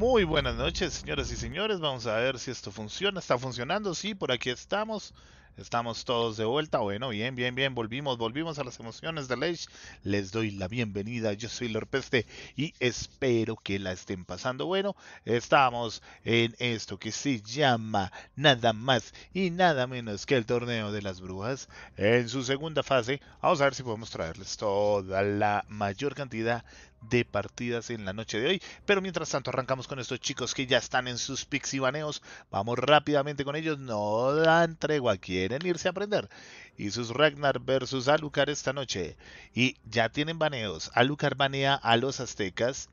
Muy buenas noches, señoras y señores. Vamos a ver si esto funciona. ¿Está funcionando? Sí, por aquí estamos. Estamos todos de vuelta. Bueno, bien, bien, bien. Volvimos, volvimos a las emociones de Leish. Les doy la bienvenida. Yo soy Lorpeste y espero que la estén pasando. Bueno, estamos en esto que se llama nada más y nada menos que el torneo de las brujas. En su segunda fase, vamos a ver si podemos traerles toda la mayor cantidad de partidas en la noche de hoy. Pero mientras tanto arrancamos con estos chicos que ya están en sus picks y baneos. Vamos rápidamente con ellos. No dan tregua. Quieren irse a aprender. Y sus Ragnar versus Alucard esta noche. Y ya tienen baneos. Alucard banea a los aztecas.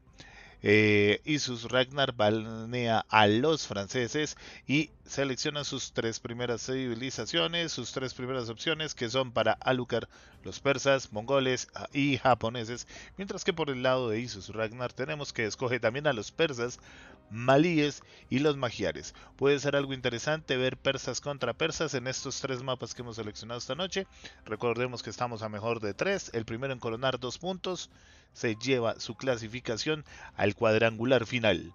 Eh, Isus Ragnar balnea a los franceses y selecciona sus tres primeras civilizaciones, sus tres primeras opciones que son para Alucar los persas, mongoles ah, y japoneses, mientras que por el lado de Isus Ragnar tenemos que escoger también a los persas, malíes y los magiares. Puede ser algo interesante ver persas contra persas en estos tres mapas que hemos seleccionado esta noche. Recordemos que estamos a mejor de tres, el primero en coronar dos puntos, se lleva su clasificación al cuadrangular final.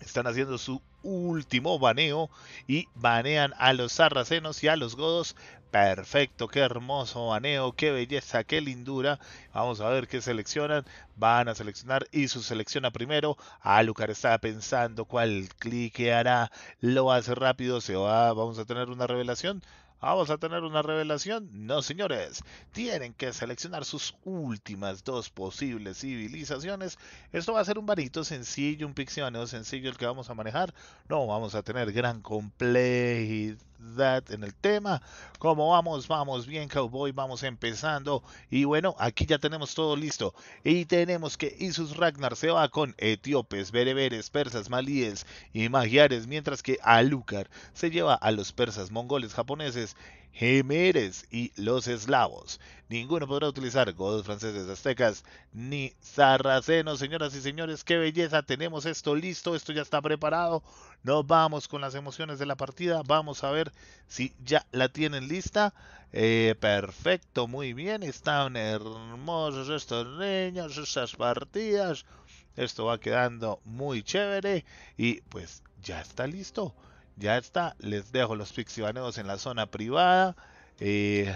Están haciendo su último baneo y banean a los sarracenos y a los godos. Perfecto, qué hermoso baneo, qué belleza, qué lindura. Vamos a ver qué seleccionan. Van a seleccionar y su selecciona primero. Alucar está pensando cuál clique hará. Lo hace rápido, se va. Vamos a tener una revelación. ¿Vamos a tener una revelación? No, señores. Tienen que seleccionar sus últimas dos posibles civilizaciones. Esto va a ser un varito sencillo, un pixioneo sencillo el que vamos a manejar. No vamos a tener gran complejidad en el tema. ¿Cómo vamos? Vamos bien, cowboy, vamos empezando. Y bueno, aquí ya tenemos todo listo. Y tenemos que Isus Ragnar se va con etíopes, bereberes, persas, malíes y magiares, mientras que Alucard se lleva a los persas, mongoles, japoneses gemeres y los eslavos. Ninguno podrá utilizar godos franceses, aztecas ni sarracenos. Señoras y señores, qué belleza. Tenemos esto listo, esto ya está preparado. Nos vamos con las emociones de la partida. Vamos a ver si ya la tienen lista. Eh, perfecto, muy bien. Están hermosos estos niños, estas partidas. Esto va quedando muy chévere y pues ya está listo. Ya está, les dejo los pixibaneos en la zona privada. Eh,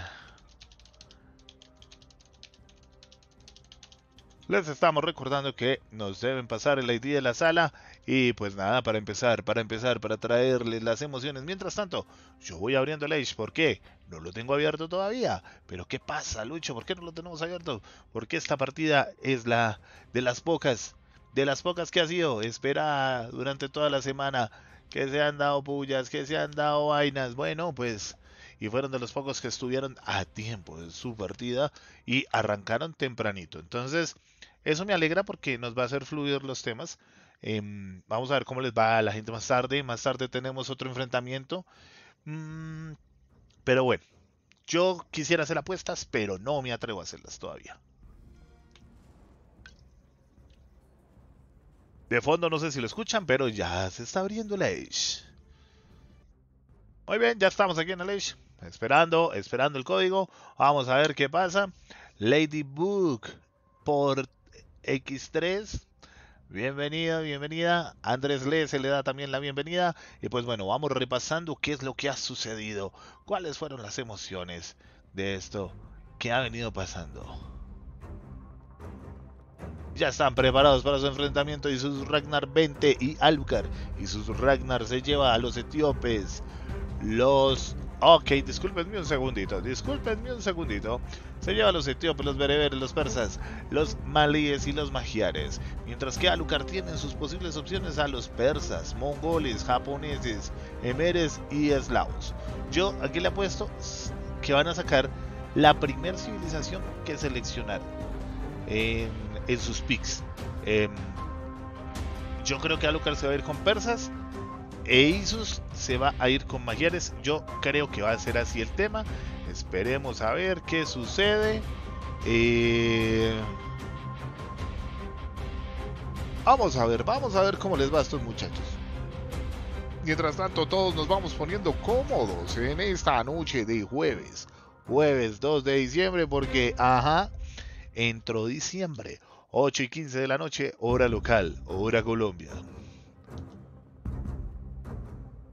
les estamos recordando que nos deben pasar el ID de la sala. Y pues nada, para empezar, para empezar, para traerles las emociones. Mientras tanto, yo voy abriendo el Edge. ¿Por qué? No lo tengo abierto todavía. Pero ¿qué pasa, Lucho? ¿Por qué no lo tenemos abierto? Porque esta partida es la de las pocas, de las pocas que ha sido. Espera durante toda la semana que se han dado pullas, que se han dado vainas. Bueno, pues, y fueron de los pocos que estuvieron a tiempo en su partida y arrancaron tempranito. Entonces, eso me alegra porque nos va a hacer fluir los temas. Em, vamos a ver cómo les va a la gente más tarde. Más tarde tenemos otro enfrentamiento. Mm, pero bueno, yo quisiera hacer apuestas, pero no me atrevo a hacerlas todavía. De fondo no sé si lo escuchan, pero ya se está abriendo el Edge. Muy bien, ya estamos aquí en el Edge. Esperando, esperando el código. Vamos a ver qué pasa. Ladybug por X3. Bienvenida, bienvenida. Andrés Le se le da también la bienvenida. Y pues bueno, vamos repasando qué es lo que ha sucedido. Cuáles fueron las emociones de esto que ha venido pasando ya están preparados para su enfrentamiento. Y sus Ragnar 20 y Alucard. Y sus Ragnar se lleva a los etíopes. Los Ok, discúlpenme un segundito, discúlpenme un segundito. Se lleva a los etíopes, los bereberes, los persas, los malíes y los magiares. Mientras que Alucard tiene sus posibles opciones a los persas, mongoles, japoneses, emeres y eslavos. Yo aquí le apuesto que van a sacar la primer civilización que seleccionar Eh, em, en sus picks. Em, yo creo que Alucard se va a ir con persas. E Isus se va a ir con Magiares. Yo creo que va a ser así el tema. Esperemos a ver qué sucede. Eh, vamos a ver, vamos a ver cómo les va a estos muchachos. Mientras tanto, todos nos vamos poniendo cómodos en esta noche de jueves. Jueves 2 de diciembre porque, ajá, entró diciembre. 8 y 15 de la noche, hora local, hora Colombia.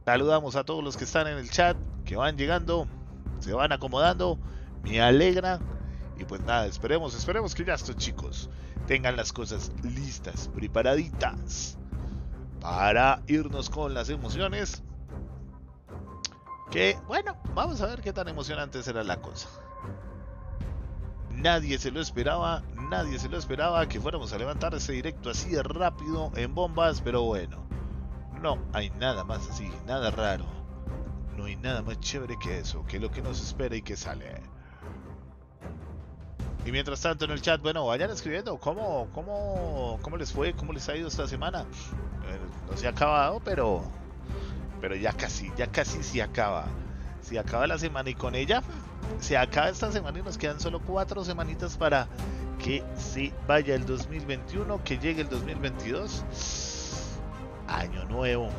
Saludamos a todos los que están en el chat, que van llegando, se van acomodando, me alegra. Y pues nada, esperemos, esperemos que ya estos chicos tengan las cosas listas, preparaditas, para irnos con las emociones. Que bueno, vamos a ver qué tan emocionante será la cosa. Nadie se lo esperaba, nadie se lo esperaba que fuéramos a levantar ese directo así de rápido en bombas, pero bueno. No hay nada más así, nada raro. No hay nada más chévere que eso, que lo que nos espera y que sale. Y mientras tanto en el chat, bueno, vayan escribiendo cómo, cómo, cómo les fue, cómo les ha ido esta semana. Eh, no se ha acabado, pero, pero ya casi, ya casi se acaba. Si acaba la semana y con ella se acaba esta semana y nos quedan solo cuatro semanitas para que se vaya el 2021, que llegue el 2022. Año nuevo.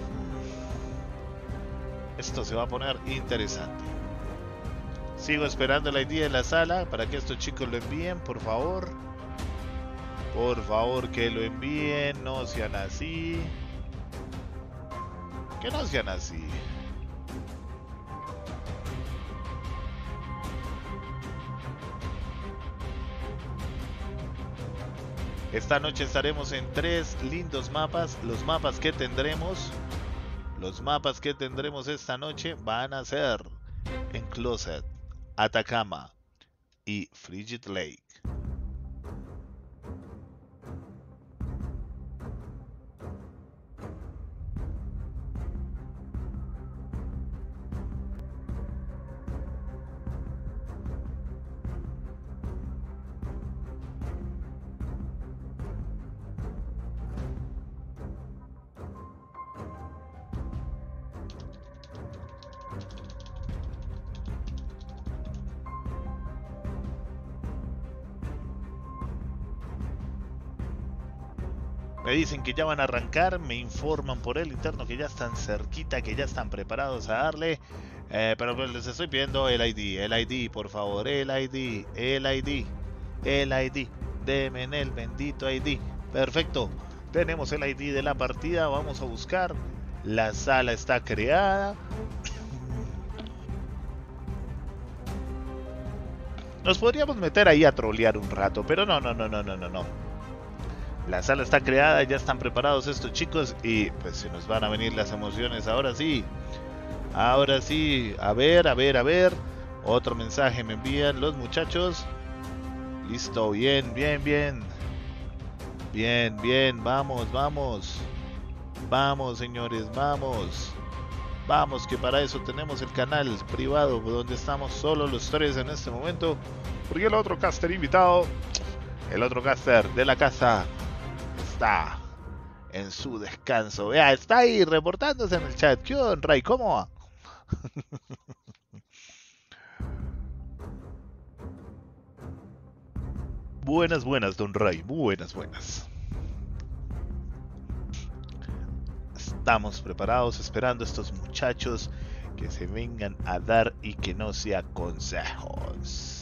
Esto se va a poner interesante. Sigo esperando la idea de la sala para que estos chicos lo envíen, por favor. Por favor que lo envíen, no sean así. Que no sean así. Esta noche estaremos en tres lindos mapas. Los mapas que tendremos, los mapas que tendremos esta noche van a ser en Closet, Atacama y Frigid Lake. que ya van a arrancar, me informan por el interno que ya están cerquita, que ya están preparados a darle. Eh, pero pues, les estoy pidiendo el ID, el ID, por favor, el ID, el ID, el ID. Deme en el bendito ID. Perfecto. Tenemos el ID de la partida, vamos a buscar. La sala está creada. Nos podríamos meter ahí a trolear un rato, pero no, no, no, no, no, no, no. La sala está creada, ya están preparados estos chicos y pues se nos van a venir las emociones. Ahora sí, ahora sí, a ver, a ver, a ver. Otro mensaje me envían los muchachos. Listo, bien, bien, bien. Bien, bien, vamos, vamos. Vamos, señores, vamos. Vamos, que para eso tenemos el canal privado donde estamos solo los tres en este momento. Porque el otro caster invitado, el otro caster de la casa, está en su descanso. Vea, está ahí reportándose en el chat. ¿Qué onda, Ray? ¿Cómo va? Buenas, buenas, don Ray. Buenas, buenas. Estamos preparados, esperando a estos muchachos que se vengan a dar y que no sea consejos.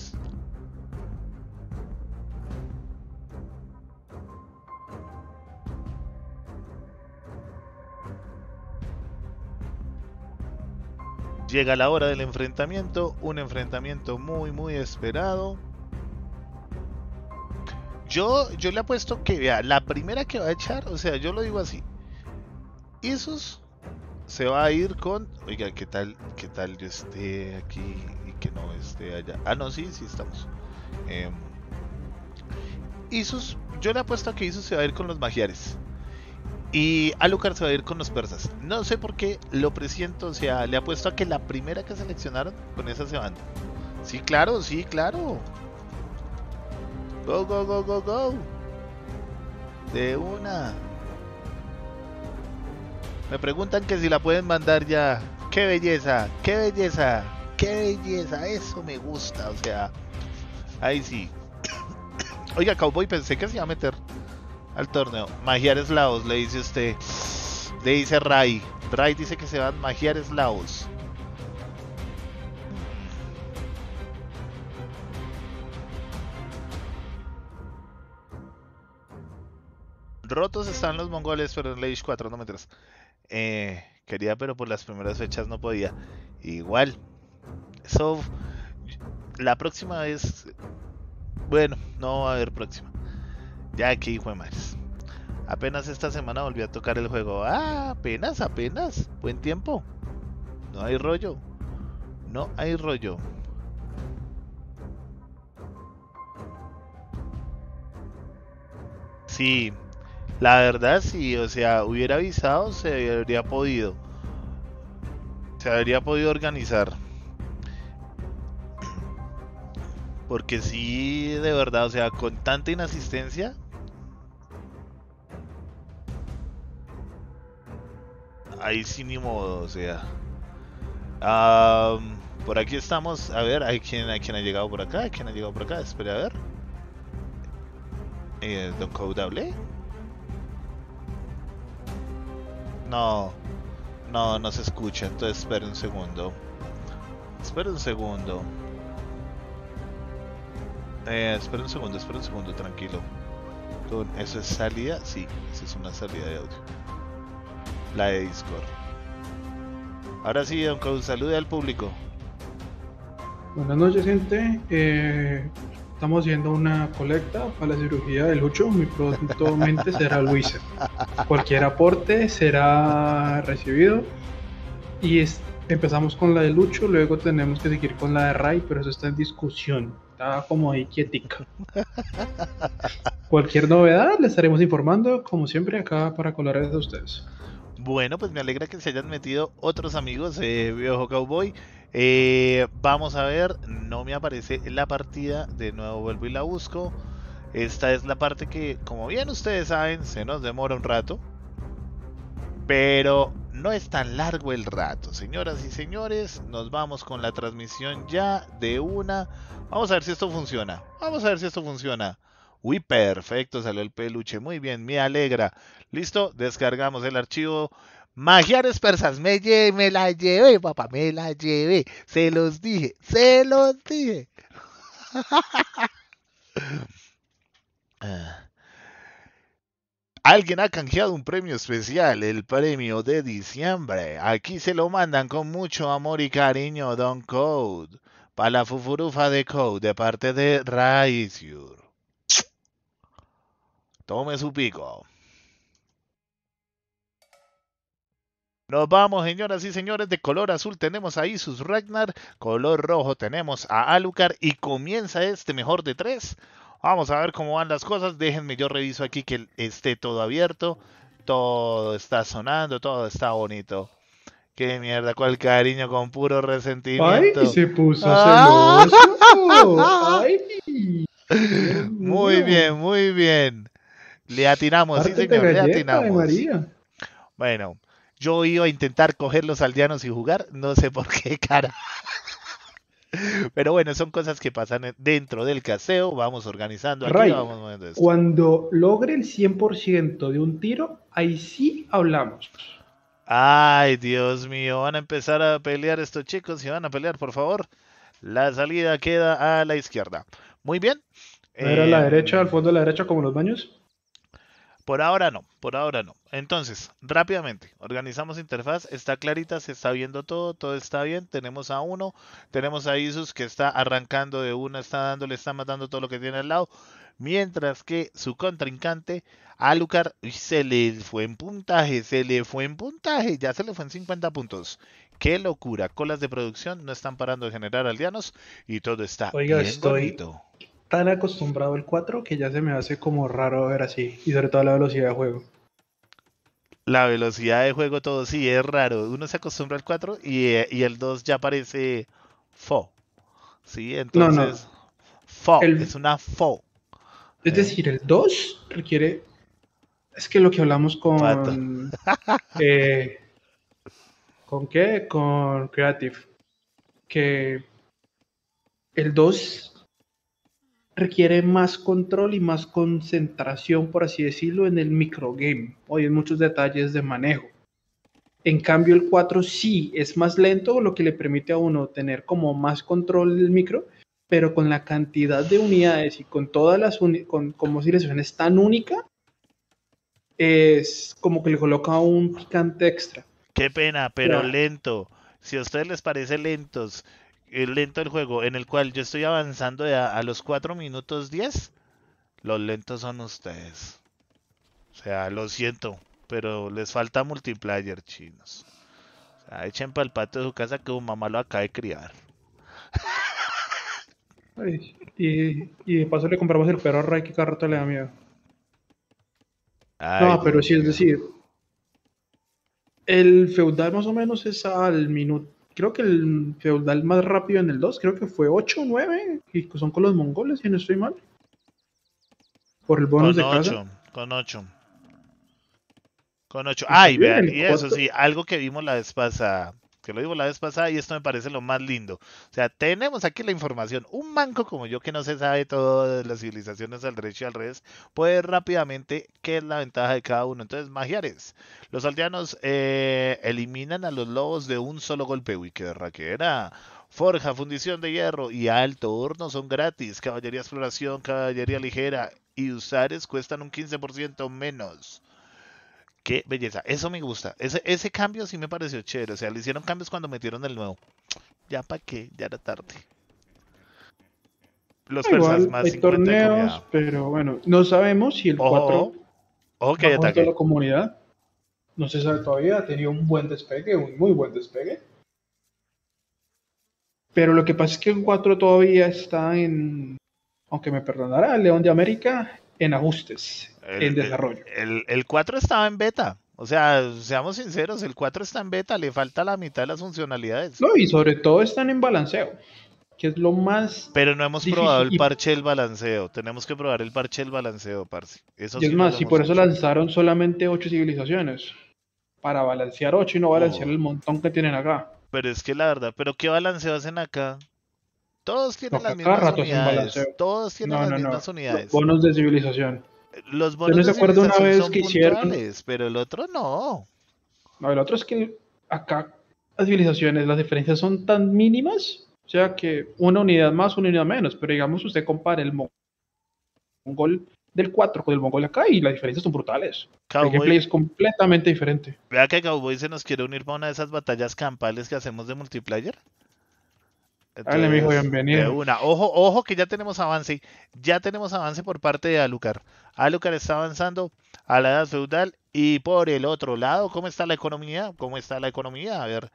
Llega la hora del enfrentamiento, un enfrentamiento muy muy esperado. Yo, yo le apuesto que vea, la primera que va a echar, o sea, yo lo digo así. Isus se va a ir con. Oiga, ¿qué tal? ¿Qué tal yo esté aquí y que no esté allá? Ah, no, sí, sí estamos. Em, Isus, yo le apuesto a que Isus se va a ir con los magiares. Y Alucard se va a ir con los persas. No sé por qué lo presiento, o sea, le apuesto a que la primera que seleccionaron, con esa se van. Sí, claro, sí, claro. Go, go, go, go, go. De una. Me preguntan que si la pueden mandar ya. ¡Qué belleza! ¡Qué belleza! ¡Qué belleza! Eso me gusta, o sea. Ahí sí. Oiga, Cowboy, pensé que se iba a meter al torneo. Magiar eslavos, le dice usted. Le dice Ray. Ray dice que se van magiar eslavos. Rotos están los mongoles, pero en Leish 4 no me eh, quería, pero por las primeras fechas no podía. Igual. Eso. La próxima vez. Bueno, no va a haber próxima. Ya que hijo de Apenas esta semana volví a tocar el juego. Ah, apenas, apenas. Buen tiempo. No hay rollo. No hay rollo. Sí, la verdad sí, o sea, hubiera avisado, se habría podido. Se habría podido organizar. Porque sí, de verdad, o sea, con tanta inasistencia, ahí sí ni modo, o sea. por aquí estamos. A ver, ¿hay quien, hay quien ha llegado por acá, hay quien ha llegado por acá. Espere, a ver. Eh, ¿Don No. No, no se escucha. Entonces, espere un segundo. Espere un segundo. Eh, espera un segundo, espera un segundo, tranquilo. ¿Eso es salida? Sí, eso es una salida de audio la de Discord. Ahora sí, don un salude al público. Buenas noches, gente. Eh, estamos haciendo una colecta para la cirugía de Lucho. producto mente será Luisa. Cualquier aporte será recibido. Y empezamos con la de Lucho, luego tenemos que seguir con la de Ray, pero eso está en discusión. Está como ahí quietica. Cualquier novedad le estaremos informando, como siempre, acá para colores a ustedes. Bueno, pues me alegra que se hayan metido otros amigos, de eh, viejo cowboy. Eh, vamos a ver, no me aparece la partida, de nuevo vuelvo y la busco. Esta es la parte que, como bien ustedes saben, se nos demora un rato. Pero no es tan largo el rato, señoras y señores. Nos vamos con la transmisión ya de una. Vamos a ver si esto funciona. Vamos a ver si esto funciona. Uy, perfecto, salió el peluche. Muy bien, me alegra. Listo, descargamos el archivo. Magiares persas, me me la llevé, papá, me la llevé. Se los dije, se los dije. Ah. Alguien ha canjeado un premio especial, el premio de diciembre. Aquí se lo mandan con mucho amor y cariño, Don Code. Para la fufurufa de Code, de parte de Raizur. Tome su pico. Nos vamos, señoras y señores. De color azul tenemos a Isus Ragnar. Color rojo tenemos a Alucard. Y comienza este mejor de tres. Vamos a ver cómo van las cosas. Déjenme, yo reviso aquí que esté todo abierto. Todo está sonando, todo está bonito. Qué mierda, cuál cariño con puro resentimiento. Ay, se puso ah. celoso. Ay. Muy bien, muy bien. Le atinamos, sí señor, le atinamos. Bueno, yo iba a intentar coger los aldeanos y jugar, no sé por qué cara. Pero bueno, son cosas que pasan dentro del caseo, vamos organizando. Ray, Cuando logre el 100% de un tiro, ahí sí hablamos. Ay, Dios mío, van a empezar a pelear estos chicos y van a pelear, por favor. La salida queda a la izquierda. Muy bien. Era la eh, derecha, al fondo de la derecha, como los baños. Por ahora no, por ahora no. Entonces, rápidamente, organizamos interfaz, está clarita, se está viendo todo, todo está bien, tenemos a uno, tenemos a Isus que está arrancando de una, está dándole, está matando todo lo que tiene al lado, mientras que su contrincante, Alucar, se le fue en puntaje, se le fue en puntaje, ya se le fue en 50 puntos. Qué locura, colas de producción no están parando de generar aldeanos y todo está bien tan acostumbrado el 4 que ya se me hace como raro ver así, y sobre todo la velocidad de juego. La velocidad de juego, todo sí, es raro. Uno se acostumbra al 4 eh, y, el 2 ya parece fo. Sí, entonces. Fo, es una fo. Es eh. decir, el 2 requiere. Es que lo que hablamos con. Eh, ¿Con qué? Con Creative. Que el 2 requiere más control y más concentración, por así decirlo, en el microgame hoy en muchos detalles de manejo. En cambio, el 4 sí es más lento, lo que le permite a uno tener como más control del micro, pero con la cantidad de unidades y con todas las con como si la es tan única, es como que le coloca un picante extra. Qué pena, pero lento. Si a ustedes les parece lentos lento el juego, en el cual yo estoy avanzando a, los 4 minutos 10, los lentos son ustedes. O sea, lo siento, pero les falta multiplayer, chinos. echen para el patio de su casa que su mamá lo acaba de criar. y, de paso le compramos el perro a Ray que rato le da miedo. no, pero sí, es decir, el feudal más o menos es al minuto creo que el feudal más rápido en el 2, creo que fue 8 o 9, y son con los mongoles, si no estoy mal. Por el bonus con de 8, Con 8. Con 8. Ay, vean, y eso sí, algo que vimos la vez pasada que lo digo la vez pasada y esto me parece lo más lindo. O sea, tenemos aquí la información. Un manco como yo que no se sabe todo las civilizaciones al derecho y al revés, puede rápidamente qué es la ventaja de cada uno. Entonces, magiares. Los aldeanos eh, eliminan a los lobos de un solo golpe. Uy, qué raquera. Forja, fundición de hierro y alto horno son gratis. Caballería exploración, caballería ligera y usares cuestan un 15% menos. Qué belleza. Eso me gusta. Ese, cambio sí me pareció chévere. O sea, le hicieron cambios cuando metieron el nuevo. Ya para qué, ya era tarde. Los Igual, más hay torneos, pero bueno, no sabemos si el Ojo. 4 okay, la comunidad. No se sabe todavía, ha tenido un buen despegue, un muy buen despegue. Pero lo que pasa es que el 4 todavía está en, aunque me perdonará, León de América en ajustes, en desarrollo. El, 4 estaba en beta. O sea, seamos sinceros, el 4 está en beta, le falta la mitad de las funcionalidades. No, y sobre todo están en balanceo, que es lo más. Pero no hemos probado el parche del balanceo. Tenemos que probar el parche del balanceo, parce. Eso y es más, y por eso lanzaron solamente 8 civilizaciones. Para balancear 8 y no balancear oh. el montón que tienen acá. Pero es que la verdad, ¿pero qué balanceo hacen acá? Todos tienen las mismas unidades. Todos tienen las mismas unidades. bonos de civilización. Los bonos Yo de acuerdo una vez que hicieron... pero el otro no. No, el otro es que acá las civilizaciones, las diferencias son tan mínimas, o sea que una unidad más, una unidad menos, pero digamos usted compara el mongol del 4 con el mongol acá y las diferencias son brutales. El gameplay es completamente diferente. Vea que Cowboy se nos quiere unir para una de esas batallas campales que hacemos de multiplayer bienvenido. una. Ojo, ojo que ya tenemos avance. Ya tenemos avance por parte de Alucar. Alucar está avanzando a la edad feudal. Y por el otro lado, ¿cómo está la economía? ¿Cómo está la economía? A ver.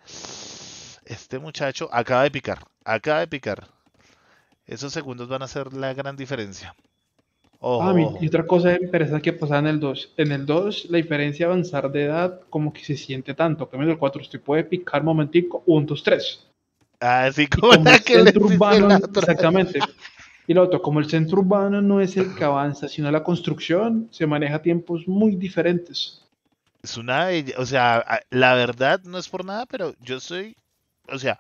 Este muchacho acaba de picar. Acaba de picar. Esos segundos van a ser la gran diferencia. ah, y otra cosa interesante que pasa en el 2. En el 2, la diferencia avanzar de edad como que se siente tanto. Que menos el 4 puede picar momentico 1, 2, 3. Así ah, como, el centro urbano, exactamente. Y lo otro, como el centro urbano no es el que avanza, sino la construcción, se maneja tiempos muy diferentes. Es una o sea, la verdad no es por nada, pero yo soy, o sea,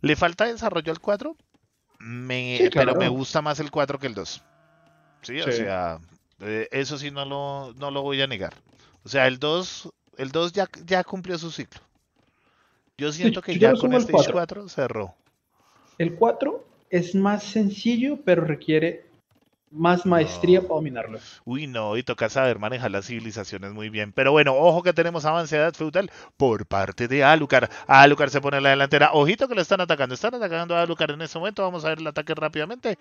le falta desarrollo al 4, me, pero me gusta más el 4 que el 2. Sí, o sea, eh, eso sí no lo, no lo voy a negar. O sea, el 2, el 2 ya, ya cumplió su ciclo. Yo siento que ya, con este 4. cerró. El 4 es más sencillo, pero requiere más maestría para dominarlo. Uy, no, y toca saber manejar las civilizaciones muy bien. Pero bueno, ojo que tenemos avanzada feudal por parte de Alucard. Alucard se pone en la delantera. Ojito que le están atacando. Están atacando a Alucard en ese momento. Vamos a ver el ataque rápidamente.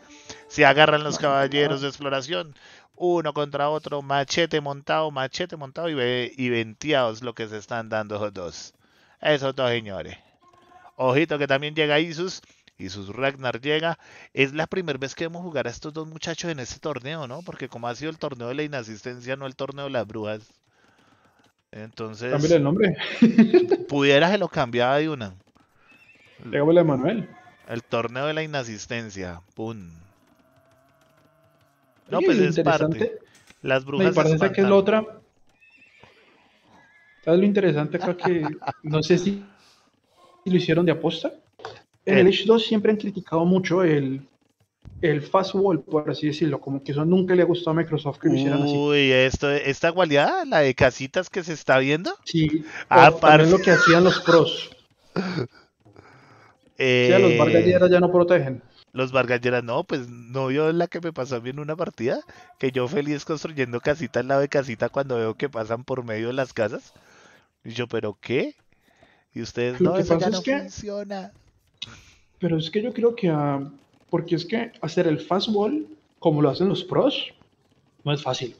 Se agarran los caballeros de exploración. Uno contra otro. Machete montado, machete montado y, y venteados lo que se están dando los dos. Eso señores. Ojito que también llega Isus. Isus Ragnar llega. Es la primera vez que vemos jugar a estos dos muchachos en este torneo, ¿no? Porque como ha sido el torneo de la inasistencia, no el torneo de las brujas. Entonces. Cambia el nombre. pudiera que lo cambiaba de una. de Manuel. El torneo de la inasistencia. Pum. No, pues es parte. Las brujas. Me parece que es la otra. ¿Sabes lo interesante acá que no sé si lo hicieron de aposta? En el h 2 siempre han criticado mucho el, el fastball, por así decirlo, como que eso nunca le gustó a Microsoft que lo hicieran así. Uy, esto, esta cualidad? la de casitas que se está viendo. Sí, aparte ah, lo que hacían los pros. O eh, sea, los bargalleras ya no protegen los bargalleras no, pues no vio la que me pasó a mí en una partida, que yo feliz construyendo casitas al lado de casita cuando veo que pasan por medio de las casas yo, ¿pero qué? Y ustedes, no, que... funciona. Pero es que yo creo que, ah, porque es que hacer el fastball como lo hacen los pros, no es fácil.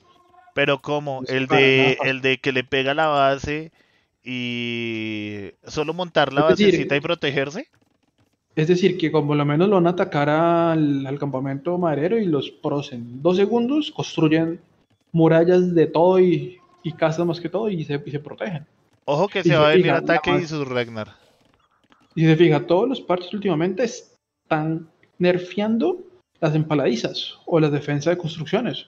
Pero como el de el de que le pega la base y solo montar la basecita y protegerse. Es decir, que como lo menos lo van a atacar al, campamento madero y los pros en dos segundos construyen murallas de todo y, y casas más que todo y se, y se protegen. Ojo que se, va a venir ataque y su Ragnar. Y se fija, todos los parches últimamente están nerfeando las empaladizas o las defensas de construcciones.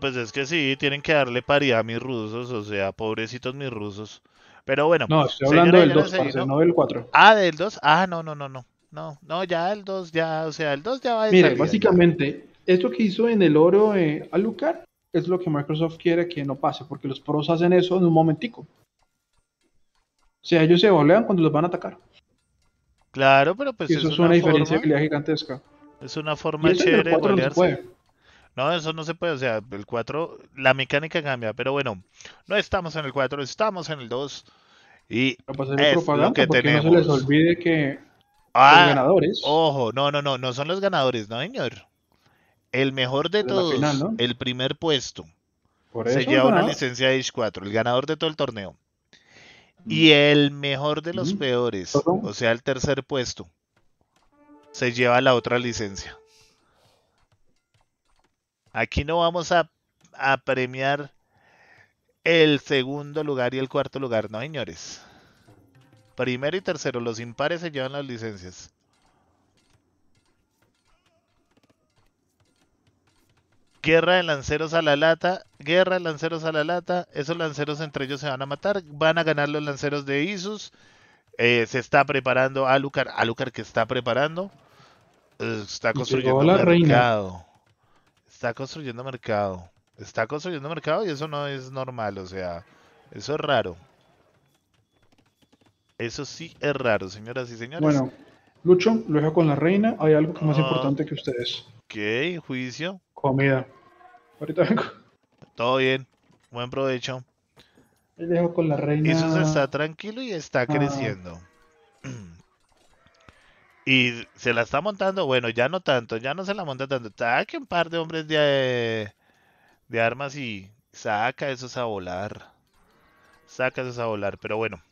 pues es que sí, tienen que darle paridad a mis rusos, o sea, pobrecitos mis rusos. Pero bueno. No, estoy hablando del 2, no del 4. Ah, del 2. Ah, no, no, no, no. No, no, ya el 2, ya, o sea, el 2 ya va a Mira, básicamente, esto que hizo en el oro a eh, Alucard es lo que Microsoft quiere que no pase, porque los pros hacen eso en un momentico. O sea, ellos se volean cuando los van a atacar. Claro, pero pues eso es, una, diferencia gigantesca. Es una forma chévere de bolearse. No, eso no se puede, o sea, el 4, la mecánica cambia, pero bueno, no estamos en el 4, estamos en el 2 y es lo que tenemos. No se les olvide que ah, los ganadores. Ojo, no, no, no, no son los ganadores, no señor. El mejor de, todos, el primer puesto, se lleva una licencia de H4, el ganador de todo el torneo. Mm. Y el mejor de los peores, o sea, el tercer puesto, se lleva la otra licencia. Aquí no vamos a premiar el segundo lugar y el cuarto lugar, no señores. Primero y tercero, los impares se llevan las licencias. Guerra de lanceros a la lata, guerra de lanceros a la lata, esos lanceros entre ellos se van a matar, van a ganar los lanceros de Isus, eh, se está preparando Alucard, Alucard que está preparando, eh, está construyendo mercado, está construyendo mercado, está construyendo mercado y eso no es normal, o sea, eso es raro. Eso sí es raro, señoras y señores. Bueno, Lucho, lo dejo con la reina, hay algo que es más ah. importante que ustedes. Ok, juicio. Comida. Ahorita vengo. Todo bien. Buen provecho. Y dejo con la reina. Eso se está tranquilo y está ah. creciendo. Y se la está montando, bueno, ya no tanto, ya no se la monta tanto. Saque un par de hombres de, de armas y saca esos a volar. Saca esos a volar, pero bueno.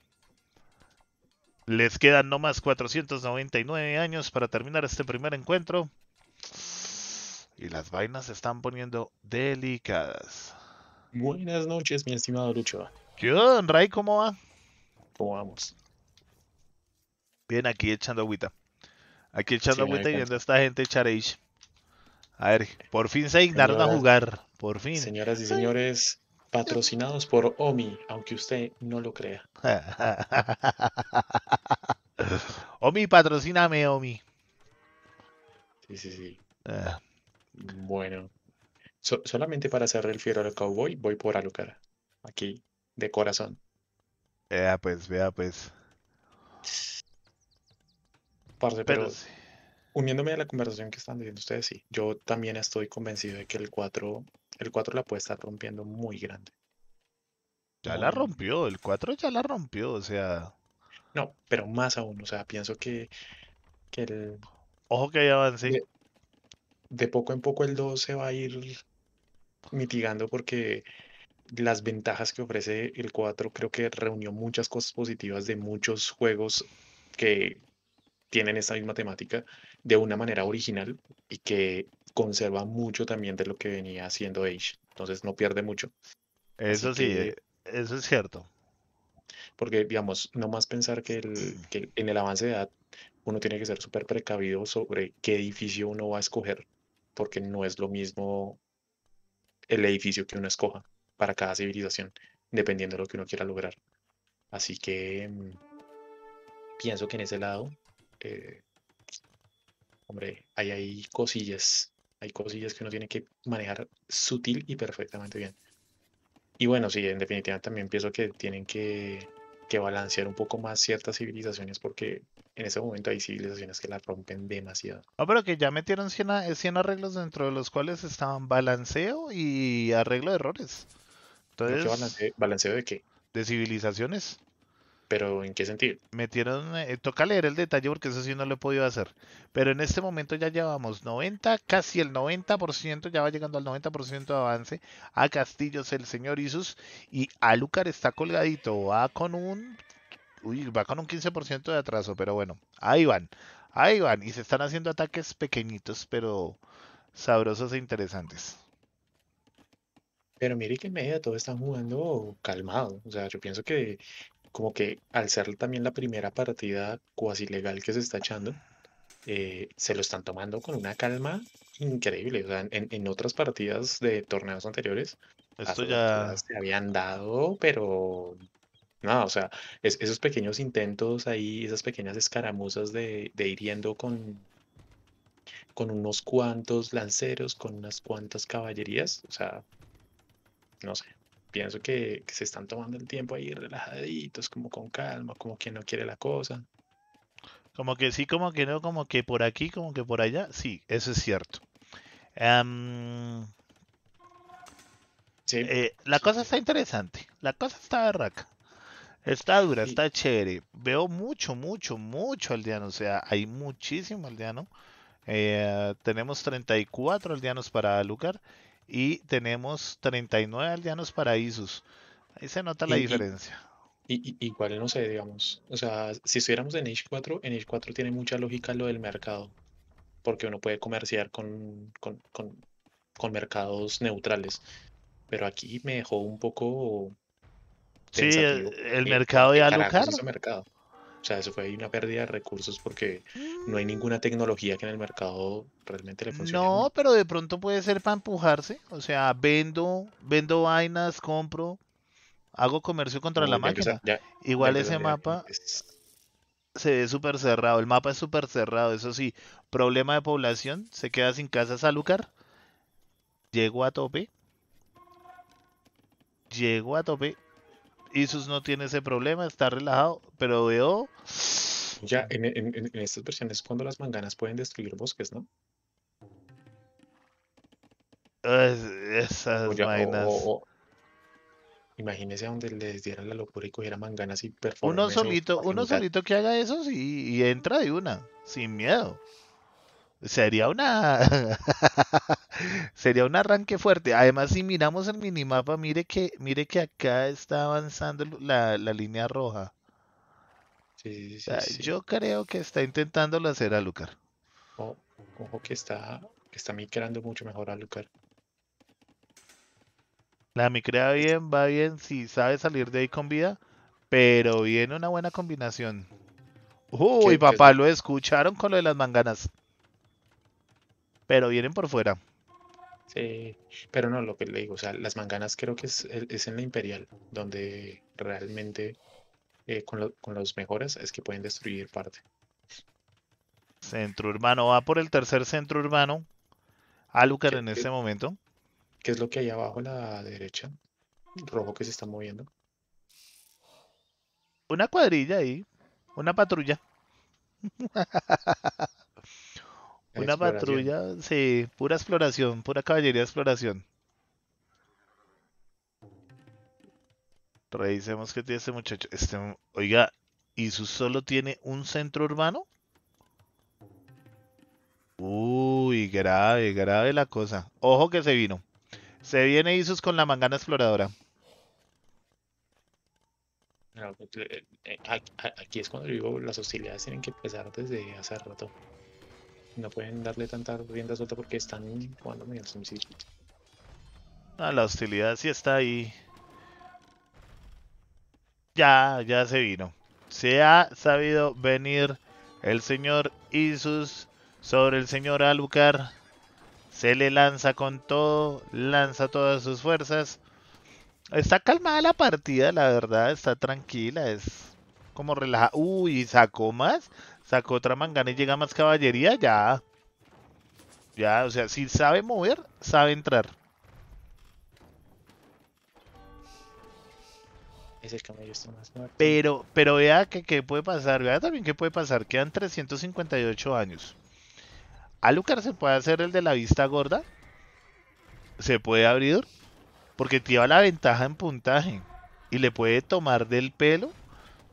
Les quedan no nomás 499 años para terminar este primer encuentro y las vainas se están poniendo delicadas. Buenas noches, mi estimado Lucho. ¿Qué onda, don Ray? ¿Cómo va? ¿Cómo vamos? Bien, aquí echando agüita. Aquí echando agüita y viendo a esta gente echar A ver, por fin se dignaron a jugar. Por fin. Señoras y señores, patrocinados por Omi, aunque usted no lo crea. Omi, patrocíname, Omi. Sí, sí, sí. Ah. Bueno, solamente para hacer el fiero al cowboy, voy por Alucard. Aquí, de corazón. Vea pues, vea pues. Parce, pero, uniéndome a la conversación que están diciendo ustedes, sí, yo también estoy convencido de que el 4, el 4 la puede estar rompiendo muy grande. Ya la rompió, el 4 ya la rompió, o sea. No, pero más aún, o sea, pienso que, que el... Ojo que hay avance de poco en poco el 2 se va a ir mitigando porque las ventajas que ofrece el 4 creo que reunió muchas cosas positivas de muchos juegos que tienen esta misma temática de una manera original y que conserva mucho también de lo que venía haciendo Age. Entonces no pierde mucho. Eso sí, eso es cierto. Porque, digamos, no más pensar que, el, que en el avance de edad uno tiene que ser súper precavido sobre qué edificio uno va a escoger porque no es lo mismo el edificio que uno escoja para cada civilización, dependiendo de lo que uno quiera lograr. Así que mm, pienso que en ese lado, eh, hombre, hay, hay cosillas, hay cosillas que uno tiene que manejar sutil y perfectamente bien. Y bueno, sí, en definitiva también pienso que tienen que, que balancear un poco más ciertas civilizaciones porque en ese momento hay civilizaciones que la rompen demasiado. No, ah, pero que ya metieron 100, arreglos dentro de los cuales estaban balanceo y arreglo de errores. Entonces, balanceo, de qué? De civilizaciones. ¿Pero en qué sentido? Metieron, eh, toca leer el detalle porque eso sí no lo he podido hacer. Pero en este momento ya llevamos 90, casi el 90%, ya va llegando al 90% de avance. A Castillos el señor Isus y Alucar está colgadito, va con un uy, va con un 15% de atraso, pero bueno, ahí van, ahí van. Y se están haciendo ataques pequeñitos, pero sabrosos e interesantes. Pero mire que en medio todo están jugando calmado. O sea, yo pienso que como que al ser también la primera partida cuasi legal que se está echando, eh, se lo están tomando con una calma increíble. O sea, en, otras partidas de torneos anteriores, Esto ya... se habían dado, pero Nada, o sea, esos pequeños intentos ahí, esas pequeñas escaramuzas de, de ir yendo con, con unos cuantos lanceros, con unas cuantas caballerías, o sea, no sé, pienso que, se están tomando el tiempo ahí relajaditos, como con calma, como quien no quiere la cosa. Como que sí, como que no, como que por aquí, como que por allá. Sí, eso es cierto. Eh, la cosa está interesante. La cosa está raca Está dura, está chévere. Veo mucho, mucho, mucho aldeano. O sea, hay muchísimo aldeano. Eh, tenemos 34 aldeanos para Alucard y tenemos 39 aldeanos para Isus. Ahí se nota la diferencia. Y, y, igual, no sé, digamos. O sea, si estuviéramos en h 4, en h 4 tiene mucha lógica lo del mercado. Porque uno puede comerciar con, con, con mercados neutrales. Pero aquí me dejó un poco Sí, el, mercado de Alucar. O sea, eso fue una pérdida de recursos porque no hay ninguna tecnología que en el mercado realmente le funcione. No, pero de pronto puede ser para empujarse. O sea, vendo, vendo vainas, compro, hago comercio contra la máquina. Igual ese mapa se ve súper cerrado. El mapa es súper cerrado, eso sí. Problema de población, se queda sin casas Alucar Llego a tope. Llego a tope Isus no tiene ese problema, está relajado, pero veo... Ya, en, estas versiones cuando las manganas pueden destruir bosques, ¿no? esas manganas imagínese a donde les dieran la locura y cogiera manganas y perfumes. Uno solito, uno solito que haga eso y entra de una, sin miedo. Sería una sería un arranque fuerte. Además, si miramos el minimapa, mire que, mire que acá está avanzando la, línea roja. Sí, sí, sí. Yo creo que está intentándolo hacer a Lucar. ojo que está, que está micrando mucho mejor a Lucar. La micrea bien, va bien, si sabe salir de ahí con vida, pero viene una buena combinación. Uy, papá, lo escucharon con lo de las manganas pero vienen por fuera. Sí, pero no, lo que le digo, o sea, las manganas creo que es, en la Imperial, donde realmente eh, con, los mejores es que pueden destruir parte. Centro urbano, va por el tercer centro urbano. Alucard en este momento. ¿Qué es lo que hay abajo a la derecha? Rojo que se está moviendo. Una cuadrilla ahí, una patrulla. Una patrulla, sí, pura exploración, pura caballería de exploración. Revisemos que tiene este muchacho. Este, oiga, ¿y su solo tiene un centro urbano? Uy, grave, grave la cosa. Ojo que se vino. Se viene Isus con la mangana exploradora. Pues, eh, eh, aquí es cuando digo, las hostilidades tienen que empezar desde hace rato no pueden darle tanta rienda suelta porque están jugando medio al suicidio. Ah, la hostilidad sí está ahí. Ya, ya se vino. Se ha sabido venir el señor Isus sobre el señor Alucar. Se le lanza con todo, lanza todas sus fuerzas. Está calmada la partida, la verdad, está tranquila, es como relajada. Uy, sacó más sacó otra mangana y llega más caballería, ya. Ya, o sea, si sabe mover, sabe entrar. Ese camello está más muerto. Pero, pero vea que, puede pasar, vea también que puede pasar. Quedan 358 años. Alucard se puede hacer el de la vista gorda. Se puede abrir. Porque tiene la ventaja en puntaje. Y le puede tomar del pelo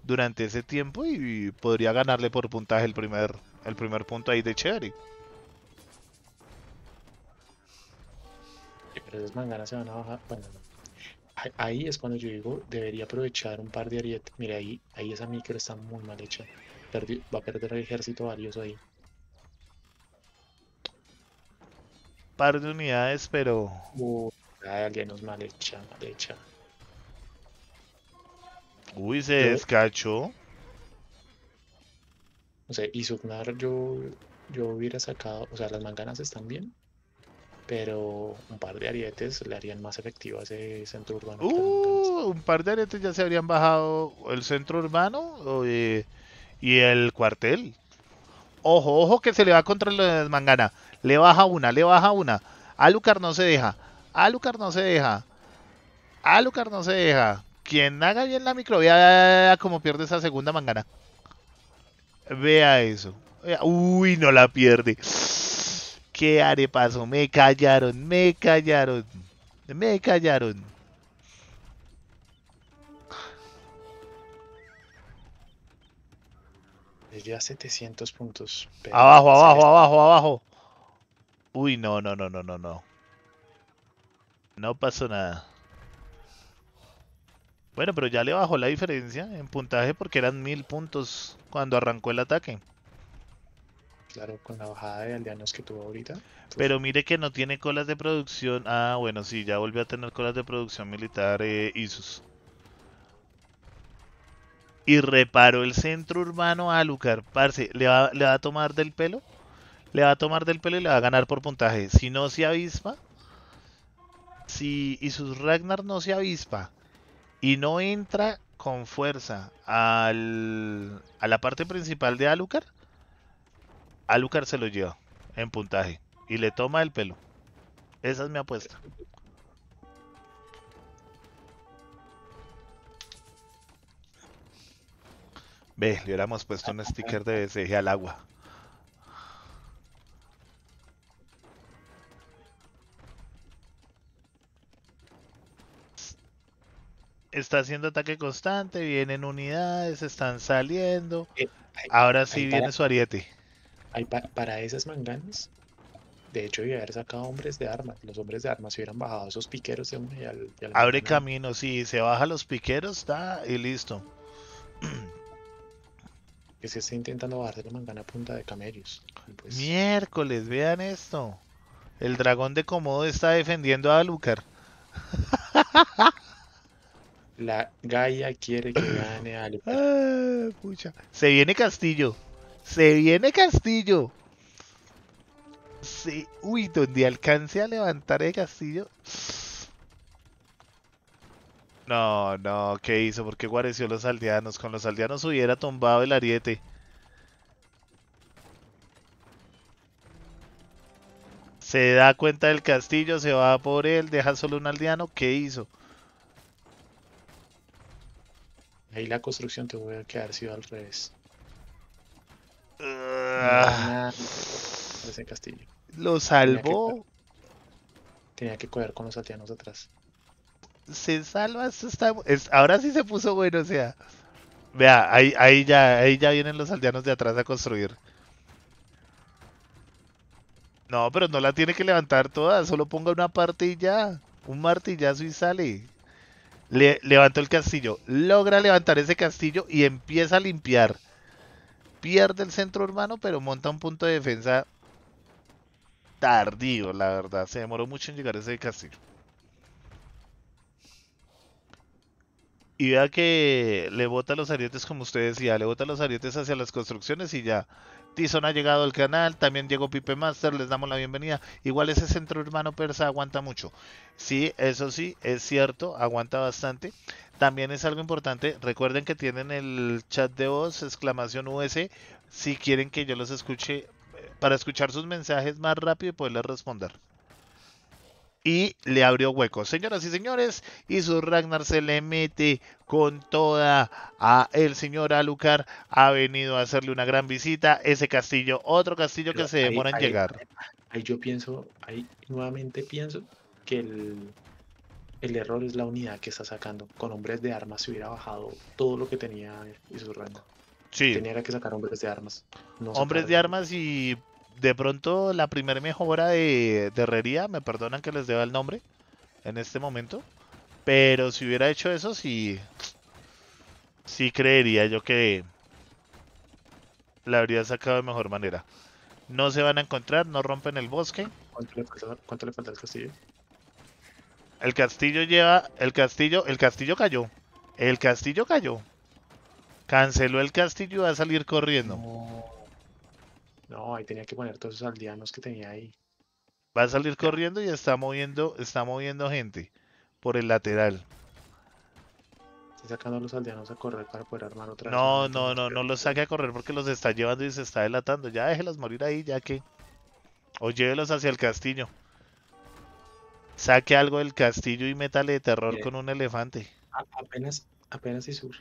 durante ese tiempo y podría ganarle por puntaje el primer, el primer punto ahí de Cherry. Pero esas manganas se van a bajar. Bueno, Ahí es cuando yo digo, debería aprovechar un par de arietes. Mira, ahí, ahí esa micro está muy mal hecha. va a perder el ejército valioso ahí. Par de unidades, pero... alguien nos mal hecha, mal hecha. Uy, se descachó. No sé, y Subnar yo, yo hubiera sacado, o sea, las manganas están bien, pero un par de arietes le harían más efectivo a ese centro urbano. Uh, un par de arietes ya se habrían bajado el centro urbano eh, y el cuartel. Ojo, ojo que se le va contra las manganas Le baja una, le baja una. Alucar no se deja. Alucar no se deja. Alucar no se deja haga bien la micro, vea cómo pierde esa segunda mangana. Vea eso. Uy, no la pierde. Qué paso? Me callaron, me callaron. Me callaron. Ya 700 puntos. Abajo, abajo, abajo, abajo. Uy, no, no, no, no, no, no. No pasó nada. Bueno, pero ya le bajó la diferencia en puntaje porque eran mil puntos cuando arrancó el ataque. Claro, con la bajada de aldeanos que tuvo ahorita. Pues pero mire que no tiene colas de producción. Ah, bueno, sí, ya volvió a tener colas de producción militar eh, Isus. Y reparó el centro urbano a Lucar. Parce, ¿le va, ¿le va a tomar del pelo? Le va a tomar del pelo y le va a ganar por puntaje. Si no se avispa, si Isus Ragnar no se avispa y no entra con fuerza a la parte principal de Alucard, Alucard se lo lleva en puntaje y le toma el pelo. Esa es mi apuesta. Ve, le hubiéramos puesto un sticker de BCG al agua. está haciendo ataque constante, vienen unidades, están saliendo. Eh, Ahora sí viene su ariete. Hay para esas manganas, de hecho, debe haber sacado hombres de armas. Los hombres de armas hubieran bajado esos piqueros Abre camino, sí, se baja los piqueros, está y listo. Que se está intentando bajar de la mangana a punta de camellos. Pues Miércoles, vean esto. El dragón de Komodo está defendiendo a Alucar. La Gaia quiere que gane a ah, Se viene Castillo. Se viene Castillo. Se... Uy, donde alcance a levantar el Castillo. No, no, ¿qué hizo? ¿Por qué guareció los aldeanos? Con los aldeanos hubiera tumbado el ariete. Se da cuenta del castillo, se va por él, deja solo un aldeano. ¿Qué hizo? Ahí la construcción te voy a quedar sido al revés. Ah. Ah, castillo. Lo salvó. Tenía que, coger con los aldeanos de atrás. Se salva, ahora sí se puso bueno, o sea. Vea, ahí, ahí, ya, ahí ya vienen los aldeanos de atrás a construir. No, pero no la tiene que levantar toda, solo ponga una parte y ya. Un martillazo y sale. Le, levantó el castillo. Logra levantar ese castillo y empieza a limpiar. Pierde el centro urbano, pero monta un punto de defensa tardío, la verdad. Se demoró mucho en llegar a ese castillo. y vea que le bota los arietes como usted decía, le bota los arietes hacia las construcciones y ya. Tison ha llegado al canal, también llegó Pipe Master, les damos la bienvenida. Igual ese centro hermano persa aguanta mucho. Sí, eso sí, es cierto, aguanta bastante. También es algo importante, recuerden que tienen el chat de voz, exclamación US, si quieren que yo los escuche, eh, para escuchar sus mensajes más rápido y poderles responder y le abrió huecos, Señoras y señores, y su Ragnar se le mete con toda a el señor Alucar. Ha venido a hacerle una gran visita. Ese castillo, otro castillo que se demora en llegar. Ahí yo pienso, ahí nuevamente pienso que el, error es la unidad que está sacando. Con hombres de armas se hubiera bajado todo lo que tenía y su Sí. Tenía que sacar hombres de armas. hombres de armas y de pronto la primera mejora de, herrería, me perdonan que les deba el nombre en este momento, pero si hubiera hecho eso, sí, sí creería yo que la habría sacado de mejor manera. No se van a encontrar, no rompen el bosque. ¿Cuánto le falta, castillo? El castillo lleva, el castillo, el castillo cayó, el castillo cayó. Canceló el castillo y va a salir corriendo. No, ahí tenía que poner todos esos aldeanos que tenía ahí. Va a salir corriendo y está moviendo, está moviendo gente por el lateral. Está sacando a los aldeanos a correr para poder armar otra. No, no, no, no los saque a correr porque los está llevando y se está delatando. Ya déjelos morir ahí, ya que. O llévelos hacia el castillo. Saque algo del castillo y métale de terror con un elefante. apenas, apenas si su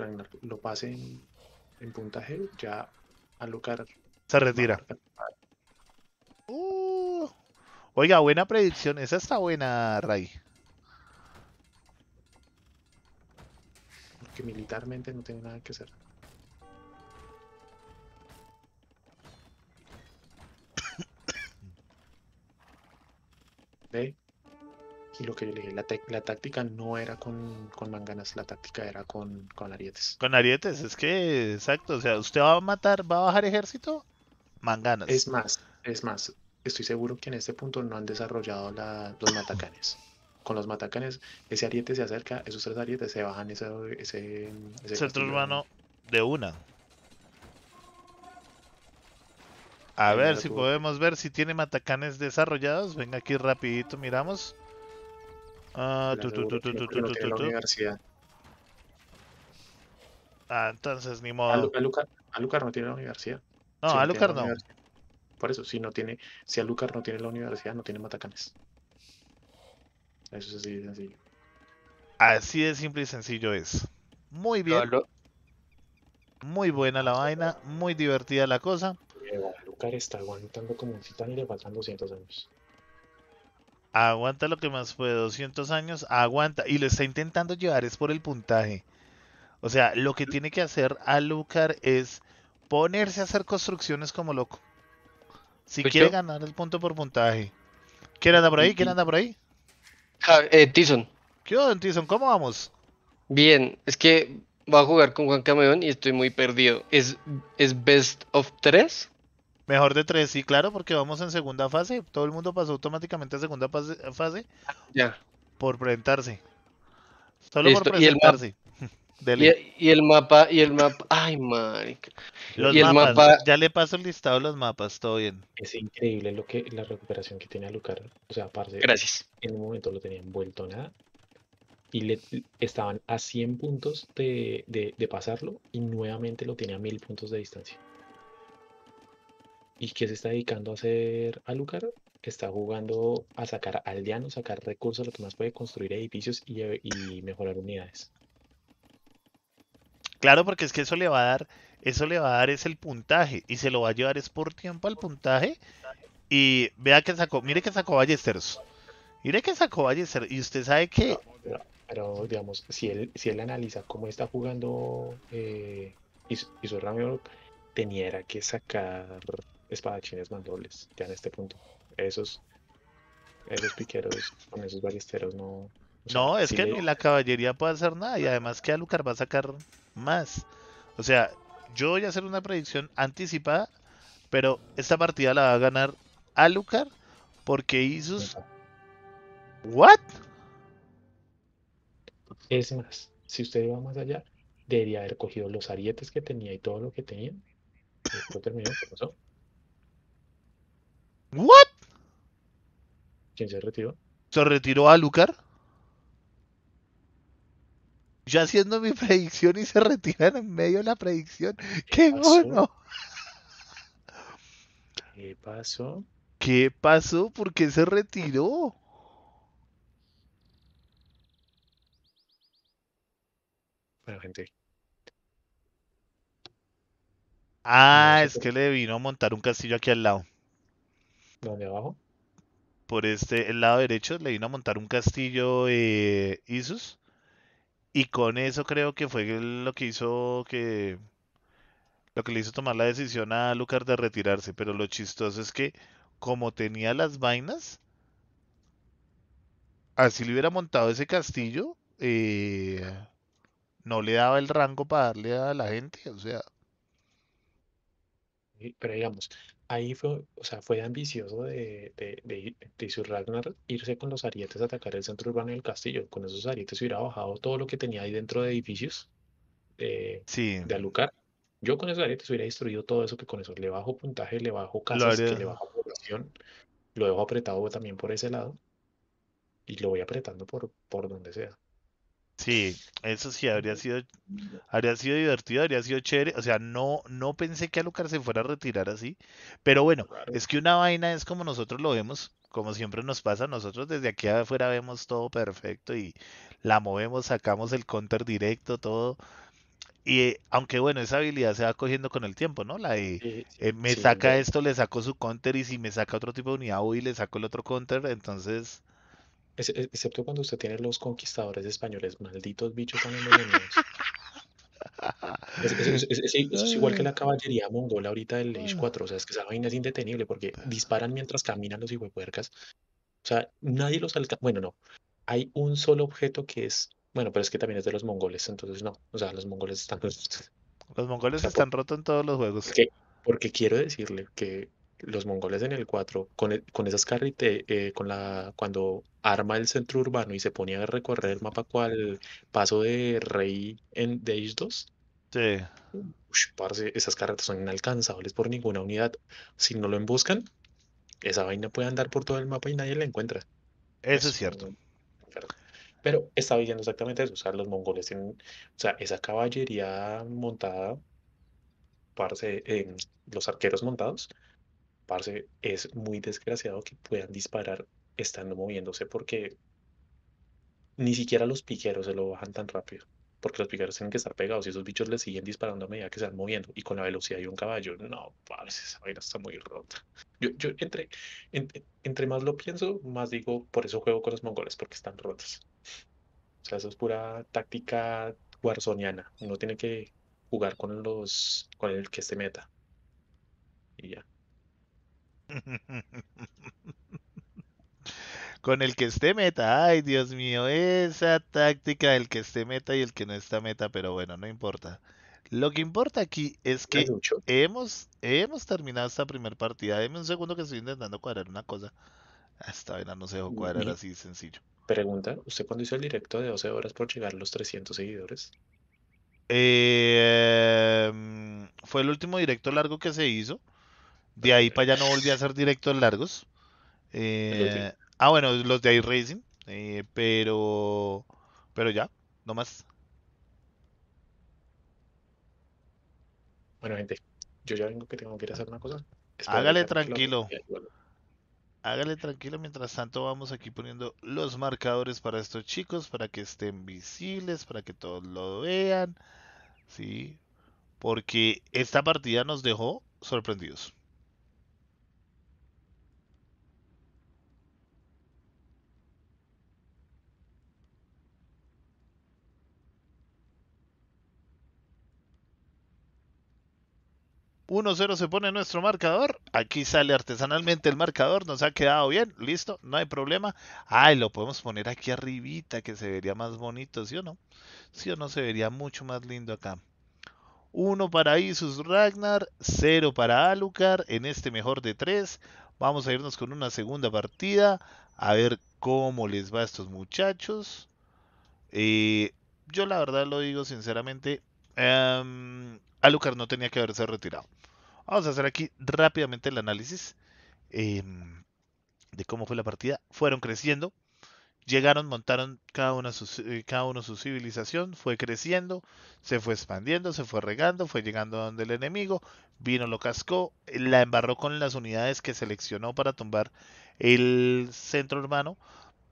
lo pase en, puntaje, ya lugar. Se retira. Uh. oiga, buena predicción. Esa está buena, Ray. Porque militarmente no tengo nada que hacer. Y lo que le dije, la, táctica no era con, manganas, la táctica era con, con arietes. Con arietes, es que, exacto, o sea, usted va a matar, va a bajar ejército Manganas. Es más, es más, estoy seguro que en este punto no han desarrollado la, los matacanes. Con los matacanes, ese ariete se acerca, esos tres arietes se bajan ese... ese, Centro urbano de una. A ver si podemos ver si tiene matacanes desarrollados. Venga aquí rapidito, miramos. Ah, tu, tu, tu, Ah, entonces ni modo. Alucar no tiene la universidad. No, Alucard no. Por eso, si no tiene, si Alucard no tiene la universidad, no tiene matacanes. Eso es así de sencillo. Así de simple y sencillo es. Muy bien. Muy buena la vaina, muy divertida la cosa. Alucard está aguantando como un titán y le faltan 200 años. Aguanta lo que más fue, 200 años, aguanta. Y lo está intentando llevar es por el puntaje. O sea, lo que tiene que hacer Alucard es ponerse a hacer construcciones como loco. Si pues quiere ganar el punto por puntaje. ¿Quién anda por ahí? ¿Quién anda por ahí? Eh, Tison. ¿Qué onda, Tison? ¿Cómo vamos? Bien, es que va a jugar con Juan Cameón y estoy muy perdido. ¿Es, es best of 3? Mejor de tres sí, claro, porque vamos en segunda fase. Todo el mundo pasó automáticamente a segunda fase, ya. por presentarse. Solo por presentarse. Y, el mapa, y el mapa, ay, marica. ya le paso el listado de los mapas, todo bien. Es increíble lo que la recuperación que tiene Alucard. O sea, aparte, Gracias. en un momento lo tenían vuelto nada y le estaban a 100 puntos de, pasarlo y nuevamente lo tiene a 1000 puntos de distancia. ¿Y qué se está dedicando a hacer Alucard? Está jugando a sacar aldeanos, sacar recursos, lo que más puede construir edificios y, y mejorar unidades. Claro, porque es que eso le va a dar, eso le va a dar es el puntaje y se lo va a llevar es por tiempo al puntaje. Y vea que sacó, mire que sacó Ballesteros. Mire que sacó Ballesteros. Y usted sabe que. pero, digamos, si él, si él analiza cómo está jugando y su Ramiro, tenía que sacar espadachines más ya en este punto. Esos, esos piqueros con esos ballesteros no. no, es que ni la caballería puede hacer nada y además que a lucar va a sacar más. O sea, yo voy a hacer una predicción anticipada, pero esta partida la va a ganar Alucard porque Isus. ¿What? Es más, si usted iba más allá, debería haber cogido los arietes que tenía y todo lo que tenía. terminó, ¿qué ¿What? ¿Quién se retiró? ¿Se retiró Alucar? Yo haciendo mi predicción y se retiran en medio de la predicción. ¡Qué, bueno! ¿Qué pasó? ¿Qué pasó? ¿Por qué se retiró? Bueno, gente. Ah, es que le vino a montar un castillo aquí al lado. ¿Dónde abajo? Por este, el lado derecho, le vino a montar un castillo eh, Isus. Y con eso creo que fue lo que hizo que lo que le hizo tomar la decisión a Lucar de retirarse, pero lo chistoso es que como tenía las vainas, así le hubiera montado ese castillo, eh, no le daba el rango para darle a la gente, o sea. Pero digamos, ahí fue, o sea, fue ambicioso de, de, Ragnar irse con los arietes a atacar el centro urbano del castillo. Con esos arietes hubiera bajado todo lo que tenía ahí dentro de edificios de, eh, de Alucar. Yo con esos arietes hubiera destruido todo eso que con eso le bajo puntaje, le bajo casas, le bajo población. Lo dejo apretado también por ese lado y lo voy apretando por, por donde sea. Sí, eso sí, habría sido, habría sido divertido, habría sido chévere. O sea, no, no pensé que Alucard se fuera a retirar así. Pero bueno, es que una vaina es como nosotros lo vemos, como siempre nos pasa. Nosotros desde aquí afuera vemos todo perfecto y la movemos, sacamos el counter directo, todo. Y aunque bueno, esa habilidad se va cogiendo con el tiempo, ¿no? La de eh, me saca esto, le saco su counter y si me saca otro tipo de unidad, hoy le saco el otro counter. Entonces excepto cuando usted tiene los conquistadores españoles, malditos bichos tan Es, es, igual que la caballería mongola ahorita del Age ah. 4. O sea, es que esa vaina es indetenible porque disparan ah. mientras caminan los hijuepuercas. O sea, nadie los alcanza. Bueno, no. Hay un solo objeto que es. Bueno, pero es que también es de los mongoles, entonces no. O sea, los mongoles están. Los mongoles están rotos en todos los juegos. porque quiero decirle que los mongoles en el 4, e, con, esas carretes, eh, con la, cuando arma el centro urbano y se ponía a recorrer el mapa cual paso de rey en Age 2. Sí. esas carretas son inalcanzables por ninguna unidad. Si no lo embuscan esa vaina puede andar por todo el mapa y nadie la encuentra. Eso es cierto. Pero, estaba diciendo exactamente eso. O sea, los mongoles tienen, o sea, esa caballería montada, parce, los arqueros montados, parce, es muy desgraciado que puedan disparar estando moviéndose porque ni siquiera los piqueros se lo bajan tan rápido. Porque los piqueros tienen que estar pegados y esos bichos le siguen disparando a medida que se van moviendo. Y con la velocidad de un caballo, no, parce, esa vaina está muy rota. Yo, yo entre, entre más lo pienso, más digo, por eso juego con los mongoles, porque están rotos O sea, eso es pura táctica warzoniana. Uno tiene que jugar con los con el que se meta. Y ya. Con el que esté meta, ay Dios mío, esa táctica El que esté meta y el que no está meta, pero bueno, no importa. Lo que importa aquí es que hemos, hemos terminado esta primera partida. Deme un segundo que estoy intentando cuadrar una cosa. Ah, esta vez no se dejó cuadrar así sencillo. Pregunta, ¿usted cuando hizo el directo de 12 horas por llegar a los 300 seguidores? Eh, em, fue el último directo largo que se hizo. De ahí para allá no volví a hacer directos largos. Eh, ah, bueno, los de iRacing. Eh, pero. Pero ya, no más. Bueno, gente, yo ya vengo que tengo que ir a hacer una cosa. Hágale tranquilo. Hágale tranquilo, mientras tanto vamos aquí poniendo los marcadores para estos chicos, para que estén visibles, para que todos lo vean, ¿sí? Porque esta partida nos dejó sorprendidos. 1-0 se pone nuestro marcador. Aquí sale artesanalmente el marcador. Nos ha quedado bien. Listo. No hay problema. y lo podemos poner aquí arribita que se vería más bonito, ¿sí o no? ¿Sí o no? Se vería mucho más lindo acá. 1 para Isus Ragnar. 0 para Alucar, En este mejor de 3. Vamos a irnos con una segunda partida. A ver cómo les va a estos muchachos. Eh, yo la verdad lo digo sinceramente. Em, Alucar no tenía que haberse retirado. Vamos a hacer aquí rápidamente el análisis em, de cómo fue la partida. Fueron creciendo, llegaron, montaron cada eh, uno, su, cada su civilización, fue creciendo, se fue expandiendo, se fue regando, fue llegando donde el enemigo, vino, lo cascó, la embarró con las unidades que seleccionó para tumbar el centro urbano.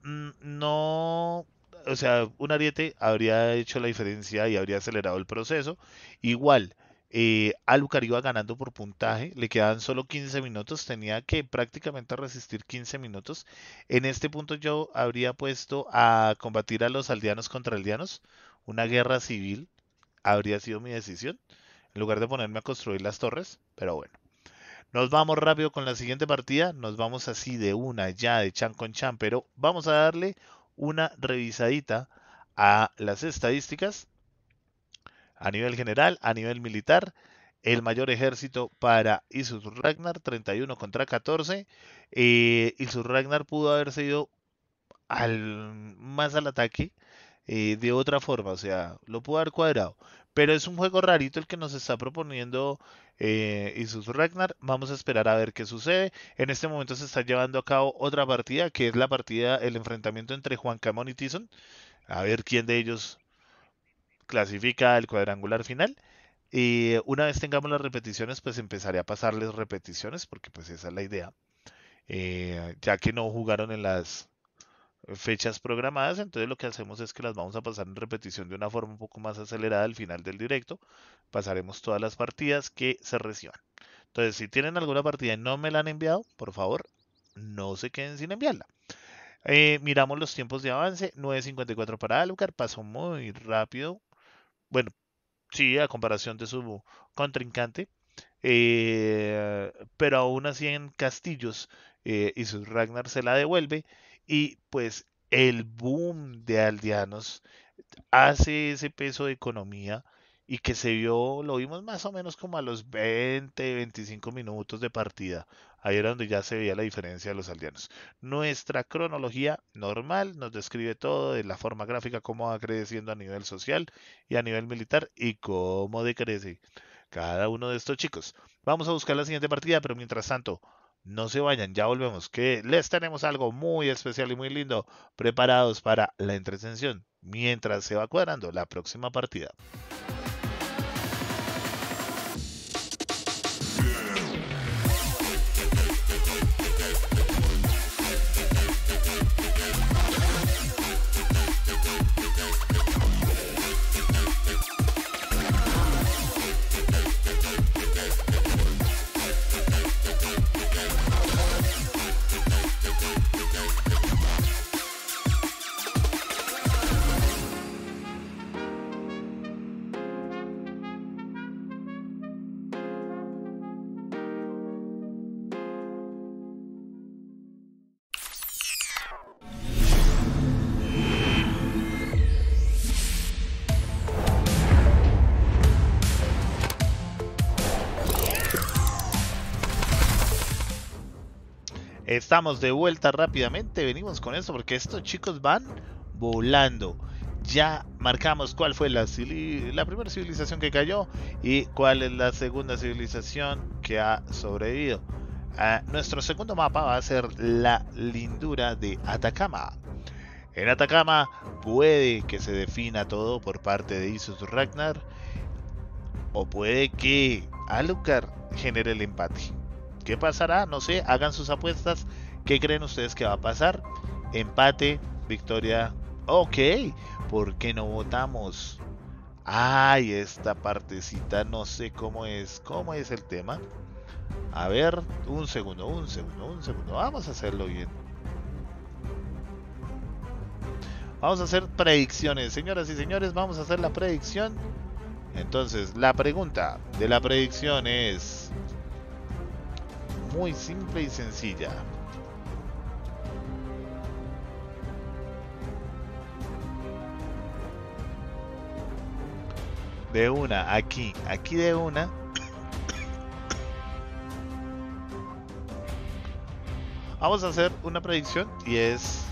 Mm, no, o sea, un ariete habría hecho la diferencia y habría acelerado el proceso. Igual. Eh, iba ganando por puntaje, le quedaban solo 15 minutos, tenía que prácticamente resistir 15 minutos. En este punto yo habría puesto a combatir a los aldeanos contra aldeanos, una guerra civil habría sido mi decisión, en lugar de ponerme a construir las torres, pero bueno. Nos vamos rápido con la siguiente partida, nos vamos así de una ya de chan con chan, pero vamos a darle una revisadita a las estadísticas a nivel general, a nivel militar, el mayor ejército para Isus Ragnar, 31 contra 14. Eh, Ragnar pudo haber sido al, más al ataque eh, de otra forma, o sea, lo pudo haber cuadrado. Pero es un juego rarito el que nos está proponiendo eh, Isus Ragnar. Vamos a esperar a ver qué sucede. En este momento se está llevando a cabo otra partida, que es la partida, el enfrentamiento entre Juan Camón y Tison. A ver quién de ellos clasifica el cuadrangular final. Y una vez tengamos las repeticiones, pues empezaré a pasarles repeticiones, porque pues esa es la idea. Eh, ya que no jugaron en las fechas programadas, entonces lo que hacemos es que las vamos a pasar en repetición de una forma un poco más acelerada al final del directo. Pasaremos todas las partidas que se reciban. Entonces, si tienen alguna partida y no me la han enviado, por favor, no se queden sin enviarla. Eh, miramos los tiempos de avance, 9.54 para Alucard, pasó muy rápido, bueno, sí, a comparación de su contrincante, eh, pero aún así en castillos, eh, y su Ragnar se la devuelve, y pues el boom de aldeanos hace ese peso de economía y que se vio, lo vimos más o menos como a los 20, 25 minutos de partida, Ahí era donde ya se veía la diferencia de los aldeanos. Nuestra cronología normal nos describe todo de la forma gráfica, cómo va creciendo a nivel social y a nivel militar y cómo decrece cada uno de estos chicos. Vamos a buscar la siguiente partida, pero mientras tanto, no se vayan, ya volvemos, que les tenemos algo muy especial y muy lindo preparados para la entretención mientras se va cuadrando la próxima partida. Estamos de vuelta rápidamente, venimos con eso porque estos chicos van volando. Ya marcamos cuál fue la, primera civilización que cayó y cuál es la segunda civilización que ha sobrevivido. Ah, nuestro segundo mapa va a ser la lindura de Atacama. En Atacama puede que se defina todo por parte de Isus Ragnar o puede que Alucard genere el empate. ¿Qué pasará? No sé, hagan sus apuestas. ¿Qué creen ustedes que va a pasar? Empate, victoria. Ok, ¿por qué no votamos? Ay, esta partecita no sé cómo es, cómo es el tema. A ver, un segundo, un segundo, un segundo. Vamos a hacerlo bien. Vamos a hacer predicciones, señoras y señores, vamos a hacer la predicción. Entonces, la pregunta de la predicción es, muy simple y sencilla. De una, aquí, aquí de una. Vamos a hacer una predicción y es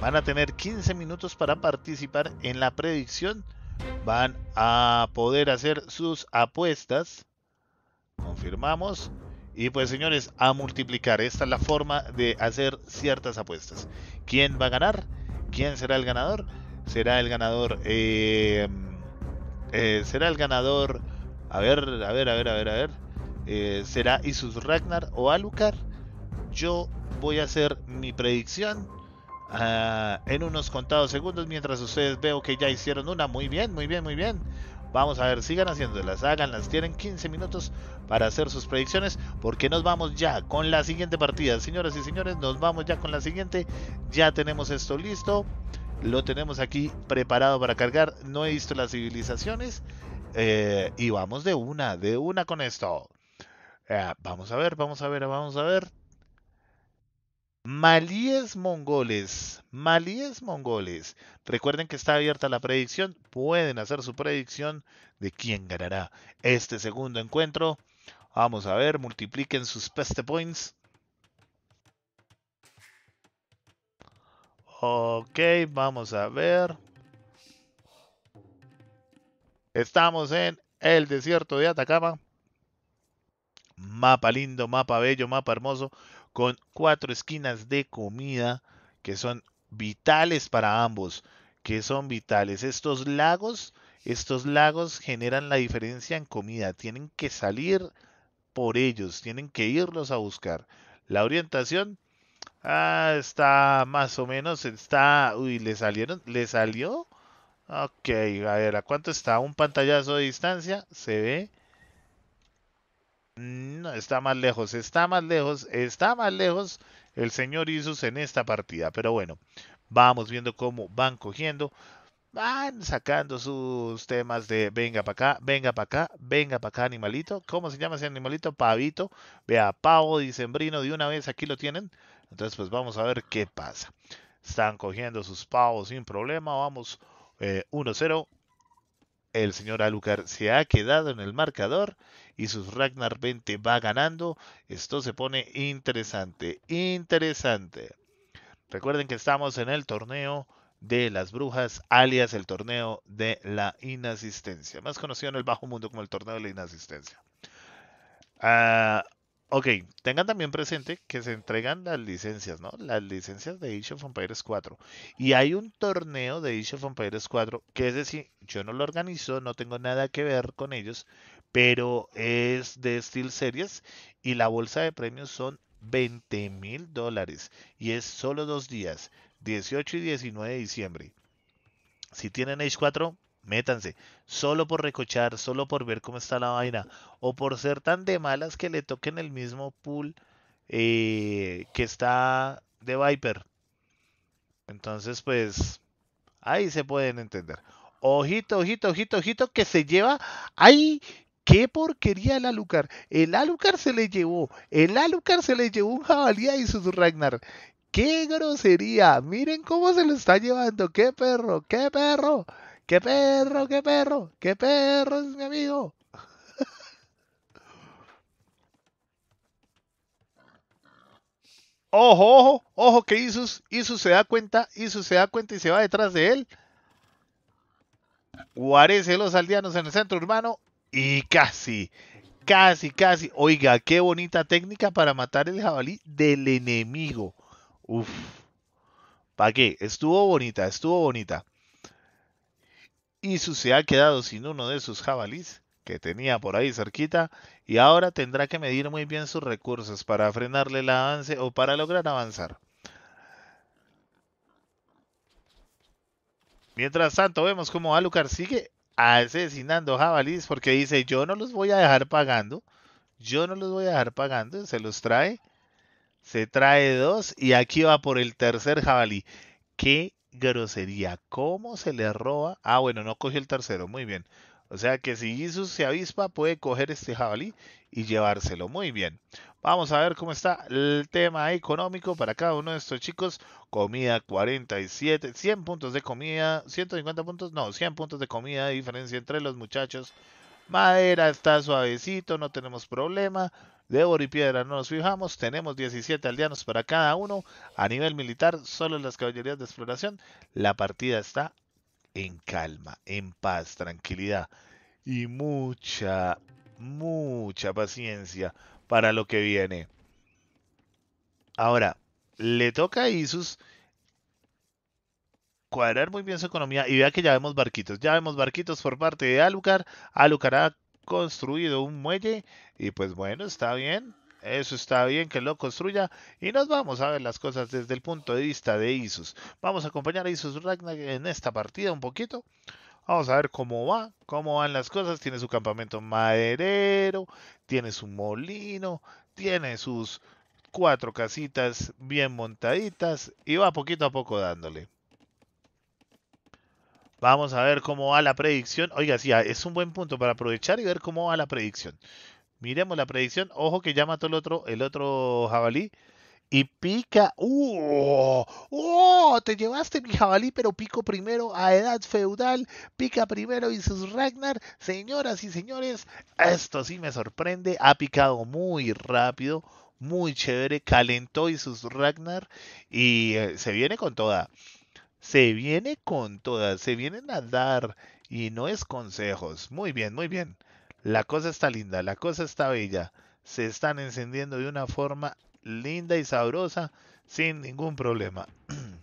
Van a tener 15 minutos para participar en la predicción. Van a poder hacer sus apuestas. Confirmamos. Y pues señores, a multiplicar. Esta es la forma de hacer ciertas apuestas. ¿Quién va a ganar? ¿Quién será el ganador? Será el ganador... Eh, eh, será el ganador... A ver, a ver, a ver, a ver, a ver. Eh, ¿Será Isus Ragnar o Alucard? Yo voy a hacer mi predicción. Ah, en unos contados segundos mientras ustedes veo que ya hicieron una. Muy bien, muy bien, muy bien. Vamos a ver, sigan haciéndolas, háganlas. Tienen 15 minutos para hacer sus predicciones porque nos vamos ya con la siguiente partida. Señoras y señores, nos vamos ya con la siguiente. Ya tenemos esto listo. Lo tenemos aquí preparado para cargar. No he visto las civilizaciones. Eh, y vamos de una, de una con esto. Eh, vamos a ver, vamos a ver, vamos a ver. Malíes mongoles, malíes mongoles. Recuerden que está abierta la predicción. Pueden hacer su predicción de quién ganará este segundo encuentro. Vamos a ver, multipliquen sus peste points. Ok, vamos a ver. Estamos en el desierto de Atacama. Mapa lindo, mapa bello, mapa hermoso con cuatro esquinas de comida que son vitales para ambos, que son vitales. Estos lagos, estos lagos generan la diferencia en comida, tienen que salir por ellos, tienen que irlos a buscar. La orientación ah, está más o menos, está, uy, le salieron, le salió. Ok, a ver, ¿a cuánto está? Un pantallazo de distancia, se ve Mm, no, está más lejos, está más lejos, está más lejos el señor Isus en esta partida. Pero bueno, vamos viendo cómo van cogiendo. Van sacando sus temas de venga para acá, venga para acá, venga para acá, animalito. ¿Cómo se llama ese animalito? Pavito. Vea, pavo dicembrino de una vez, aquí lo tienen. Entonces, pues vamos a ver qué pasa. Están cogiendo sus pavos sin problema. Vamos 1-0. Eh, el señor Alucar se ha quedado en el marcador y sus Ragnar 20 va ganando. Esto se pone interesante, interesante. Recuerden que estamos en el torneo de las brujas, alias el torneo de la inasistencia, más conocido en el bajo mundo como el torneo de la inasistencia. Ah, ok, tengan también presente que se entregan las licencias, ¿no? Las licencias de Age of 4. Y hay un torneo de Age of 4 que es decir, yo no lo organizo, no tengo nada que ver con ellos, pero es de Steel Series y la bolsa de premios son 20 mil dólares y es solo dos días, 18 y 19 de diciembre. Si tienen h 4, métanse, solo por recochar, solo por ver cómo está la vaina o por ser tan de malas que le toquen el mismo pool eh, que está de Viper. Entonces, pues ahí se pueden entender. Ojito, ojito, ojito, ojito, que se lleva. ¡Ay! qué porquería el Alucar, El Alucar se le llevó. El Alucar se le llevó un jabalí a Isus Ragnar. ¡Qué grosería! Miren cómo se lo está llevando. ¡Qué perro! ¡Qué perro! ¡Qué perro! ¡Qué perro! ¡Qué perro es mi amigo! ojo, ojo, ojo que Isus, Isus se da cuenta, Isus se da cuenta y se va detrás de él. Guarece los aldeanos en el centro urbano y casi, casi, casi. Oiga, qué bonita técnica para matar el jabalí del enemigo. Uf. ¿Para qué? Estuvo bonita, estuvo bonita. Y su se ha quedado sin uno de sus jabalís que tenía por ahí cerquita y ahora tendrá que medir muy bien sus recursos para frenarle el avance o para lograr avanzar. Mientras tanto vemos cómo Alucard sigue asesinando jabalíes porque dice, yo no los voy a dejar pagando, yo no los voy a dejar pagando, se los trae, se trae dos y aquí va por el tercer jabalí. ¡Qué grosería! ¿Cómo se le roba? Ah, bueno, no cogió el tercero, muy bien. O sea que si Jesús se avispa, puede coger este jabalí y llevárselo. Muy bien. Vamos a ver cómo está el tema económico para cada uno de estos chicos. Comida 47, 100 puntos de comida, 150 puntos, no, 100 puntos de comida diferencia entre los muchachos. Madera está suavecito, no tenemos problema. De oro y piedra no nos fijamos. Tenemos 17 aldeanos para cada uno. A nivel militar, solo las caballerías de exploración. La partida está en calma, en paz, tranquilidad y mucha, mucha paciencia para lo que viene. Ahora, le toca a Isus cuadrar muy bien su economía y vea que ya vemos barquitos. Ya vemos barquitos por parte de Alucar. Alucar ha construido un muelle y pues bueno, está bien. Eso está bien que lo construya y nos vamos a ver las cosas desde el punto de vista de Isus. Vamos a acompañar a Isus Ragnar en esta partida un poquito. Vamos a ver cómo va, cómo van las cosas. Tiene su campamento maderero, tiene su molino, tiene sus cuatro casitas bien montaditas y va poquito a poco dándole. Vamos a ver cómo va la predicción. Oiga, sí, ah, es un buen punto para aprovechar y ver cómo va la predicción. Miremos la predicción. Ojo que ya mató el otro, el otro jabalí y pica. ¡Uh! ¡Oh! Te llevaste mi jabalí, pero pico primero a edad feudal. Pica primero y sus Ragnar. Señoras y señores, esto sí me sorprende. Ha picado muy rápido, muy chévere. Calentó y sus Ragnar. Y eh, se viene con toda. Se viene con toda. Se vienen a dar. Y no es consejos. Muy bien, muy bien. La cosa está linda, la cosa está bella. Se están encendiendo de una forma linda y sabrosa sin ningún problema.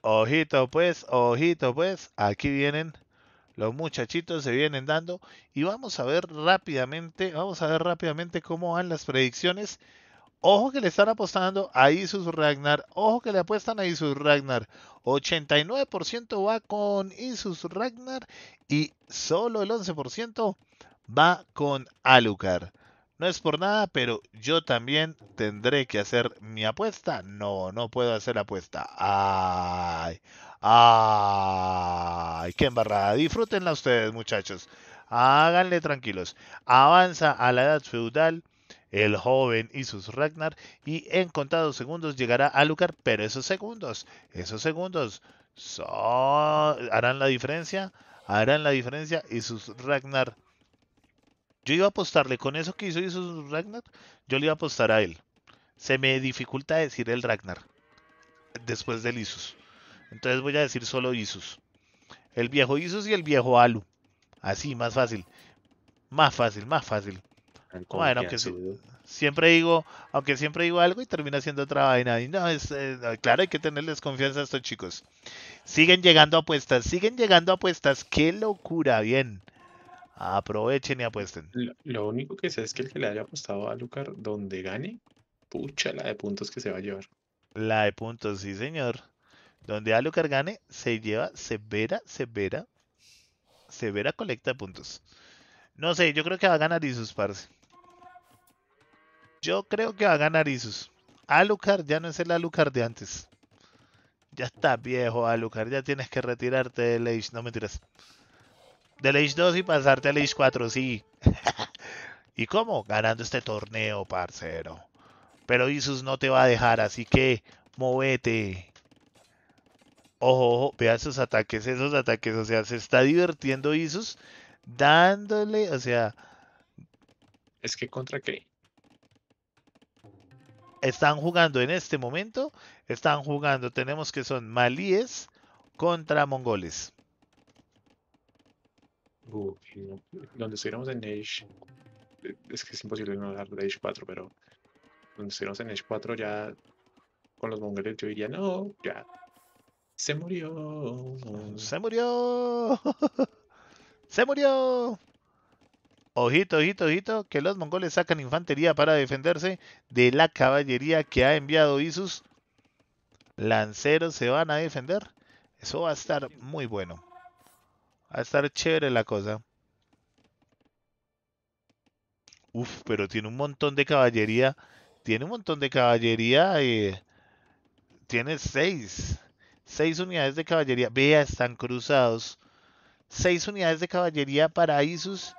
ojito pues, ojito pues, aquí vienen los muchachitos se vienen dando y vamos a ver rápidamente, vamos a ver rápidamente cómo van las predicciones. Ojo que le están apostando a Isus Ragnar, ojo que le apuestan a Isus Ragnar. 89% va con Isus Ragnar y solo el 11% va con Alucard. No es por nada, pero yo también tendré que hacer mi apuesta. No, no puedo hacer apuesta. Ay, ay, qué embarrada. Disfrútenla ustedes, muchachos. Háganle tranquilos. Avanza a la edad feudal el joven y sus Ragnar y en contados segundos llegará a lugar, pero esos segundos, esos segundos harán la diferencia, harán la diferencia y sus Ragnar yo iba a apostarle con eso que hizo, Isus Ragnar. Yo le iba a apostar a él. Se me dificulta decir el Ragnar después del Isus. Entonces voy a decir solo Isus. El viejo Isus y el viejo Alu. Así, más fácil. Más fácil, más fácil. Bueno, aunque siempre digo, aunque siempre digo algo y termina siendo otra vaina. no, es, eh, claro, hay que tenerles confianza a estos chicos. Siguen llegando apuestas, siguen llegando apuestas. ¡Qué locura! Bien. Aprovechen y apuesten. Lo, único que sé es que el que le haya apostado a Lucar donde gane, pucha la de puntos que se va a llevar. La de puntos, sí señor. Donde Alucard gane, se lleva severa, severa, severa colecta de puntos. No sé, yo creo que va a ganar Isus, parce. Yo creo que va a ganar Isus. Alucard ya no es el Alucard de antes. Ya está viejo, Alucard. Ya tienes que retirarte de no No mentiras. Del Age 2 y pasarte al Age 4, sí. ¿Y cómo? Ganando este torneo, parcero. Pero Isus no te va a dejar, así que movete. Ojo, ojo, vea esos ataques, esos ataques. O sea, se está divirtiendo Isus dándole, o sea... Es que contra qué? Están jugando en este momento, están jugando, tenemos que son malíes contra mongoles donde estuviéramos en Edge, eh, es que es imposible no hablar de Edge 4, pero donde estuviéramos en Edge 4 ya con los mongoles yo diría, no, ya, se murió. Se murió. Se murió. Ojito, ojito, ojito, que los mongoles sacan infantería para defenderse de la caballería que ha enviado Isus lanceros se van a defender. Eso va a estar muy bueno a estar chévere la cosa. Uf, pero tiene un montón de caballería. Tiene un montón de caballería. Eh, tiene seis. Seis unidades de caballería. Vea, están cruzados. Seis unidades de caballería para Isus.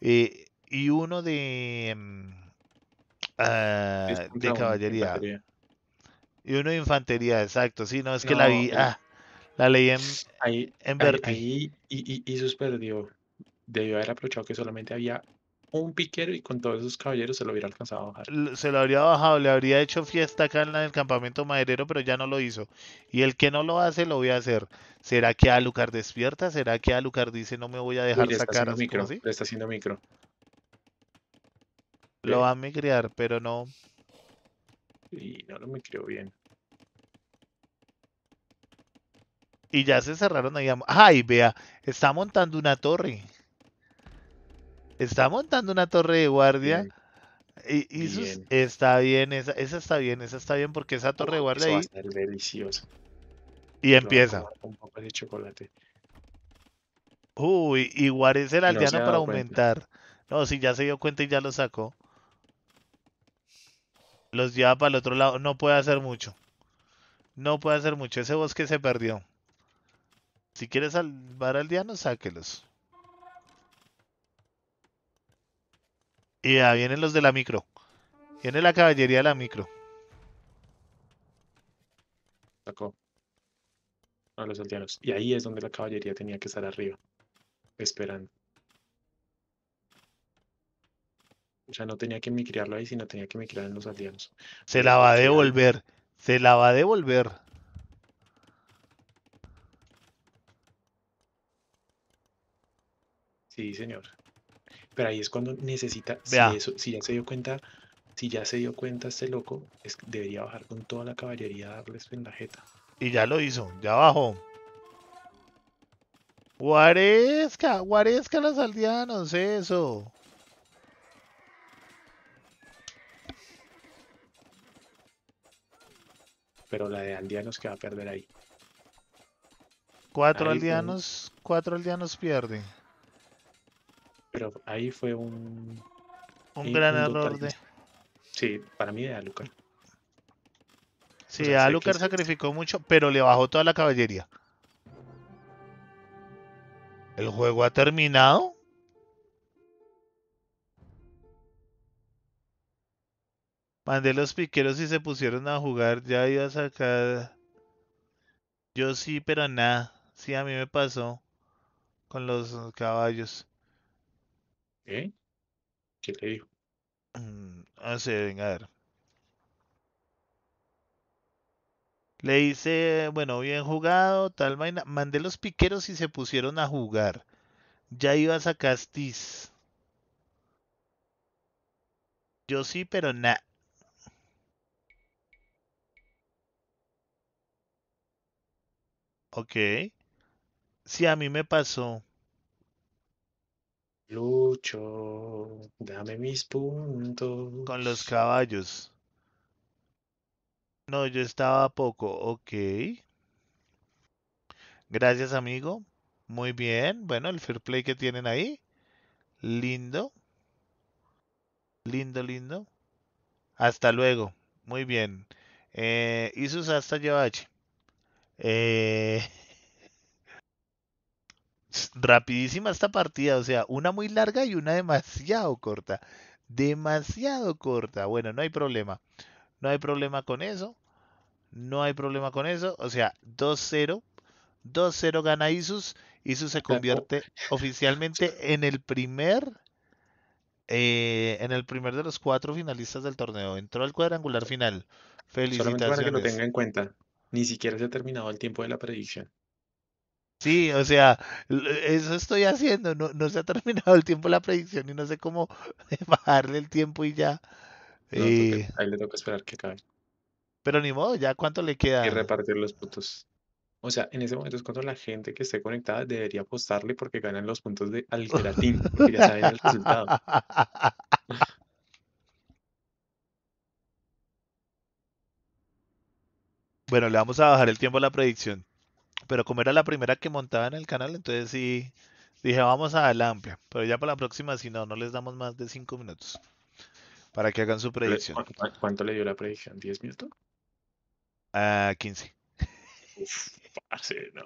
Eh, y uno de. Mm, ah, de caballería. Y uno de infantería, exacto. Sí, no, es que la vi. Ah, la ley en, ahí, ahí, y, sus pues, perdió. Debió haber aprovechado que solamente había un piquero y con todos esos caballeros se lo hubiera alcanzado a bajar. Se lo habría bajado, le habría hecho fiesta acá en el campamento maderero, pero ya no lo hizo. Y el que no lo hace, lo voy a hacer. ¿Será que Alucar despierta? ¿Será que Alucar dice no me voy a dejar sacar? micro, está haciendo micro. Lo eh. va a migrear, pero no. Y no lo creo bien. Y ya se cerraron ahí. Ay, vea, está montando una torre. Está montando una torre de guardia. Y, está bien, esa, está bien, esa está bien porque esa torre de guardia ahí. Va delicioso. Y empieza. Un poco de chocolate. Uy, igual es el aldeano para aumentar. No, si ya se dio cuenta y ya lo sacó. Los lleva para el otro lado. No puede hacer mucho. No puede hacer mucho. Ese bosque se perdió. Si quieres salvar al diano, sáquelos. Y ya vienen los de la micro. Viene la caballería de la micro. Sacó a los aldeanos. Y ahí es donde la caballería tenía que estar arriba, esperando. O sea, no tenía que micriarlo ahí, sino tenía que micriar en los aldeanos. Se la va a devolver. Se la va a devolver. Sí, señor. Pero ahí es cuando necesita, si, eso, si, ya se dio cuenta, si ya se dio cuenta este loco, es, debería bajar con toda la caballería a darles vendajeta. Y ya lo hizo, ya bajó. Guaresca, guaresca los aldeanos, eso. Pero la de aldeanos que va a perder ahí. Cuatro aldeanos, cuatro aldeanos pierde. Pero ahí fue un. Un gran error de. Sí, para mí de Alucard. Sí, a sacrificó mucho, pero le bajó toda la caballería. El juego ha terminado. Mandé los piqueros y se pusieron a jugar. Ya iba a sacar. Yo sí, pero nada. Sí, a mí me pasó con los caballos. ¿Eh? ¿Qué te digo? Mm, hace, a ver. Le dice, bueno, bien jugado, tal vaina. Mandé los piqueros y se pusieron a jugar. Ya ibas a Castiz. Yo sí, pero na Ok. Sí, a mí me pasó. Lucho, dame mis puntos. Con los caballos. No, yo estaba poco. Ok. Gracias, amigo. Muy bien. Bueno, el fair play que tienen ahí. Lindo. Lindo, lindo. Hasta luego. Muy bien. Eh, ¿Y Isus hasta llevache. Eh. rapidísima esta partida, o sea, una muy larga y una demasiado corta. Demasiado corta. Bueno, no hay problema. No hay problema con eso. No hay problema con eso. O sea, 2-0. 2-0 gana Isus. Isus se convierte oficialmente en el primer. Eh, en el primer de los cuatro finalistas del torneo. Entró al cuadrangular final. Felicitaciones. Solamente para que lo tenga en cuenta. Ni siquiera se ha terminado el tiempo de la predicción. Sí, o sea, eso estoy haciendo. No, no, se ha terminado el tiempo la predicción y no sé cómo bajarle el tiempo y ya. Eh, ahí le toca esperar que acabe. Pero ni modo, ya cuánto le queda. Y repartir los puntos. O sea, en ese momento es cuando la gente que esté conectada debería apostarle porque ganan los puntos de Algeratín, porque ya saben el resultado. bueno, le vamos a bajar el tiempo a la predicción pero como era la primera que montaba en el canal, entonces sí dije, vamos a la amplia. Pero ya para la próxima, si no, no les damos más de cinco minutos para que hagan su predicción. ¿Cu cuánto le dio la predicción? ¿10 minutos? Ah, 15. Uf, no.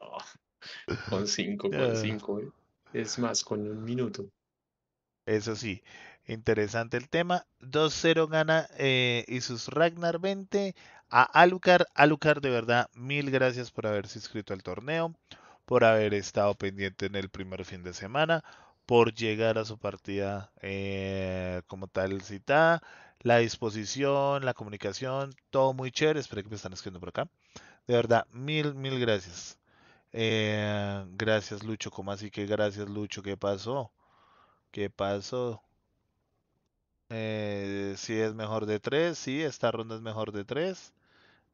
Con cinco, con ah. cinco. Eh. Es más, con un minuto. Eso sí, interesante el tema. 2-0 gana eh, Isus Ragnar 20, a Alucard. lucar de verdad, mil gracias por haberse inscrito al torneo, por haber estado pendiente en el primer fin de semana, por llegar a su partida eh, como tal citada. La disposición, la comunicación, todo muy chévere. Espero que me están escribiendo por acá. De verdad, mil, mil gracias. Eh, gracias, Lucho. ¿Cómo así que gracias, Lucho? ¿Qué pasó? ¿Qué pasó? Eh, si es mejor de tres sí, esta ronda es mejor de tres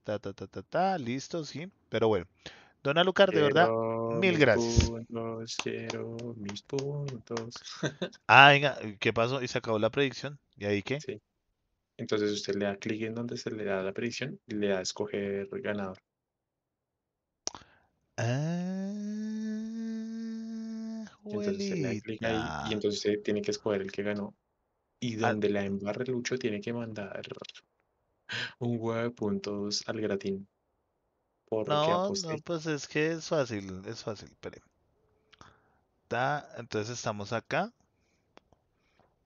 Ta, ta, ta, listo, sí. Pero bueno. Don Alucard, de verdad, mil gracias. Puntos, mis puntos. ah, venga, ¿qué pasó? Y se acabó la predicción. ¿Y ahí qué? Sí. Entonces usted le da clic en donde se le da la predicción y le da a escoger ganador. Ah, y entonces se da clic ahí y entonces usted tiene que escoger el que ganó. Y ah. donde la embarre Lucho tiene que mandar el un huevo de puntos al gratín. Por no, no, pues es que es fácil, es fácil, espere. entonces estamos acá.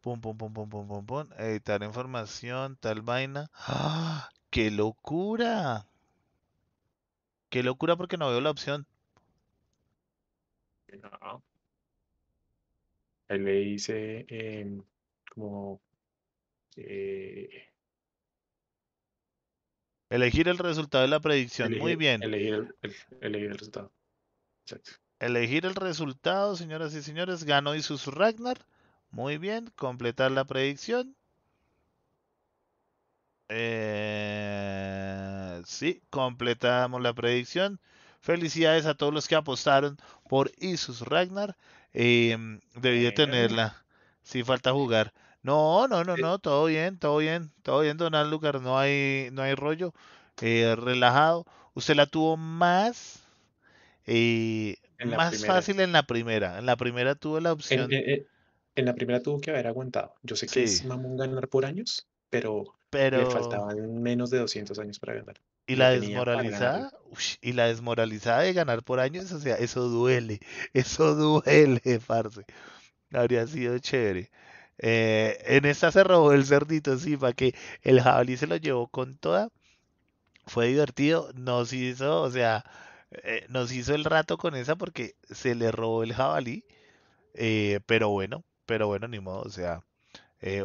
Pum, pum, pum, pum, pum, pum, pum. Editar información, tal vaina. ¡Ah! ¡Qué locura! ¡Qué locura porque no veo la opción! No. Ahí le hice eh, como eh, Elegir el resultado de la predicción. Muy bien. Elegir el, resultado. Elegir el resultado, señoras y señores. Ganó Isus Ragnar. Muy bien. Completar la predicción. Eh, sí, completamos la predicción. Felicidades a todos los que apostaron por Isus Ragnar. Em, debí de tenerla. Si falta jugar. No, no, no, no, todo bien, todo bien, todo bien, don Alucard, no hay, no hay rollo, eh, relajado. Usted la tuvo más, eh, más fácil en la primera. En la primera tuvo la opción. Eh, eh, en, la primera tuvo que haber aguantado. Yo sé que es mamón ganar por años, pero, le faltaban menos de 200 años para ganar. Y la desmoralizada, y la desmoralizada de ganar por años, o sea, eso duele, eso duele, parce. Habría sido chévere. Eh, en esta se robó el cerdito sí, para que el jabalí se lo llevó con toda. Fue divertido, nos hizo, o sea, eh, nos hizo el rato con esa porque se le robó el jabalí. Eh, pero bueno, pero bueno, ni modo, o sea,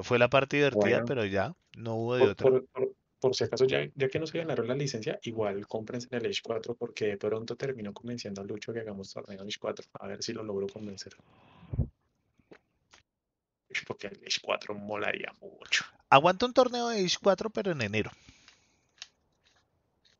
fue la parte divertida, pero ya no hubo de por, otra. Por, si acaso, ya, ya que no se ganaron la licencia, igual cómprense el h 4 porque de pronto terminó convenciendo a Lucho que hagamos torneo h 4. A ver si lo logró convencer porque el x 4 molaría mucho. Aguanta un torneo de x 4, pero en enero.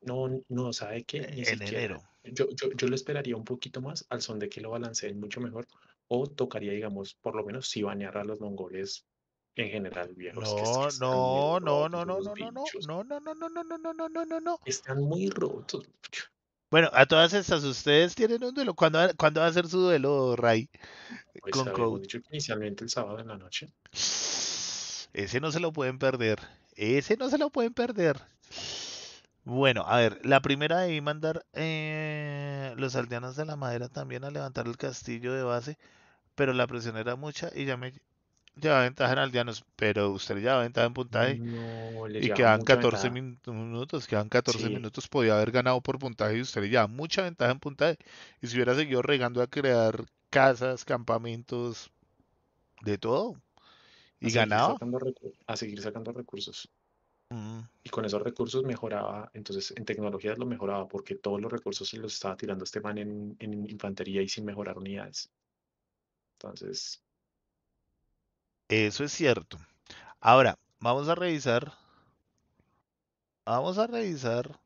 No, no, ¿sabe qué? en enero. Yo, yo, yo, lo esperaría un poquito más al son de que lo balanceen mucho mejor. O tocaría, digamos, por lo menos si bañara a los mongoles en general, viejos. No, no, no, no, no, no, no, no, no, no, no, no, no, no, no, no, no, no, no. Están muy rotos. Bueno, a todas estas, ¿ustedes tienen un duelo? ¿Cuándo, va, a ser su duelo, Ray? Pues con Coach. inicialmente el sábado en la noche. Ese no se lo pueden perder. Ese no se lo pueden perder. Bueno, a ver, la primera de mandar eh, los aldeanos de la madera también a levantar el castillo de base, pero la presión era mucha y ya me ya ventaja en aldeanos, pero usted lleva ventaja en puntaje. y quedan 14 minutos, quedan 14 minutos, podía haber ganado por puntaje y usted ya mucha ventaja en puntaje. Y si hubiera seguido regando a crear casas, campamentos, de todo. Y ganaba. a seguir sacando recursos. Mm. Y con esos recursos mejoraba, entonces en tecnologías lo mejoraba porque todos los recursos se los estaba tirando este man en infantería y sin mejorar unidades. Entonces, eso es cierto. Ahora, vamos a revisar. Vamos a revisar.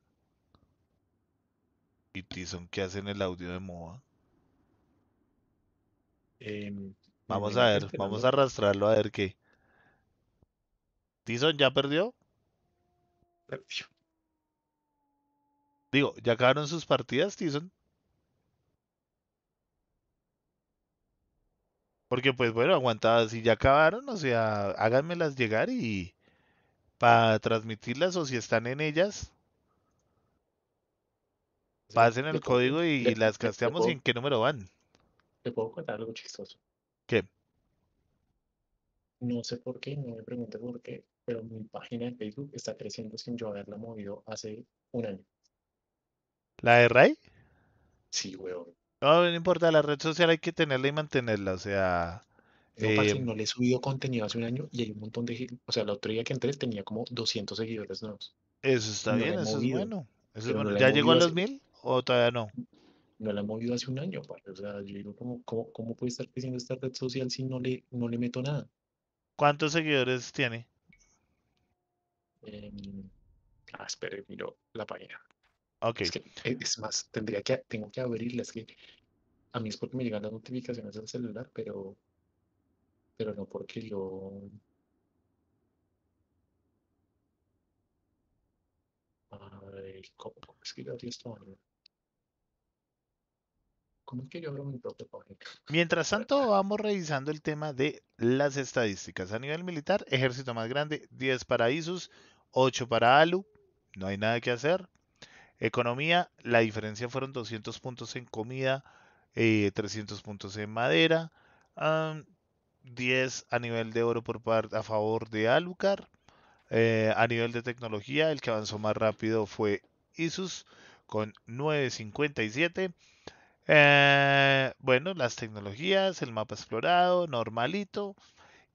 ¿Y Tison qué hace en el audio de MOA? Em, vamos a ver, vamos a arrastrarlo a ver qué. ¿Tison ya perdió? Perdió. Digo, ¿ya acabaron sus partidas, Tison? Porque pues bueno, aguantadas y ya acabaron, o sea, háganmelas llegar y para transmitirlas o si están en ellas, pasen el código y, las casteamos y en qué número van. Te puedo contar algo chistoso. ¿Qué? No sé por qué, no me pregunté por qué, pero mi página de Facebook está creciendo sin yo haberla movido hace un año. ¿La de Ray? Sí, weón. No, no importa, la red social hay que tenerla y mantenerla, o sea... No, em, no le he subido contenido hace un año y hay un montón de... O sea, la otra día que entré tenía como 200 seguidores nuevos. Eso está bien, eso es bueno. ¿Ya llegó a los mil o todavía no? No la he movido hace un año, O sea, yo digo, ¿cómo, cómo, cómo puede estar creciendo esta red social si no le, no le meto nada? ¿Cuántos seguidores tiene? Em, ah, espere, miro la página. Ok. Eh, es, más, tendría que, tengo que abrirla, es que a mí es porque me llegan las notificaciones del celular, pero, pero no porque yo... ¿cómo, es que yo abrí ¿Cómo es que yo abro Mientras tanto, vamos revisando el tema de las estadísticas. A nivel militar, ejército más grande, 10 para ISUS, 8 para ALU, no hay nada que hacer. Economía, la diferencia fueron 200 puntos en comida, 300 eh, puntos en madera, 10 a nivel de oro por parte a favor de Alucard. Eh, a nivel de tecnología, el que avanzó más rápido fue Isus con 957. Eh, bueno, las tecnologías, el mapa explorado, normalito.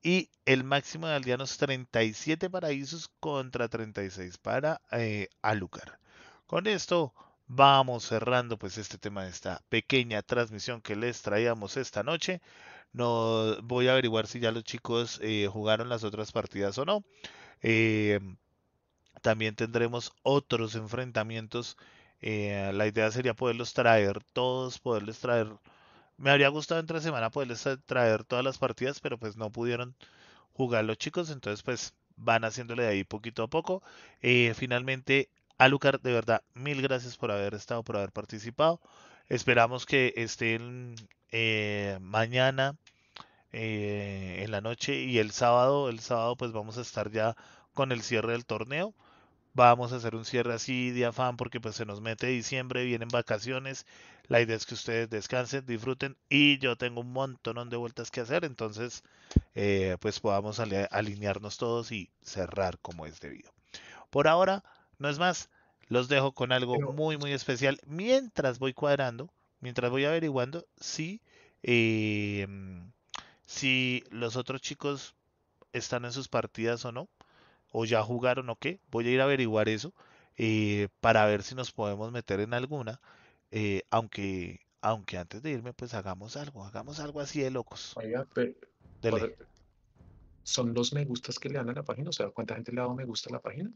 Y el máximo de aldeanos 37 para Isus contra 36 para eh, Con esto vamos cerrando pues este tema de esta pequeña transmisión que les traíamos esta noche. No voy a averiguar si ya los chicos eh, jugaron las otras partidas o no. Eh, también tendremos otros enfrentamientos. Eh, la idea sería poderlos traer todos, poderles traer. Me habría gustado entre semana poderles traer todas las partidas, pero pues no pudieron jugar los chicos, entonces pues van haciéndole de ahí poquito a poco. finalmente Alucard, de verdad, mil gracias por haber estado, por haber participado. Esperamos que estén eh, mañana eh, en la noche y el sábado. El sábado pues vamos a estar ya con el cierre del torneo. Vamos a hacer un cierre así de afán porque pues se nos mete diciembre, vienen vacaciones. La idea es que ustedes descansen, disfruten y yo tengo un montón de vueltas que hacer. Entonces eh, pues podamos alinearnos todos y cerrar como es debido. Por ahora no es más, los dejo con algo muy, muy especial mientras voy cuadrando, mientras voy averiguando si, eh, mm, si los otros chicos están en sus partidas o no, o ya jugaron o qué. Voy a ir a averiguar eso eh, para ver si nos podemos meter en alguna, eh, aunque, aunque antes de irme, pues hagamos algo, hagamos algo así de locos. son los me gustas que le dan a la página, o sea, ¿cuánta gente le ha dado me gusta a la página?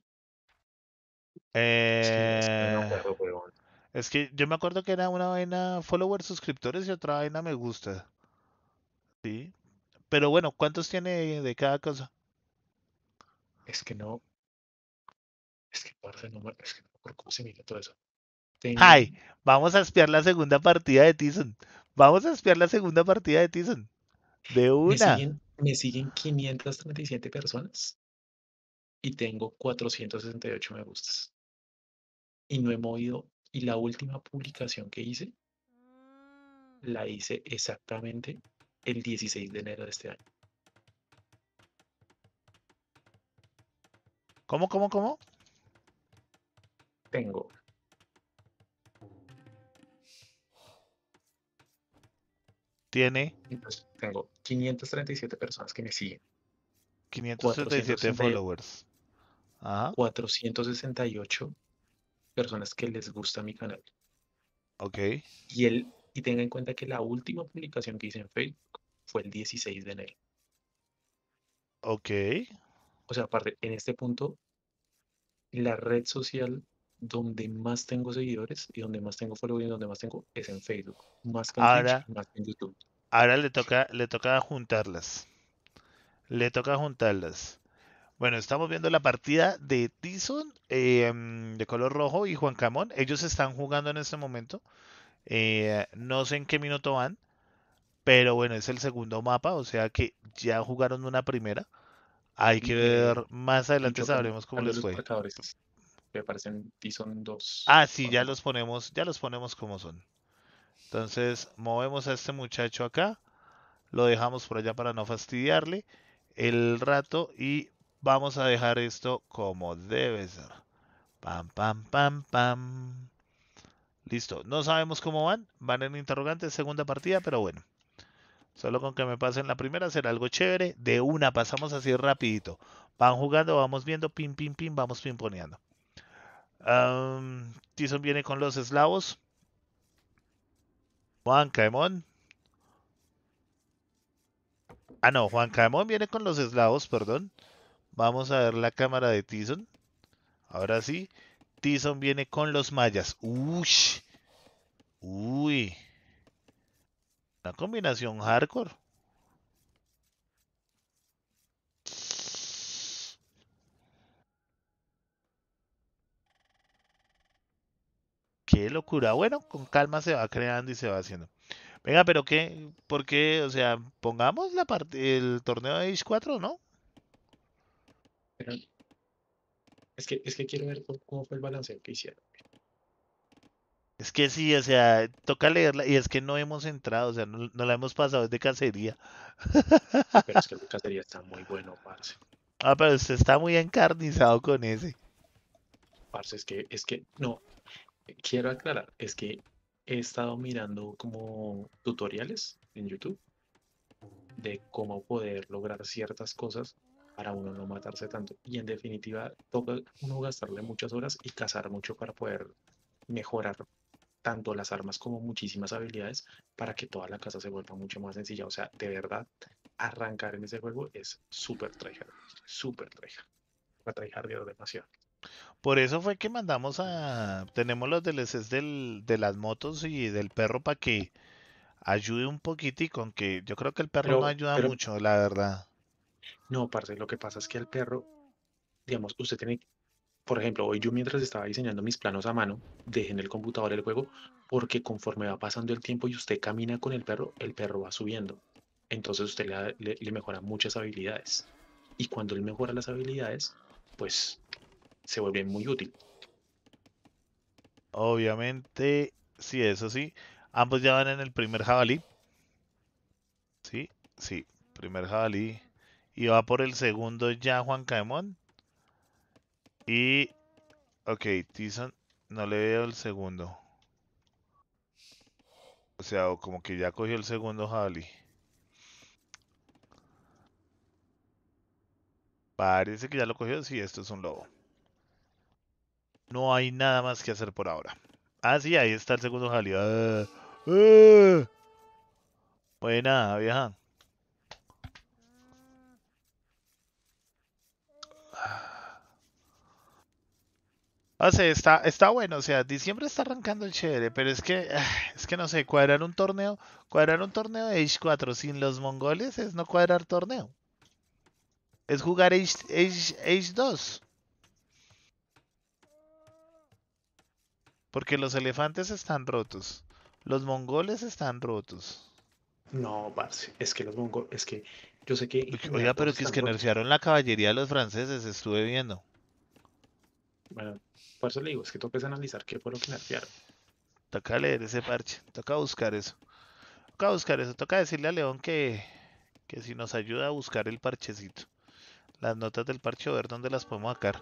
Eh, es, que yo me acuerdo que era una vaina followers, suscriptores y otra vaina me gusta. Sí. Pero bueno, ¿cuántos tiene de cada cosa? Es que no. Es que parce, no me, es que no me acuerdo cómo se mira todo eso. Ay, vamos a espiar la segunda partida de Tyson. Vamos a espiar la segunda partida de Tyson. De una. Me siguen, me siguen 537 personas y tengo 468 me gustas. Y no he movido. Y la última publicación que hice, mm. la hice exactamente el 16 de enero de este año. ¿Cómo, cómo, cómo? Tengo. Tiene. Pues, tengo 537 personas que me siguen. 537 followers. 468 personas que les gusta mi canal. Ok. Y, el, y tenga en cuenta que la última publicación que hice en Facebook fue el 16 de enero. Ok. O sea, aparte, en este punto, la red social donde más tengo seguidores y donde más tengo followers y donde más tengo es en Facebook. Más que en YouTube. Ahora le toca, le toca juntarlas. Le toca juntarlas. Bueno, estamos viendo la partida de Tison eh, mm, de color rojo y Juan Camón. Ellos están jugando en este momento. Eh, no sé en qué minuto van, pero bueno, es el segundo mapa, o sea que ya jugaron una primera. Hay que ver más adelante sabremos cómo les fue. Me parecen Tison 2. Ah, sí, ya los ponemos, ya los ponemos como son. Entonces, movemos a este muchacho acá. Lo dejamos por allá para no fastidiarle el rato y vamos a dejar esto como debe ser. Pam, pam, pam, pam. Listo. No sabemos cómo van. Van en interrogante, segunda partida, pero bueno. Solo con que me pasen la primera será algo chévere. De una, pasamos así rapidito. Van jugando, vamos viendo, pim, pim, pim, vamos pimponeando. Um, Tison viene con los eslavos. Juan Caemón. Ah, no, Juan Caemón viene con los eslavos, perdón. Vamos a ver la cámara de Tison. Ahora sí. Tison viene con los mayas. Uy. Uy. Una combinación hardcore. Qué locura. Bueno, con calma se va creando y se va haciendo. Venga, pero qué, ¿por qué? O sea, pongamos la parte, el torneo de Age 4, ¿no? es que, es que quiero ver cómo fue el balanceo que hicieron. Es que sí, o sea, toca leerla y es que no hemos entrado, o sea, no, la hemos pasado desde cacería. Pero es que la cacería está muy bueno, parce. Ah, pero usted está muy encarnizado con ese. Parce, es que, es que, no, quiero aclarar, es que he estado mirando como tutoriales en YouTube de cómo poder lograr ciertas cosas para uno no matarse tanto. Y en definitiva, toca uno gastarle muchas horas y cazar mucho para poder mejorar tanto las armas como muchísimas habilidades para que toda la casa se vuelva mucho más sencilla. O sea, de verdad, arrancar en ese juego es súper super súper va a de demasiado. Por eso fue que mandamos a. Tenemos los DLCs del, de las motos y del perro para que ayude un con que yo creo que el perro no ayuda mucho, la verdad. No, parce, lo que pasa es que al perro, digamos, usted tiene, por ejemplo, hoy yo mientras estaba diseñando mis planos a mano, dejé en el computador el juego, porque conforme va pasando el tiempo y usted camina con el perro, el perro va subiendo. Entonces usted le, mejora muchas habilidades. Y cuando él mejora las habilidades, pues se vuelve muy útil. Obviamente, sí, eso sí. Ambos ya van en el primer jabalí. Sí, sí, primer jabalí. Y va por el segundo ya Juan Caemón. Y... Ok, Tison, no le veo el segundo. O sea, como que ya cogió el segundo Javali. Parece que ya lo cogió. Sí, esto es un lobo. No hay nada más que hacer por ahora. Ah, sí, ahí está el segundo Javali. Eh. Ah, nada, ah. Buena, vieja. está, está bueno, o sea, diciembre está arrancando el chévere, pero es que, ah, es que no sé, cuadrar un torneo, cuadrar un torneo de Age 4 sin los mongoles es no cuadrar torneo. Es jugar Age, 2. Porque los elefantes están rotos. Los mongoles están rotos. No, parce, es que los mongoles, es que yo sé que... Oiga, pero es que nerfearon la caballería de los franceses, estuve viendo. Bueno, eso le es que toca analizar qué por lo que Toca leer ese parche, toca buscar eso. Toca buscar eso, toca decirle a León que, que si nos ayuda a buscar el parchecito. Las notas del parche, a ver dónde las podemos sacar.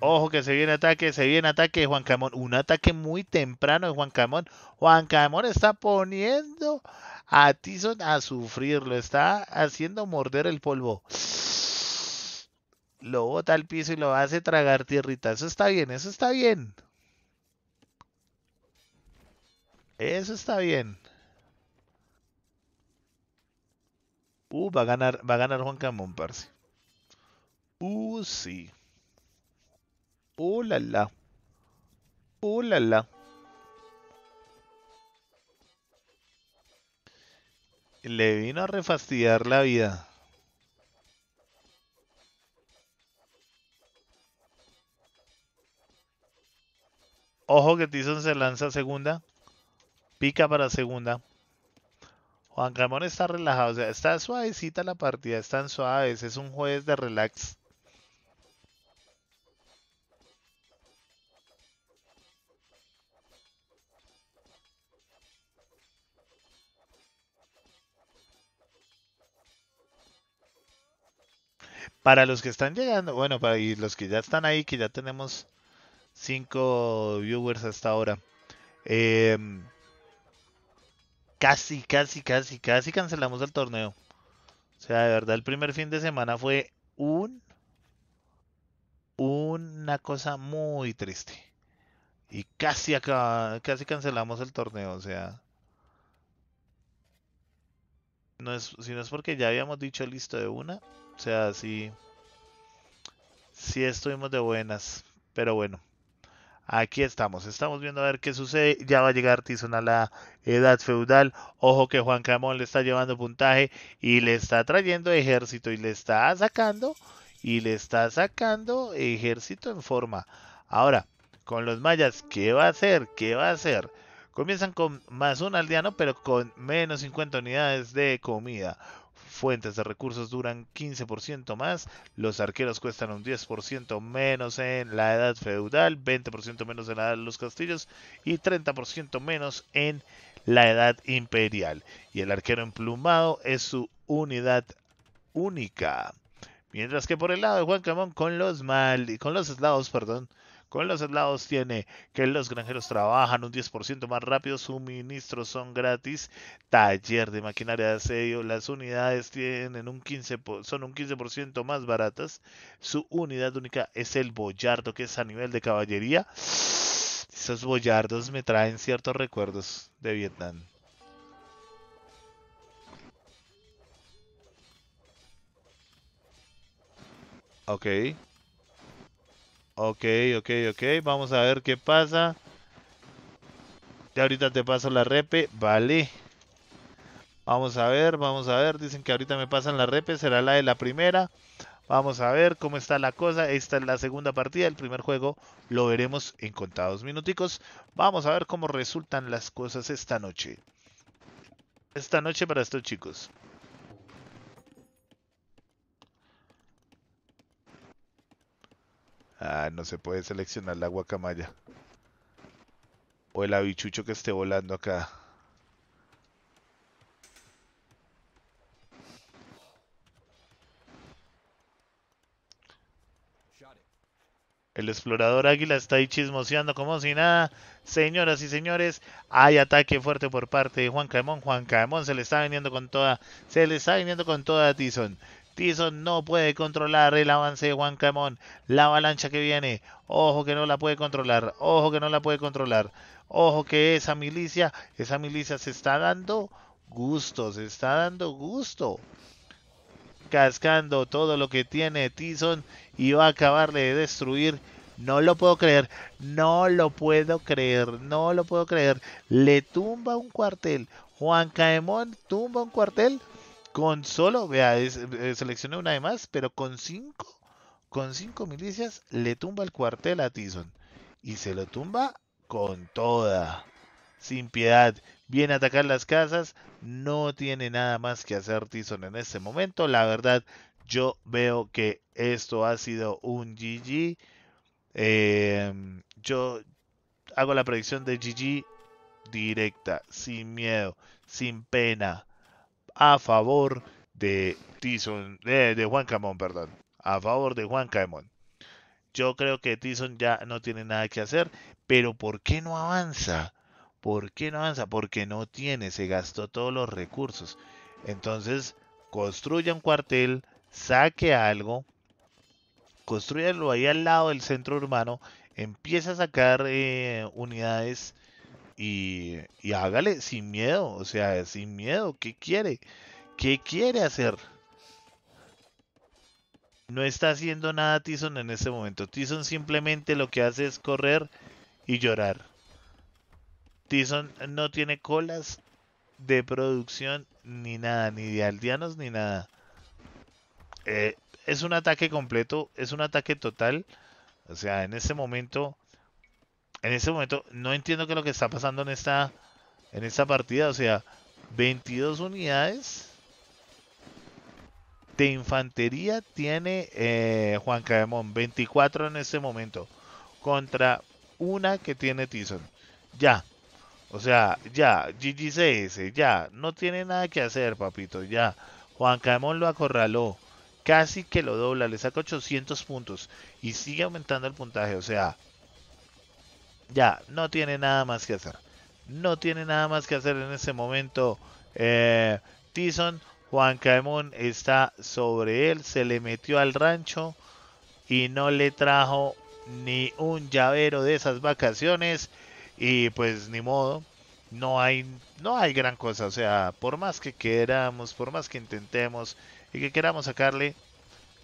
Ojo que se viene ataque, se viene ataque Juan Camón. Un ataque muy temprano de Juan Camón. Juan Camón está poniendo a Tison a sufrirlo, está haciendo morder el polvo lo bota al piso y lo hace tragar tierrita. Eso está bien, eso está bien. Eso está bien. Uh, va a ganar, va a ganar Juan Camón, parce. Uh, sí. Uh, la la. Uh, la la. Le vino a refastidiar la vida. Ojo que Tyson se lanza segunda. Pica para segunda. Juan Ramón está relajado. O sea, está suavecita la partida. Están suaves. Es un jueves de relax. Para los que están llegando, bueno, para y los que ya están ahí, que ya tenemos 5 viewers hasta ahora. Em, casi, casi, casi, casi cancelamos el torneo. O sea, de verdad, el primer fin de semana fue un una cosa muy triste. Y casi acá, casi cancelamos el torneo, o sea. No es, si no es porque ya habíamos dicho listo de una, o sea, sí, sí estuvimos de buenas, pero bueno. Aquí estamos, estamos viendo a ver qué sucede. Ya va a llegar Tizón a la edad feudal. Ojo que Juan Camón le está llevando puntaje y le está trayendo ejército y le está sacando y le está sacando ejército en forma. Ahora, con los mayas, ¿qué va a hacer? ¿Qué va a hacer? Comienzan con más un aldeano, pero con menos 50 unidades de comida fuentes de recursos duran 15% más, los arqueros cuestan un 10% menos en la edad feudal, 20% menos en la edad de los castillos y 30% menos en la edad imperial. Y el arquero emplumado es su unidad única. Mientras que por el lado de Juan Camón con los mal, con los eslavos, perdón, con los helados tiene que los granjeros trabajan un 10% más rápido, suministros son gratis, taller de maquinaria de asedio, las unidades tienen un 15 son un 15% más baratas, su unidad única es el boyardo que es a nivel de caballería. Esos boyardos me traen ciertos recuerdos de Vietnam. Ok. Ok, ok, ok. Vamos a ver qué pasa. Ya ahorita te paso la repe. Vale. Vamos a ver, vamos a ver. Dicen que ahorita me pasan la repe. Será la de la primera. Vamos a ver cómo está la cosa. Esta es la segunda partida. El primer juego lo veremos en contados minuticos. Vamos a ver cómo resultan las cosas esta noche. Esta noche para estos chicos. Ah, no se puede seleccionar la guacamaya. O el habichucho que esté volando acá. El explorador águila está ahí chismoseando como si nada. Señoras y señores, hay ataque fuerte por parte de Juan Caemón. Juan Caemón se le está viniendo con toda. Se le está viniendo con toda a Tison. Tyson no puede controlar el avance de Juan Camón. La avalancha que viene. Ojo que no la puede controlar. Ojo que no la puede controlar. Ojo que esa milicia, esa milicia se está dando gusto, se está dando gusto. Cascando todo lo que tiene Tyson y va a acabarle de destruir. No lo puedo creer, no lo puedo creer, no lo puedo creer. Le tumba un cuartel. Juan Caemón tumba un cuartel. Con solo, vea, eh, seleccioné una de más, pero con cinco, con cinco milicias le tumba el cuartel a Tison. Y se lo tumba con toda. Sin piedad. Viene a atacar las casas. No tiene nada más que hacer Tison en este momento. La verdad, yo veo que esto ha sido un GG. Em, yo hago la predicción de GG directa, sin miedo, sin pena a favor de eh, de, Juan Camón, perdón, a favor de Juan Camón Yo creo que Tison ya no tiene nada que hacer, pero ¿por qué no avanza? ¿Por qué no avanza? Porque no tiene, se gastó todos los recursos. Entonces, construya un cuartel, saque algo, construyelo ahí al lado del centro urbano, empieza a sacar eh, unidades y, hágale sin miedo, o sea, sin miedo, ¿qué quiere? ¿Qué quiere hacer? No está haciendo nada Tison en este momento. Tison simplemente lo que hace es correr y llorar. Tison no tiene colas de producción ni nada, ni de aldeanos ni nada. Eh, es un ataque completo, es un ataque total. O sea, en este momento en ese momento no entiendo qué es lo que está pasando en esta, en esta partida. O sea, 22 unidades de infantería tiene eh, Juan Caemón. 24 en este momento. Contra una que tiene Tison. Ya. O sea, ya. GGCS. Ya. No tiene nada que hacer, papito. Ya. Juan Caemón lo acorraló. Casi que lo dobla. Le saca 800 puntos. Y sigue aumentando el puntaje. O sea, ya, no tiene nada más que hacer. No tiene nada más que hacer en ese momento eh, Tison. Juan Caemón está sobre él, se le metió al rancho y no le trajo ni un llavero de esas vacaciones y pues ni modo, no hay, no hay gran cosa, o sea, por más que queramos, por más que intentemos y que queramos sacarle,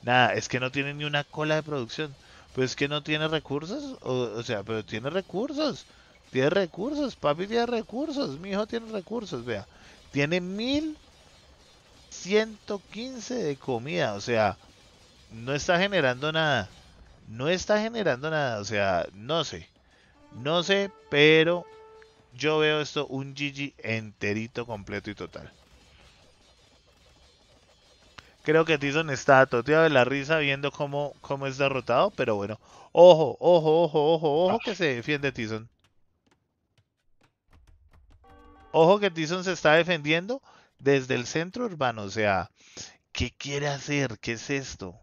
nada, es que no tiene ni una cola de producción. Pues que no tiene recursos, o, o sea, pero tiene recursos. Tiene recursos, papi tiene recursos, mi hijo tiene recursos, vea. Tiene 1115 de comida, o sea, no está generando nada. No está generando nada, o sea, no sé. No sé, pero yo veo esto un GG enterito, completo y total. Creo que Tyson está toteado de la risa viendo cómo, cómo es derrotado, pero bueno. Ojo, ojo, ojo, ojo, ojo que se defiende Tyson. Ojo que Tyson se está defendiendo desde el centro urbano. O sea, ¿qué quiere hacer? ¿Qué es esto?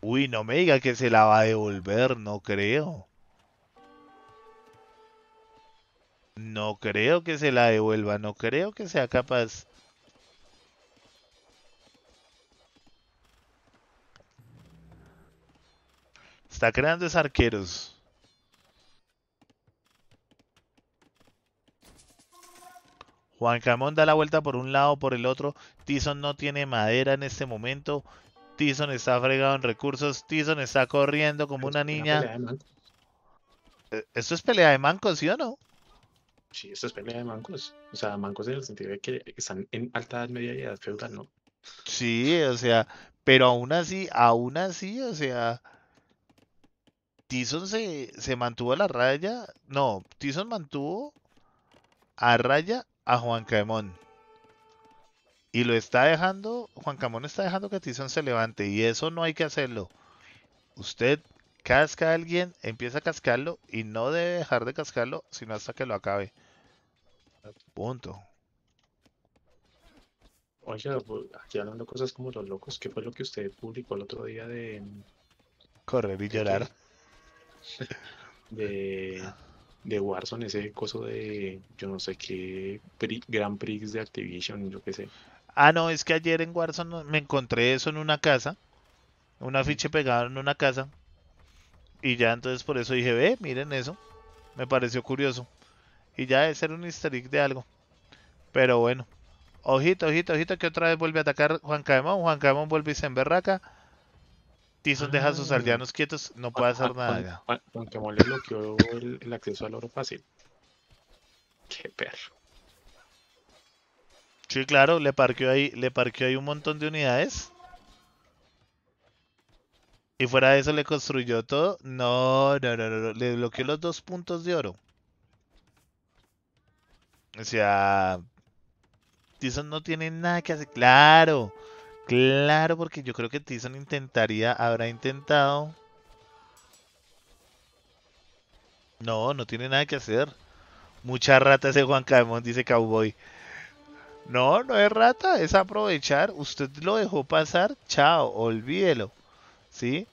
Uy, no me diga que se la va a devolver, no creo. No creo que se la devuelva, no creo que sea capaz Está creando es arqueros. Juan Camón da la vuelta por un lado, por el otro. Tison no tiene madera en este momento. Tison está fregado en recursos. Tison está corriendo como una niña. Eh, esto es pelea de mancos, ¿sí o no? Sí, esto es pelea de mancos. O sea, mancos en el sentido de que están en alta edad media y edad feudal, ¿no? Sí, o sea, pero aún así, aún así, o sea, Tison se, mantuvo a la raya. No, Tison mantuvo a raya a Juan Camón. Y lo está dejando, Juan Camón está dejando que Tison se levante. Y eso no hay que hacerlo. Usted casca a alguien, empieza a cascarlo y no debe dejar de cascarlo sino hasta que lo acabe. Punto. Oye, pues, aquí hablando cosas como los locos, ¿qué fue lo que usted publicó el otro día de... Correr y llorar de, de Warzone, ese coso de yo no sé qué Gran Grand Prix de Activision, yo qué sé. Ah, no, es que ayer en Warzone me encontré eso en una casa, un afiche pegado en una casa, y ya entonces por eso dije, ve, miren eso, me pareció curioso, y ya debe ser un easter de algo, pero bueno. Ojito, ojito, ojito que otra vez vuelve a atacar Juan Camón Juan Camón vuelve en se Tizon deja a sus aldeanos quietos, no puede hacer ah, ah, nada. Ah, Aunque Mole bloqueó el, acceso al oro fácil. Qué perro. Sí, claro, le parqueó ahí, le parqueó ahí un montón de unidades. Y fuera de eso le construyó todo. No, no, no, no, le bloqueó los dos puntos de oro. O sea, Tizon no tiene nada que hacer. Claro. Claro, porque yo creo que Tison intentaría, habrá intentado. No, no tiene nada que hacer. Mucha rata ese Juan carmon dice Cowboy. No, no es rata, es aprovechar. Usted lo dejó pasar, chao, olvídelo. ¿Sí?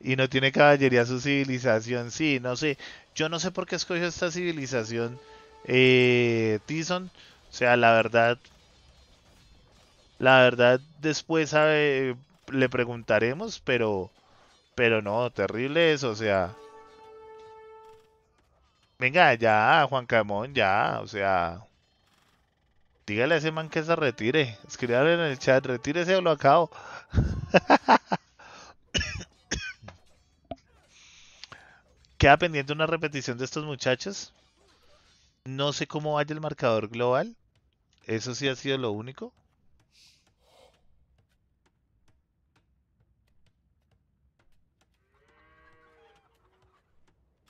Y no tiene caballería su civilización, sí, no sé. Yo no sé por qué escogió esta civilización eh, O sea, la verdad, la verdad, después le preguntaremos, pero, pero no, terrible eso, o sea. Venga, ya, Juan Camón, ya, o sea. Dígale a ese man que se retire. Escríbale en el chat, retírese o lo acabo. Queda pendiente una repetición de estos muchachos. No sé cómo vaya el marcador global. Eso sí ha sido lo único.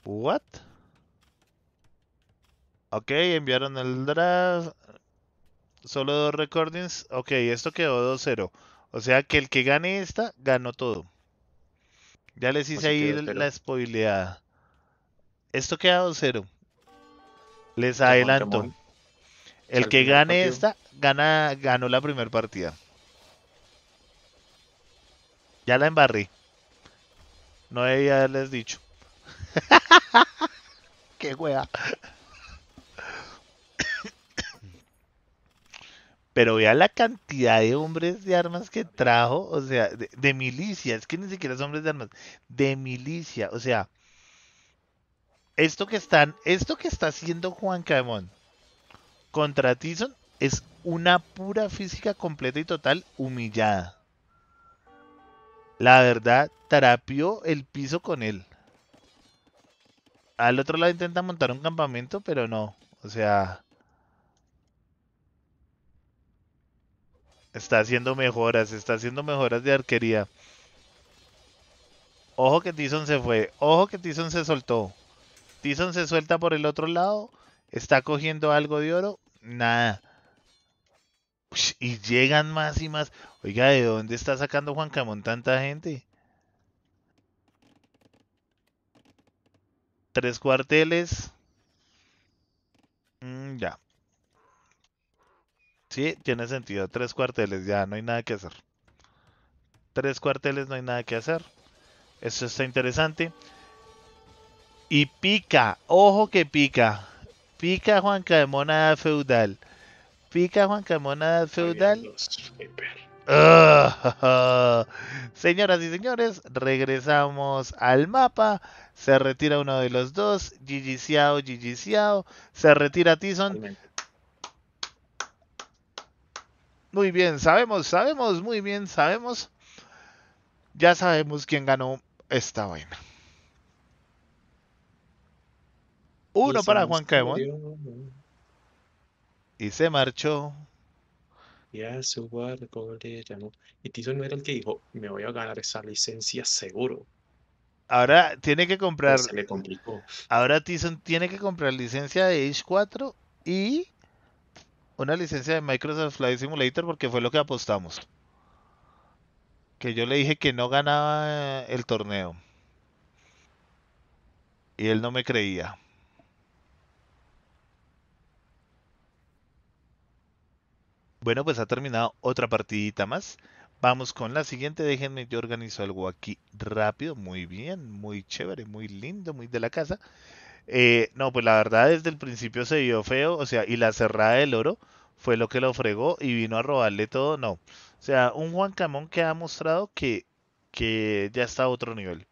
What? Ok, enviaron el draft. Solo dos recordings. Ok, esto quedó 2-0. O sea que el que gane esta, ganó todo. Ya les hice ahí la spoileada. Esto queda 2-0. Les adelanto. El que gane esta, gana, ganó la primera partida. Ya la embarré. No debía haberles dicho. Qué wea. Pero vea la cantidad de hombres de armas que trajo, o sea, de, milicia, es que ni siquiera son hombres de armas, de milicia, o sea, esto que están, esto que está haciendo Juan Camón contra Tyson es una pura física completa y total humillada. La verdad, Trapió el piso con él al otro lado intenta montar un campamento, pero no. O sea... Está haciendo mejoras, está haciendo mejoras de arquería. Ojo que Tison se fue, ojo que Tison se soltó. Tison se suelta por el otro lado, está cogiendo algo de oro, nada. y llegan más y más. Oiga, ¿de dónde está sacando Juan Camón tanta gente? Tres cuarteles. Mm, ya. Sí, tiene sentido. Tres cuarteles, ya, no hay nada que hacer. Tres cuarteles, no hay nada que hacer. Eso está interesante. Y pica, ojo que pica. Pica de monada feudal. Pica de monada feudal. Ah, señoras y señores, regresamos al mapa se retira uno de los dos, Gigi Xiao, Gigi se retira Tison. Muy bien, sabemos, sabemos, muy bien, sabemos. Ya sabemos quién ganó esta vaina. Uno para Juan Caemón. Y se marchó. Ya Y Tizón no era el que dijo, me voy a ganar esa licencia seguro. Ahora tiene que comprar. Pues se complicó. Ahora tiene que comprar licencia de Age 4 y una licencia de Microsoft Flight Simulator porque fue lo que apostamos. Que yo le dije que no ganaba el torneo. Y él no me creía. Bueno, pues ha terminado otra partidita más. Vamos con la siguiente, déjenme, yo organizo algo aquí rápido, muy bien, muy chévere, muy lindo, muy de la casa. Eh, no, pues la verdad desde el principio se vio feo, o sea, y la cerrada del oro fue lo que lo fregó y vino a robarle todo, no. O sea, un Juan Camón que ha mostrado que, que ya está a otro nivel.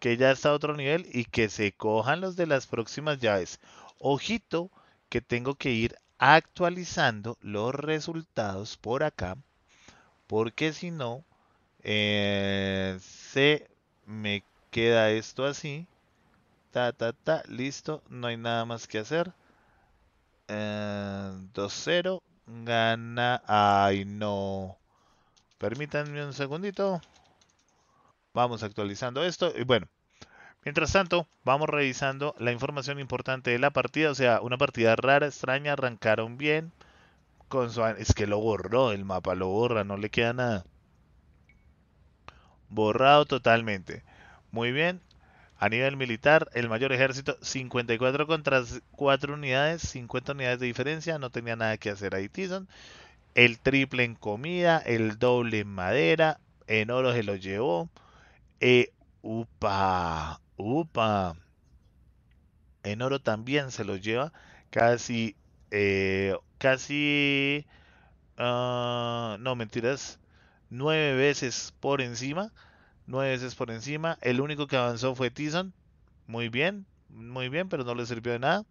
Que ya está a otro nivel y que se cojan los de las próximas llaves. Ojito que tengo que ir actualizando los resultados por acá porque si no, eh, se me queda esto así. Ta, ta, ta, listo, no hay nada más que hacer. 2-0, eh, gana. Ay, no. Permítanme un segundito. Vamos actualizando esto. Y bueno, mientras tanto, vamos revisando la información importante de la partida. O sea, una partida rara, extraña, arrancaron bien es que lo borró el mapa, lo borra, no le queda nada. Borrado totalmente. Muy bien. A nivel militar, el mayor ejército, 54 contra 4 unidades, 50 unidades de diferencia, no tenía nada que hacer ahí Tison. El triple en comida, el doble en madera, en oro se lo llevó. Eh, upa, upa. En oro también se lo lleva. Casi eh, casi, ah, no mentiras, nueve veces por encima, nueve veces por encima. El único que avanzó fue Tyson, muy bien, muy bien, pero no le sirvió de nada.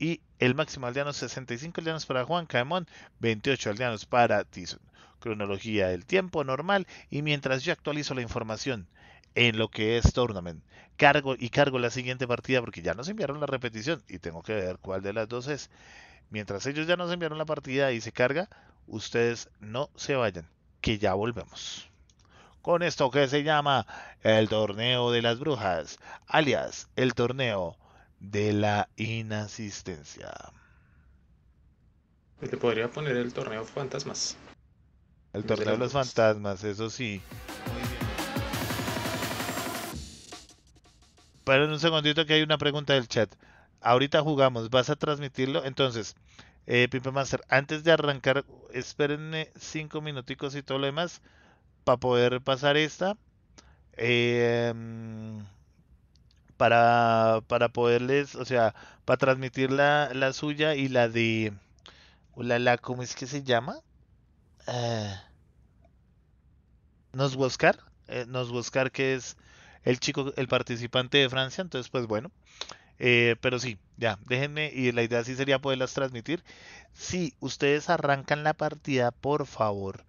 Y el máximo aldeano 65 aldeanos para Juan Caemón, 28 aldeanos para Tyson. Cronología del tiempo normal y mientras yo actualizo la información en lo que es Tournament, cargo y cargo la siguiente partida porque ya nos enviaron la repetición y tengo que ver cuál de las dos es. Mientras ellos ya nos enviaron la partida y se carga, ustedes no se vayan, que ya volvemos. Con esto que se llama el torneo de las brujas, alias el torneo de la inasistencia. Te podría poner el torneo fantasmas. El torneo de los fantasmas, eso sí. Pero en un segundito que hay una pregunta del chat. Ahorita jugamos, vas a transmitirlo. Entonces, eh, Pipe Master, antes de arrancar, espérenme cinco minuticos y todo lo demás para poder pasar esta. Em, para, poderles, o sea, para transmitir la, la suya y la de... La, la, ¿Cómo es que se llama? Eh, Nos buscar eh, Nos buscar que es el chico, el participante de Francia. Entonces, pues bueno. Eh, pero sí, ya, déjenme, y la idea sí sería poderlas transmitir. Si ustedes arrancan la partida, por favor,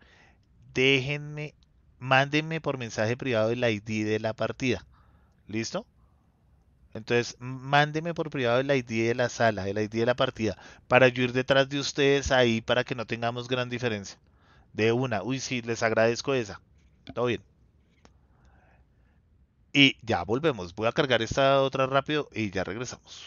déjenme, mándenme por mensaje privado el ID de la partida. ¿Listo? Entonces, mándenme por privado el ID de la sala, el ID de la partida, para yo ir detrás de ustedes ahí para que no tengamos gran diferencia. De una, uy, sí, les agradezco esa. Todo bien. Y ya volvemos. Voy a cargar esta otra rápido y ya regresamos.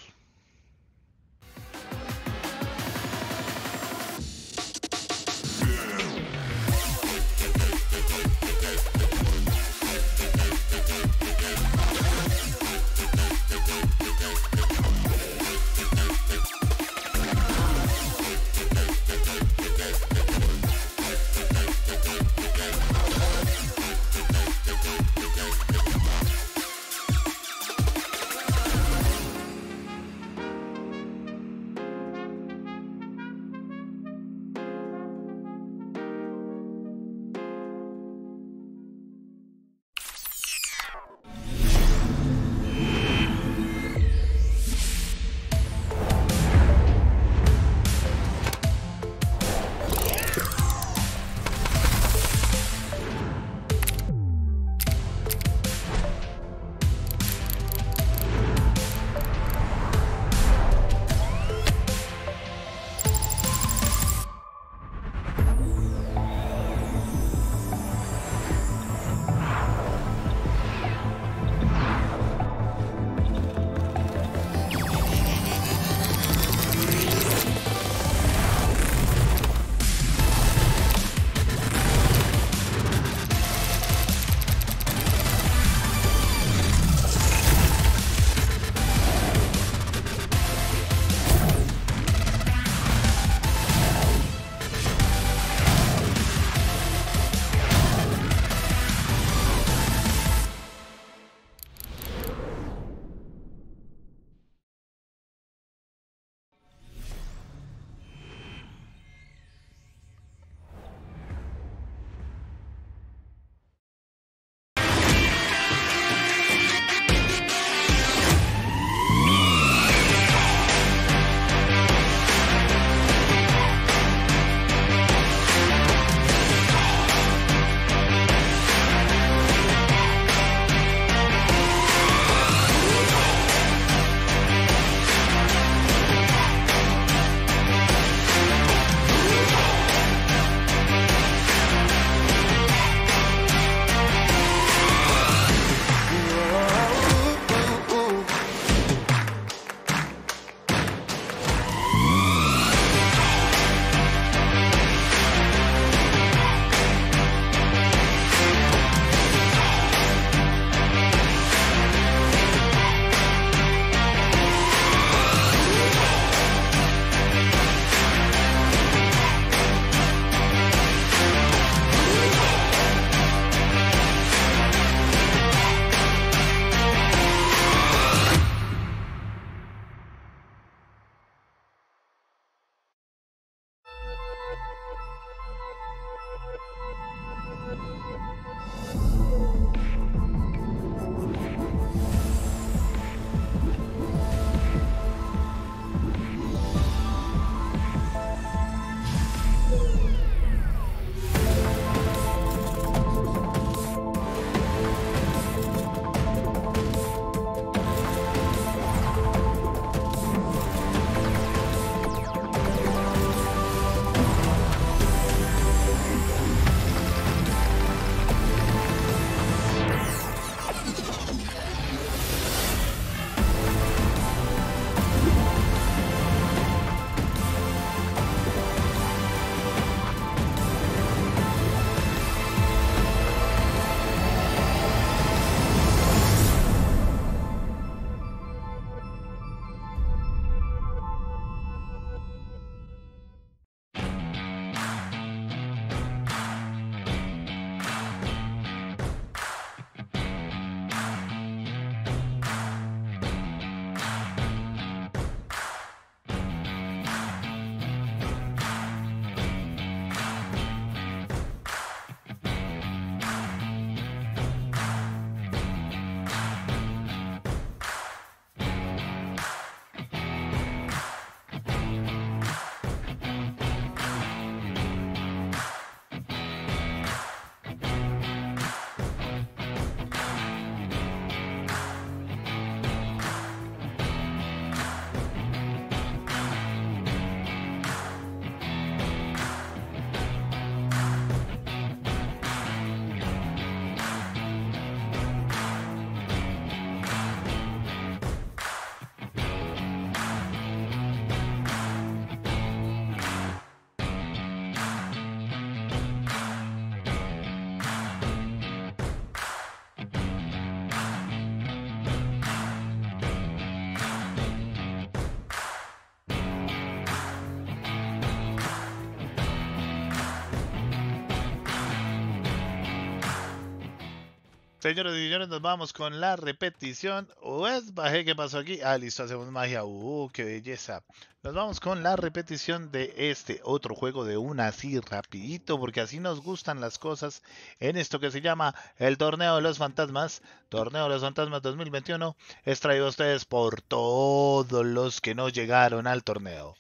Señores y señores, nos vamos con la repetición. es pues, bajé, ¿qué pasó aquí? Ah, listo, hacemos magia. Uh, qué belleza. Nos vamos con la repetición de este otro juego de una así rapidito, porque así nos gustan las cosas en esto que se llama el Torneo de los Fantasmas. Torneo de los Fantasmas 2021 es traído a ustedes por todos los que no llegaron al torneo.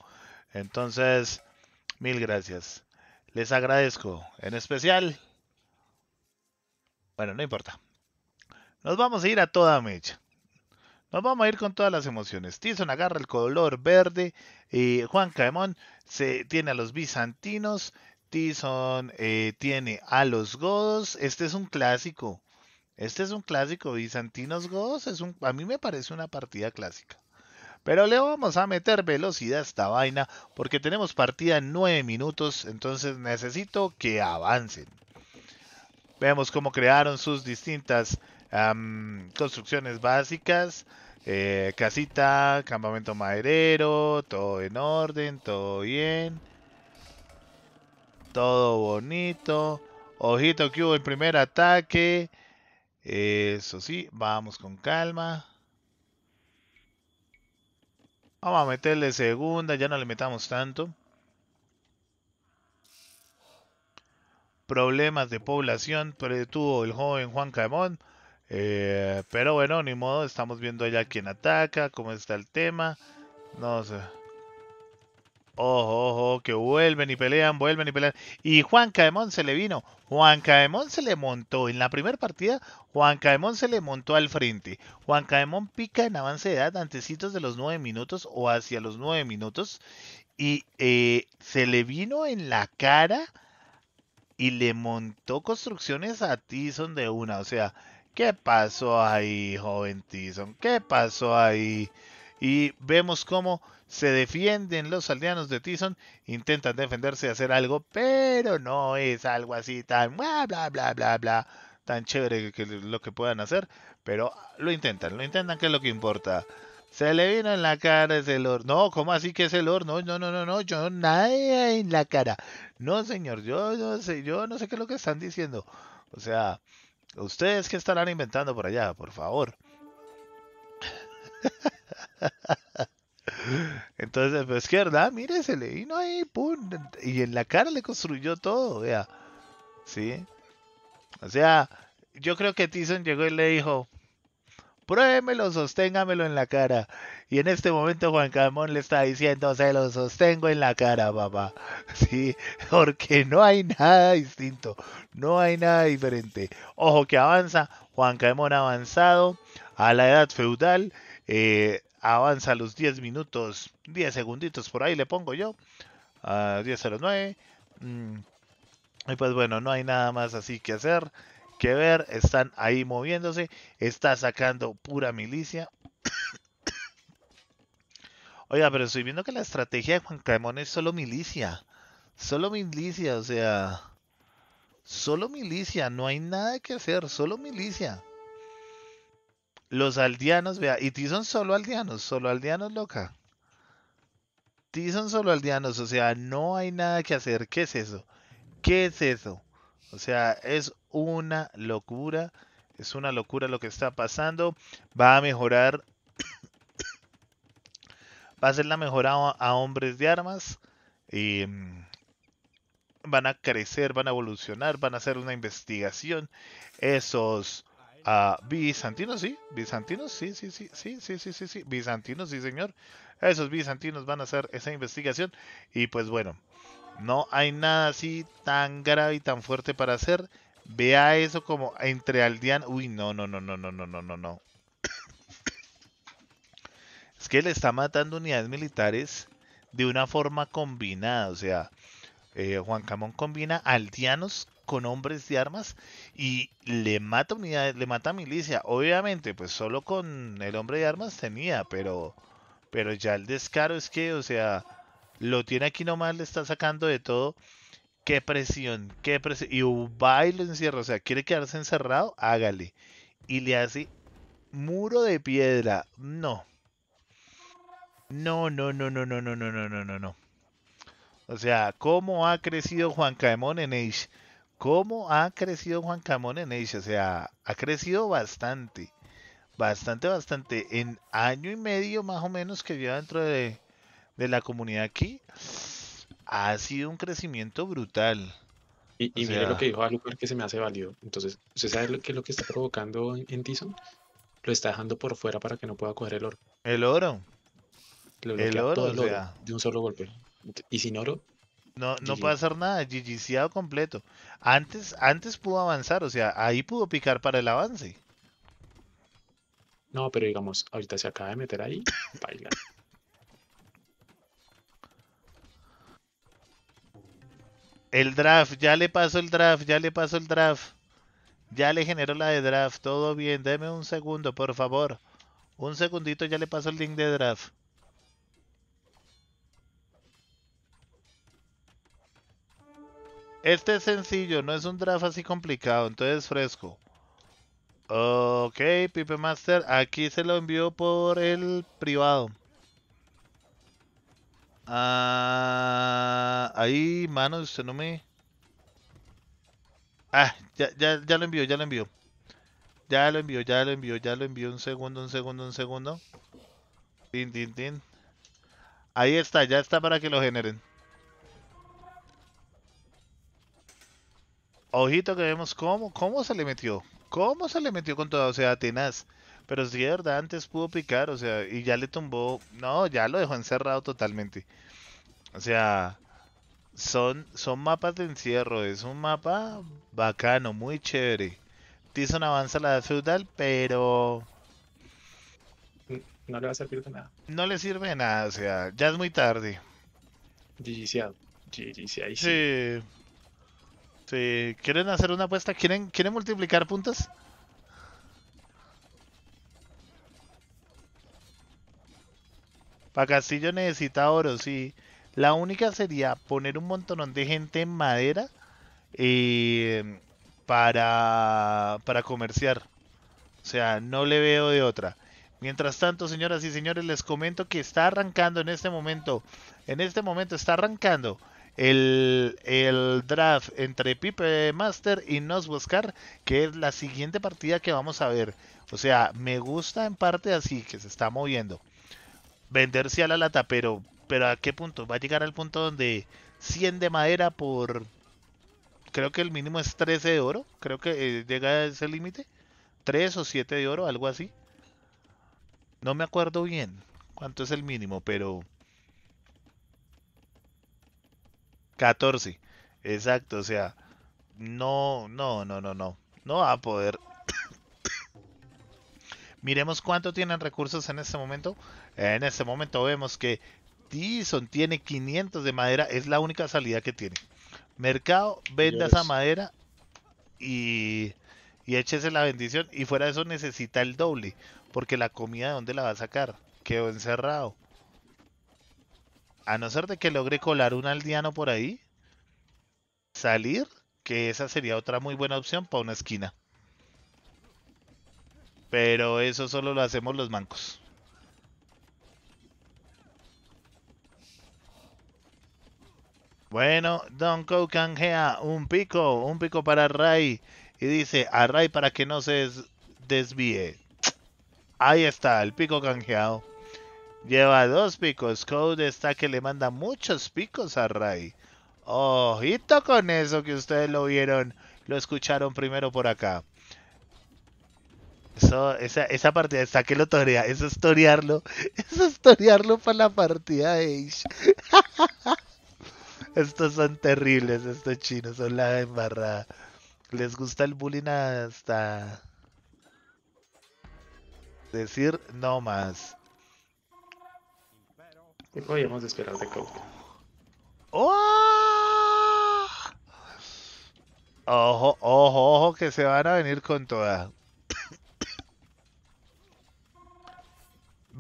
Entonces, mil gracias. Les agradezco, en especial bueno, no importa. Nos vamos a ir a toda mecha. Nos vamos a ir con todas las emociones. Tyson agarra el color verde. y Juan Caemón se, tiene a los bizantinos. Tison eh, tiene a los godos. Este es un clásico. Este es un clásico. Bizantinos godos. Es un, a mí me parece una partida clásica. Pero le vamos a meter velocidad a esta vaina. Porque tenemos partida en 9 minutos. Entonces necesito que avancen. Vemos cómo crearon sus distintas construcciones básicas, eh, casita, campamento maderero, todo en orden, todo bien. Todo bonito. Ojito que hubo el primer ataque. Eso sí, vamos con calma. Vamos a meterle segunda, ya no le metamos tanto. Problemas de población, pero tuvo el joven Juan Camón. Eh, pero bueno, ni modo, estamos viendo allá quién ataca, cómo está el tema. No sé. Ojo, ojo, que vuelven y pelean, vuelven y pelean. Y Juan Caemón se le vino. Juan Caemón se le montó. En la primera partida, Juan Caemón se le montó al frente. Juan Caemón pica en avance de edad antecitos de los nueve minutos o hacia los nueve minutos. Y eh, se le vino en la cara y le montó construcciones a Tison de una. O sea, ¿Qué pasó ahí, joven Tison? ¿Qué pasó ahí? Y vemos cómo se defienden los aldeanos de Tison, intentan defenderse y hacer algo, pero no es algo así tan bla bla bla bla bla tan chévere que, lo que puedan hacer, pero lo intentan, lo intentan que es lo que importa. Se le vino en la cara ese Lord. No, ¿cómo así que es el Lord? No, no, no, no, no, yo nada en la cara. No, señor, yo no sé, yo no sé qué es lo que están diciendo. O sea, ¿Ustedes qué estarán inventando por allá? Por favor. Entonces, pues izquierda, mire, se le vino ahí, pum, y en la cara le construyó todo, vea. ¿Sí? O sea, yo creo que Tyson llegó y le dijo, pruébemelo, sosténgamelo en la cara. Y en este momento Juan Camón le está diciendo, se lo sostengo en la cara, papá. Sí, porque no hay nada distinto, no hay nada diferente. Ojo que avanza, Juan Camón avanzado a la edad feudal, eh, avanza los 10 minutos, 10 segunditos por ahí le pongo yo, a 10.09. Mm, y pues bueno, no hay nada más así que hacer que ver, están ahí moviéndose, está sacando pura milicia. Oiga, pero estoy viendo que la estrategia de Juan Caimón es solo milicia. Solo milicia, o sea... Solo milicia, no hay nada que hacer, solo milicia. Los aldeanos, vea, y ti son solo aldeanos, solo aldeanos, loca. Ti son solo aldeanos, o sea, no hay nada que hacer. ¿Qué es eso? ¿Qué es eso? O sea, es una locura. Es una locura lo que está pasando. Va a mejorar. va a ser la mejora a hombres de armas. Y eh, van a crecer, van a evolucionar, van a hacer una investigación. Esos ah, bizantinos, sí, bizantinos, sí, sí, sí, sí, sí, sí, sí, bizantinos, sí, señor. Esos bizantinos van a hacer esa investigación. Y pues bueno, no hay nada así tan grave y tan fuerte para hacer. Vea eso como entre aldeanos Uy, no, no, no, no, no, no, no, no, no. Es que le está matando unidades militares de una forma combinada. O sea, eh, Juan Camón combina aldeanos con hombres de armas y le mata unidades, le mata milicia. Obviamente, pues solo con el hombre de armas tenía, pero, pero ya el descaro es que, o sea, lo tiene aquí nomás, le está sacando de todo. Qué presión, qué presión. Y va lo encierra, o sea, quiere quedarse encerrado, hágale. Y le hace muro de piedra. No. No, no, no, no, no, no, no, no, no, no, O sea, ¿cómo ha crecido Juan Caemón en Age? ¿Cómo ha crecido Juan Camón en Age? O sea, ha crecido bastante. Bastante, bastante. En año y medio más o menos que lleva dentro de, de la comunidad aquí ha sido un crecimiento brutal. Y, mire lo que dijo Alucard que se me hace válido. Entonces, ¿usted sabe lo que lo que está provocando en Tison? Lo está dejando por fuera para que no pueda coger el oro. El oro. el oro, sea... de un solo golpe. Y sin oro. No, no puede hacer nada, GGCado completo. Antes, antes pudo avanzar, o sea, ahí pudo picar para el avance. No, pero digamos, ahorita se acaba de meter ahí, Bailar. El draft, ya le paso el draft, ya le paso el draft. Ya le generó la de draft, todo bien. Deme un segundo, por favor. Un segundito, ya le paso el link de draft. Este es sencillo, no es un draft así complicado, entonces fresco. Ok, Pipe Master, aquí se lo envió por el privado. Ah, ahí, manos, usted no me... Ah, ya, lo envió, ya lo envió. Ya lo envió, ya lo envió, ya lo envió. Un segundo, un segundo, un segundo. Tin, tin, tin. Ahí está, ya está para que lo generen. Ojito que vemos cómo, cómo se le metió. Cómo se le metió con todo, o sea, Atenas pero sí, de verdad, antes pudo picar, o sea, y ya le tumbó. No, ya lo dejó encerrado totalmente. O sea, son, son mapas de encierro. Es un mapa bacano, muy chévere. Tizon avanza la feudal, pero. No le va a servir de nada. No le sirve de nada, o sea, ya es muy tarde. si sí. Sí. ¿Quieren hacer una apuesta? ¿Quieren, ¿Quieren multiplicar puntos? Para Castillo necesita oro, sí. La única sería poner un montón de gente en madera eh, para, para comerciar. O sea, no le veo de otra. Mientras tanto, señoras y señores, les comento que está arrancando en este momento. En este momento está arrancando el, el draft entre Pipe Master y Buscar, que es la siguiente partida que vamos a ver. O sea, me gusta en parte así que se está moviendo venderse a la lata, pero, pero ¿a qué punto? Va a llegar al punto donde 100 de madera por... Creo que el mínimo es 13 de oro, creo que eh, llega a ese límite. 3 o 7 de oro, algo así. No me acuerdo bien cuánto es el mínimo, pero... 14. Exacto, o sea, no, no, no, no, no. No va a poder Miremos cuánto tienen recursos en este momento. En este momento vemos que Tison tiene 500 de madera. Es la única salida que tiene. Mercado, venda esa madera y, y échese la bendición. Y fuera de eso necesita el doble. Porque la comida de dónde la va a sacar. Quedó encerrado. A no ser de que logre colar un aldeano por ahí. Salir. Que esa sería otra muy buena opción para una esquina. Pero eso solo lo hacemos los mancos. Bueno, Don canjea un pico, un pico para Ray. Y dice, a Ray para que no se desvíe. Ahí está, el pico canjeado. Lleva dos picos. Code está que le manda muchos picos a Ray. Ojito con eso que ustedes lo vieron. Lo escucharon primero por acá. Eso, esa, esa partida, saqué lo torea, eso es torearlo, eso es torearlo para la partida de estos son terribles, estos chinos, son la embarrada. Les gusta el bullying hasta decir no más. ¿Qué podríamos esperar de ¡Oh! Ojo, ojo, ojo, que se van a venir con toda.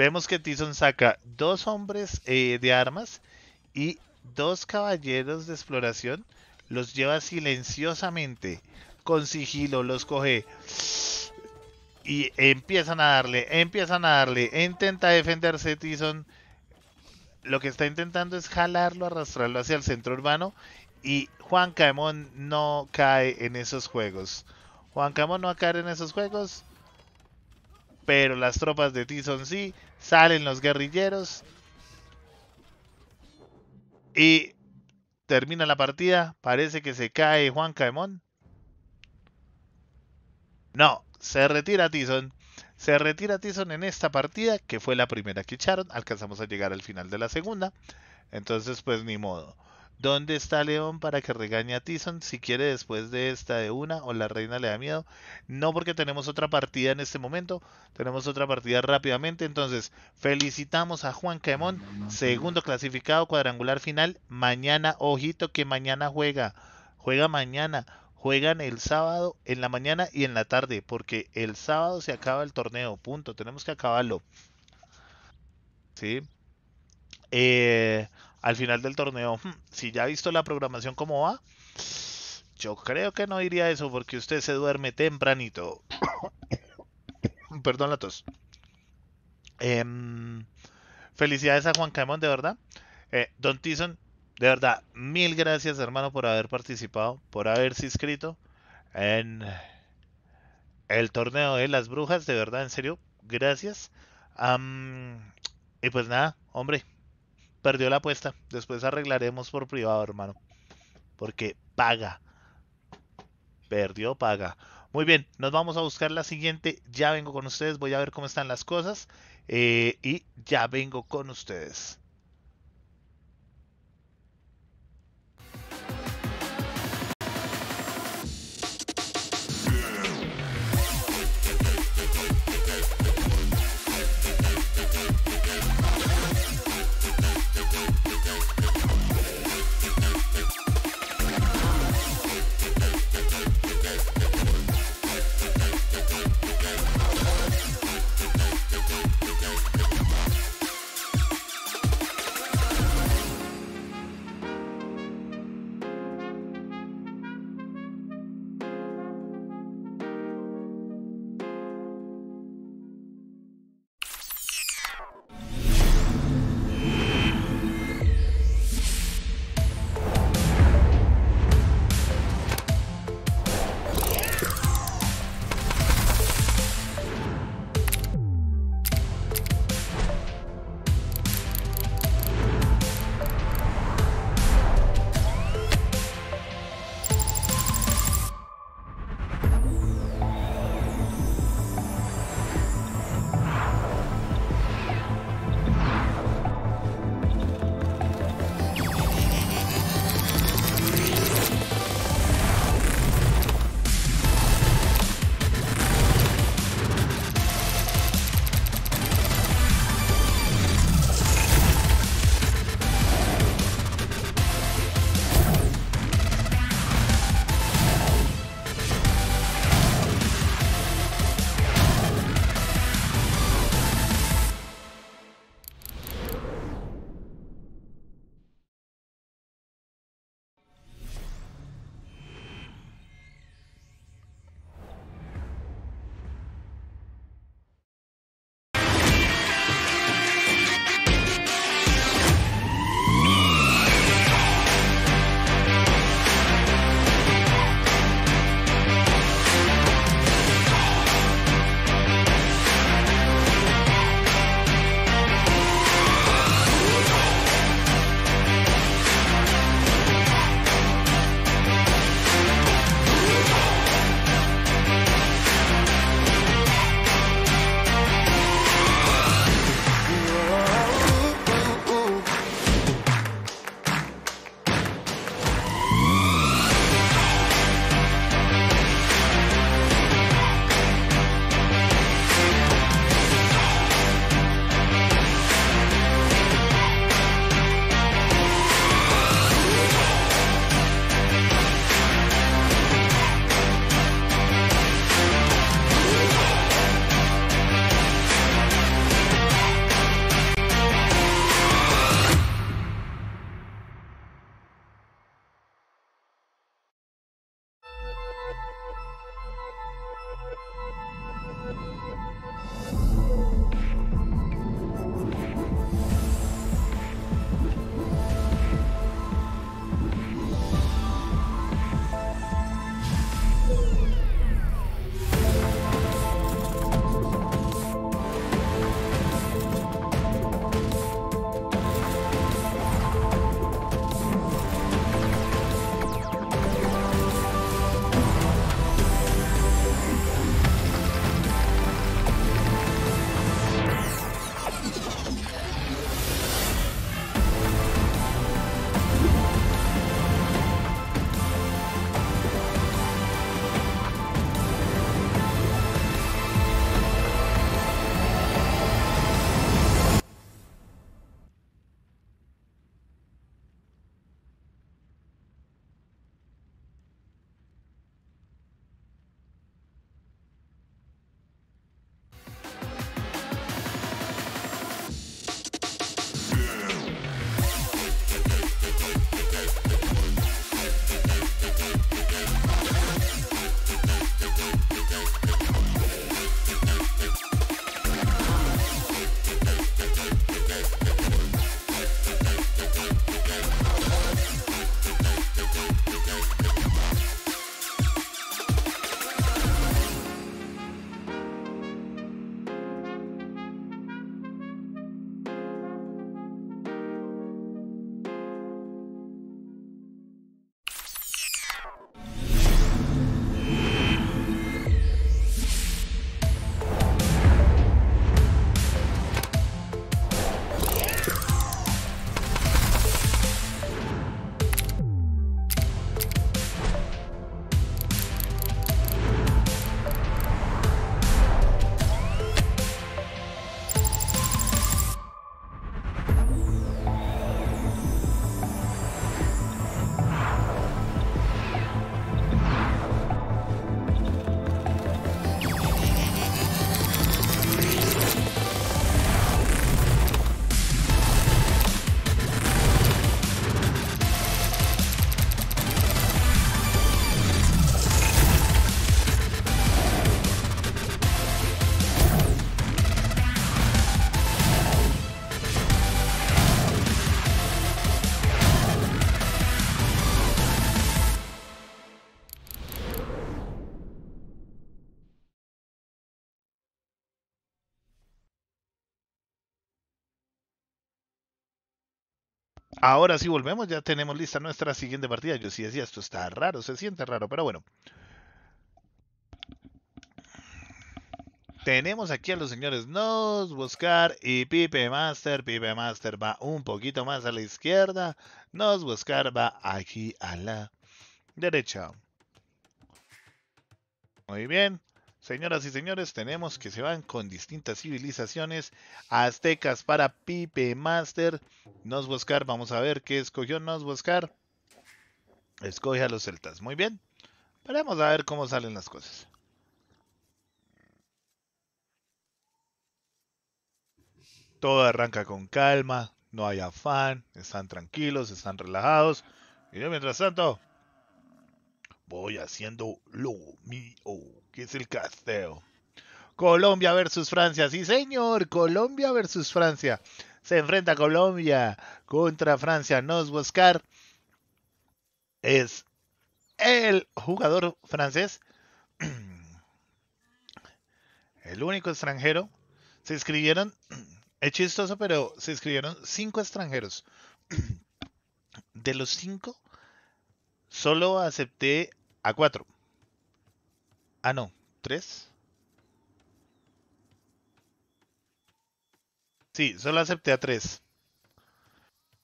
vemos que Tizon saca dos hombres eh, de armas y dos caballeros de exploración. Los lleva silenciosamente, con sigilo, los coge. Y empiezan a darle, empiezan a darle. Intenta defenderse Tizon Lo que está intentando es jalarlo, arrastrarlo hacia el centro urbano. Y Juan Caemón no cae en esos juegos. Juan Caemón no va a caer en esos juegos. Pero las tropas de Tizon sí salen los guerrilleros y termina la partida. Parece que se cae Juan Caemón. No, se retira Tison. Se retira Tison en esta partida, que fue la primera que echaron. Alcanzamos a llegar al final de la segunda. Entonces, pues ni modo. ¿Dónde está León para que regañe a Tison? Si quiere después de esta de una o la reina le da miedo. No porque tenemos otra partida en este momento. Tenemos otra partida rápidamente. Entonces, felicitamos a Juan Caemón. Segundo clasificado cuadrangular final. Mañana, ojito que mañana juega. Juega mañana. Juegan el sábado en la mañana y en la tarde. Porque el sábado se acaba el torneo. Punto. Tenemos que acabarlo. ¿Sí? Eh al final del torneo, hmm, si ya ha visto la programación como va, yo creo que no diría eso porque usted se duerme tempranito. Perdón la tos. Em, felicidades a Juan Caimón, de verdad. Eh, don Tison, de verdad, mil gracias hermano por haber participado, por haberse inscrito en el torneo de las brujas, de verdad, en serio, gracias. y pues nada, hombre, perdió la apuesta. Después arreglaremos por privado, hermano. Porque paga. Perdió, paga. Muy bien, nos vamos a buscar la siguiente. Ya vengo con ustedes, voy a ver cómo están las cosas. Eh, y ya vengo con ustedes. Ahora sí volvemos, ya tenemos lista nuestra siguiente partida. Yo sí decía, esto está raro, se siente raro, pero bueno. Tenemos aquí a los señores Nos, Buscar y Pipe Master. Pipe Master va un poquito más a la izquierda. Nos, Buscar va aquí a la derecha. Muy bien. Señoras y señores, tenemos que se van con distintas civilizaciones aztecas para Pipe Master. Nos Buscar, vamos a ver qué escogió Buscar. Escoge a los celtas. Muy bien. Vamos a ver cómo salen las cosas. Todo arranca con calma, no hay afán, están tranquilos, están relajados. Y yo mientras tanto, voy haciendo lo mío que es el casteo. Colombia versus Francia, sí señor, Colombia versus Francia. Se enfrenta Colombia contra Francia. Nos buscar es el jugador francés, el único extranjero. Se escribieron, es chistoso, pero se escribieron cinco extranjeros. De los cinco, solo acepté a cuatro. Ah, no. ¿Tres? Sí, solo acepté a tres.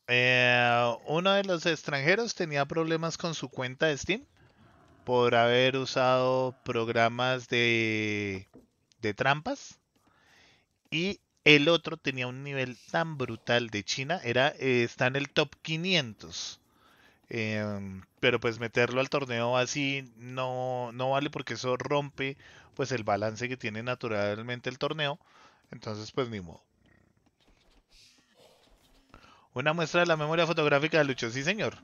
Eh, uno de los extranjeros tenía problemas con su cuenta de Steam por haber usado programas de, de trampas. Y el otro tenía un nivel tan brutal de China, era, eh, está en el top 500 Em, pero pues meterlo al torneo así no, no vale porque eso rompe pues el balance que tiene naturalmente el torneo. Entonces pues ni modo. Una muestra de la memoria fotográfica de Lucho, sí señor.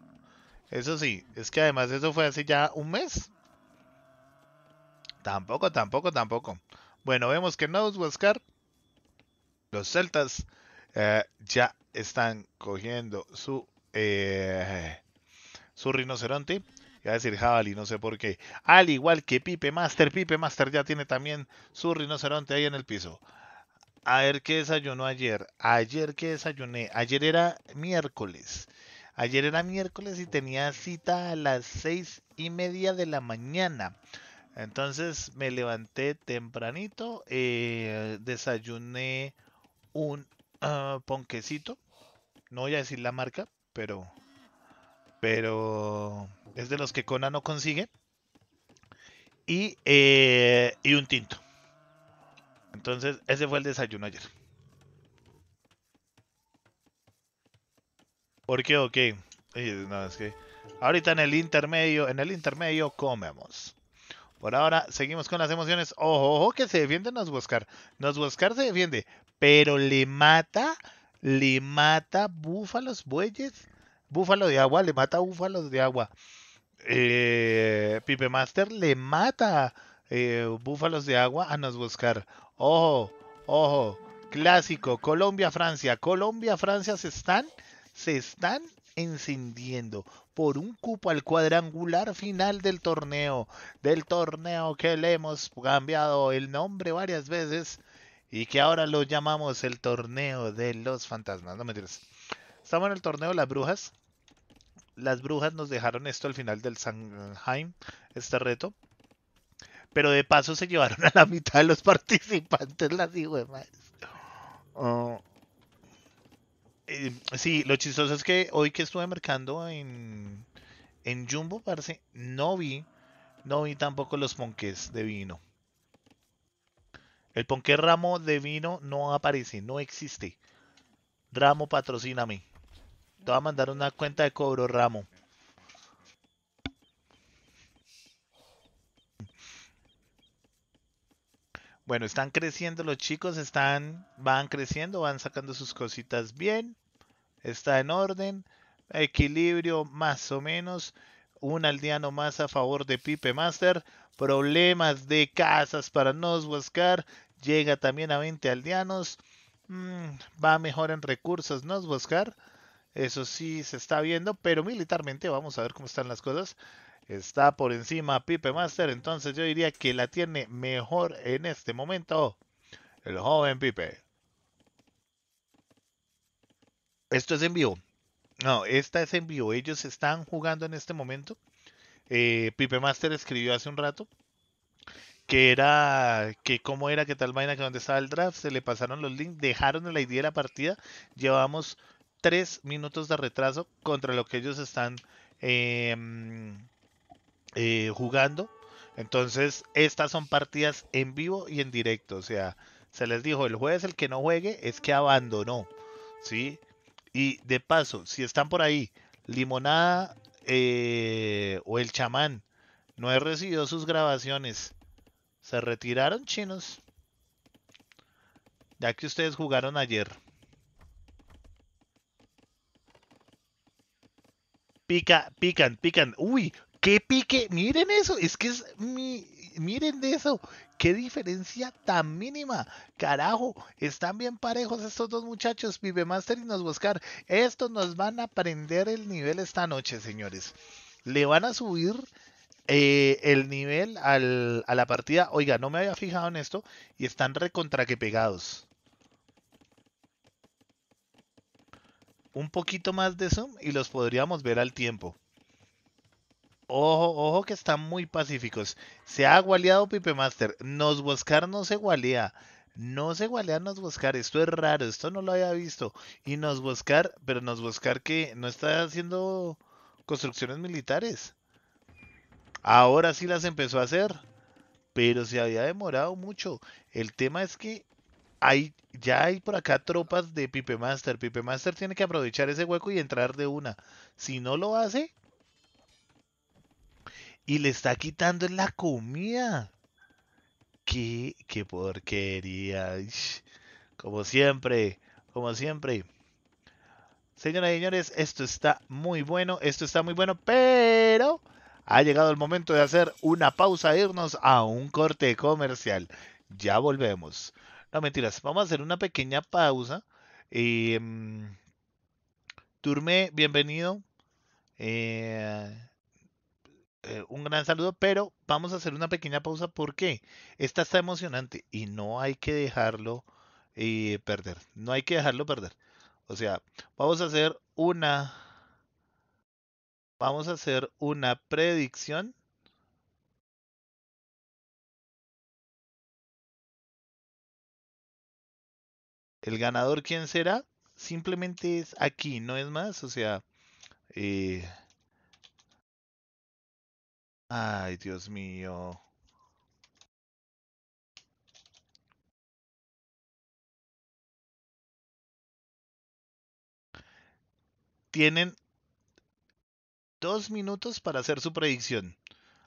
Eso sí, es que además eso fue hace ya un mes. Tampoco, tampoco, tampoco. Bueno, vemos que no, Oscar los celtas eh, ya están cogiendo su... Eh, su rinoceronte. voy a decir jabalí, no sé por qué. Al igual que Pipe Master, Pipe Master ya tiene también su rinoceronte ahí en el piso. A ver qué desayunó ayer. Ayer que desayuné. Ayer era miércoles. Ayer era miércoles y tenía cita a las seis y media de la mañana. Entonces me levanté tempranito, eh, desayuné un ah, ponquecito. No voy a decir la marca, pero pero es de los que Kona no consigue. Y, eh, y un tinto. Entonces, ese fue el desayuno ayer. Porque, ok. ahorita en el intermedio, en el intermedio comemos. Por ahora seguimos con las emociones. Ojo, ojo, que se defiende Nos buscar se defiende, pero le mata, le mata búfalos, bueyes Búfalo de agua le mata a búfalos de agua. Eh, Pipe Master le mata eh, búfalos de agua a nos buscar. Ojo, ojo. Clásico, Colombia-Francia. Colombia-Francia se están, se están encendiendo por un cupo al cuadrangular final del torneo, del torneo que le hemos cambiado el nombre varias veces y que ahora lo llamamos el torneo de los fantasmas, no me Estamos en el torneo de las brujas, las brujas nos dejaron esto al final del Sanheim, este reto. Pero de paso se llevaron a la mitad de los participantes las higüemas. Oh. Eh, sí, lo chistoso es que hoy que estuve mercando en, en Jumbo, parece no vi, no vi tampoco los ponques de vino. El ponqué ramo de vino no aparece, no existe. Ramo patrocíname. Te a mandar una cuenta de cobro, Ramo. Bueno, están creciendo los chicos, están, van creciendo, van sacando sus cositas bien. Está en orden. Equilibrio más o menos. Un aldeano más a favor de Pipe Master. Problemas de casas para buscar Llega también a 20 aldeanos. Mm, va mejor en recursos buscar eso sí se está viendo, pero militarmente vamos a ver cómo están las cosas. Está por encima Pipe Master, entonces yo diría que la tiene mejor en este momento el joven Pipe. Esto es en vivo. No, esta es en vivo. Ellos están jugando en este momento. Eh, Pipe Master escribió hace un rato que era que cómo era que tal vaina que donde estaba el draft se le pasaron los links dejaron la idea de la partida llevamos Tres minutos de retraso contra lo que ellos están em, eh, jugando. Entonces, estas son partidas en vivo y en directo. O sea, se les dijo, el jueves el que no juegue es que abandonó. ¿Sí? Y de paso, si están por ahí, Limonada eh, o el chamán no he recibido sus grabaciones. Se retiraron chinos. Ya que ustedes jugaron ayer. Pica, pican, pican. Uy, qué pique. Miren eso. Es que es Miren eso. Qué diferencia tan mínima. Carajo. Están bien parejos estos dos muchachos. Master y nos buscar. Estos nos van a aprender el nivel esta noche, señores. Le van a subir. Eh, el nivel a la partida, oiga, no me había fijado en esto y están recontra que pegados. un poquito más de zoom y los podríamos ver al tiempo. Ojo, ojo que están muy pacíficos. Se ha gualeado Pipe Master. Nos buscar no se gualea. No se gualea Nos Buscar. Esto es raro. Esto no lo había visto. Y Nos Buscar, pero Nos Buscar que no está haciendo construcciones militares. Ahora sí las empezó a hacer. Pero se había demorado mucho. El tema es que ya hay por acá tropas de Pipe Master. Pipe Master tiene que aprovechar ese hueco y entrar de una. Si no lo hace, y le está quitando la comida. Qué, qué porquería. Como siempre, como siempre. Señoras y señores, esto está muy bueno, esto está muy bueno, pero ha llegado el momento de hacer una pausa, e irnos a un corte comercial. Ya volvemos. No, mentiras. Vamos a hacer una pequeña pausa. Eh, Turme, bienvenido. Eh, eh, un gran saludo, pero vamos a hacer una pequeña pausa porque esta está emocionante y no hay que dejarlo perder. No hay que dejarlo perder. O sea, vamos a hacer una. Vamos a hacer una predicción el ganador quién será, simplemente es aquí, no es más, o sea... Eh, ay, Dios mío. Tienen dos minutos para hacer su predicción.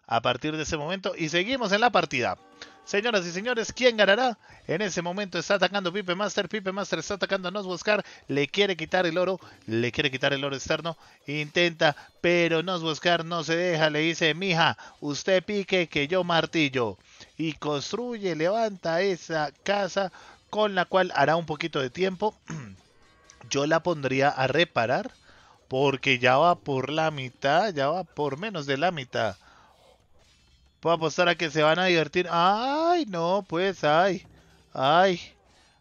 A partir de ese momento y seguimos en la partida. Señoras y señores, ¿quién ganará? En ese momento está atacando Pipe Master. Pipe Master está atacando a buscar Le quiere quitar el oro. Le quiere quitar el oro externo. Intenta, pero buscar no se deja. Le dice, mija, usted pique que yo martillo. Y construye, levanta esa casa con la cual hará un poquito de tiempo. yo la pondría a reparar. Porque ya va por la mitad. Ya va por menos de la mitad. Puedo apostar a que se van a divertir. ¡Ay, no! Pues, ¡ay! ¡Ay!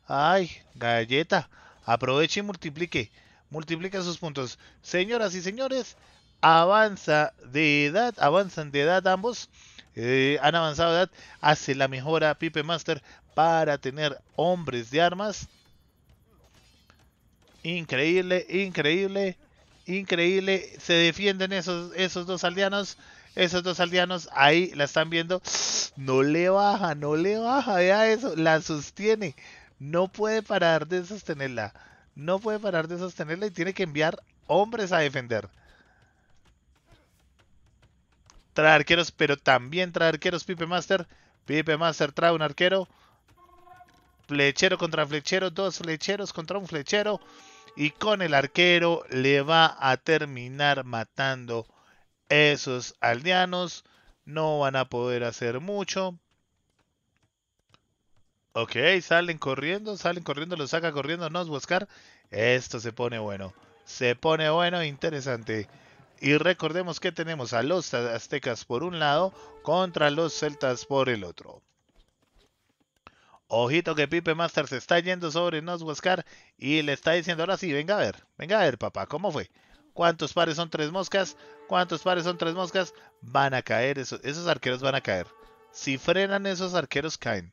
¡Ay! ¡Galleta! Aproveche y multiplique. Multiplique sus puntos. Señoras y señores, avanza de edad. Avanzan de edad ambos. Eh, han avanzado de edad. Hace la mejora Pipe Master para tener hombres de armas. Increíble, increíble, increíble. Se defienden esos, esos dos aldeanos esos dos aldeanos ahí la están viendo. No le baja, no le baja, vea eso, la sostiene. No puede parar de sostenerla. No puede parar de sostenerla y tiene que enviar hombres a defender. Trae arqueros, pero también trae arqueros, Pipe Master. Pipe Master trae un arquero. Flechero contra flechero, dos flecheros contra un flechero. Y con el arquero le va a terminar matando esos aldeanos no van a poder hacer mucho. Ok, salen corriendo, salen corriendo, lo saca corriendo, no, Esto se pone bueno. Se pone bueno, interesante. Y recordemos que tenemos a los aztecas por un lado contra los celtas por el otro. Ojito que Pipe Master se está yendo sobre Noshuascar y le está diciendo ahora sí, venga a ver, venga a ver papá, ¿cómo fue? ¿Cuántos pares son tres moscas? ¿Cuántos pares son tres moscas? Van a caer, esos, arqueros van a caer. Si frenan esos arqueros, caen.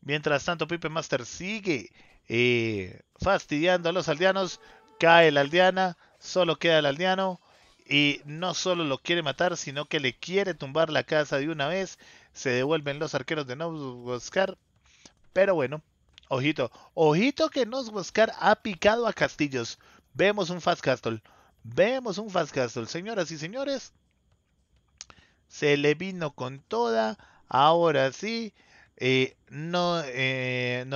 Mientras tanto, Pipe Master sigue eh, fastidiando a los aldeanos. Cae la aldeana, solo queda el aldeano. Y no solo lo quiere matar, sino que le quiere tumbar la casa de una vez. Se devuelven los arqueros de Novoscar. Pero bueno, Ojito, ojito que Buscar ha picado a castillos. Vemos un Fast Castle. Vemos un Fast Castle. Señoras y señores, se le vino con toda. Ahora sí, eh, no, eh,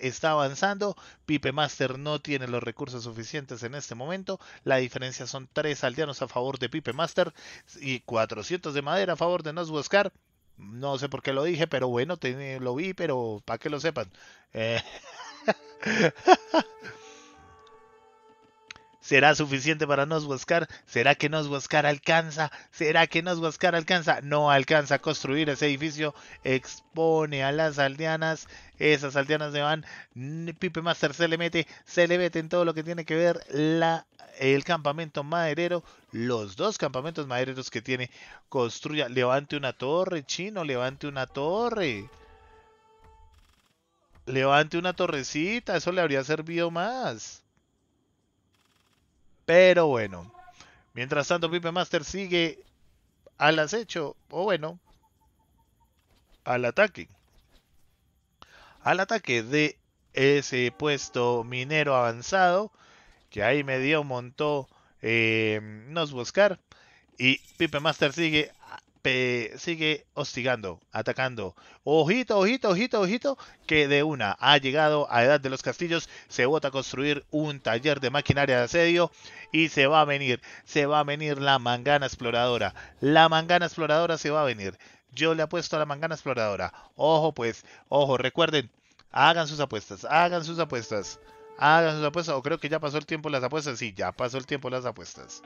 está avanzando. Pipe Master no tiene los recursos suficientes en este momento. La diferencia son 3 aldeanos a favor de Pipe Master y 400 de madera a favor de Buscar. No sé por qué lo dije, pero bueno, lo vi, pero para que lo sepan. Eh, ¿Será suficiente para buscar ¿Será que buscar alcanza? ¿Será que huascar alcanza? No alcanza a construir ese edificio. Expone a las aldeanas. Esas aldeanas se van. Pipe Master se le mete. Se le mete en todo lo que tiene que ver la, el campamento maderero. Los dos campamentos madereros que tiene. Construya. Levante una torre, chino. Levante una torre. Levante una torrecita. Eso le habría servido más. Pero bueno. Mientras tanto, Pipe Master sigue al acecho. O bueno. Al ataque. Al ataque de ese puesto minero avanzado. Que ahí medio montó eh, Nos Buscar. Y Pipe Master sigue sigue hostigando, atacando. Ojito, ojito, ojito, ojito, que de una ha llegado a Edad de los Castillos, se vota a construir un taller de maquinaria de asedio y se va a venir, se va a venir la mangana exploradora. La mangana exploradora se va a venir. Yo le apuesto a la mangana exploradora. Ojo pues, ojo, recuerden, hagan sus apuestas, hagan sus apuestas. Hagan sus apuestas, o creo que ya pasó el tiempo las apuestas. Sí, ya pasó el tiempo las apuestas.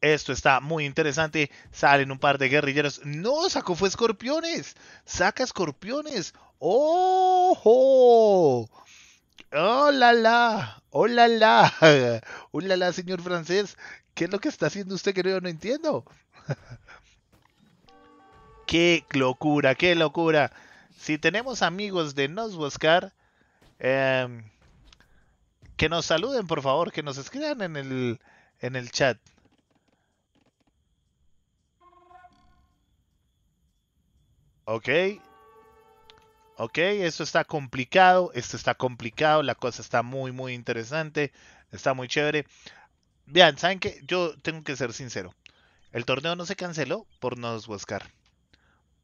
Esto está muy interesante. Salen un par de guerrilleros. No, sacó fue escorpiones. Saca escorpiones. ¡Ojo! ¡Oh, la la! ¡Oh, la la! la señor francés! ¿Qué es lo que está haciendo usted, que yo No entiendo. ¡Qué locura! ¡Qué locura! Si tenemos amigos de Nos Buscar, em, que nos saluden, por favor. Que nos escriban en el, en el chat. Ok. Ok, esto está complicado. Esto está complicado. La cosa está muy, muy interesante. Está muy chévere. Vean, ¿saben qué? Yo tengo que ser sincero. El torneo no se canceló por no buscar,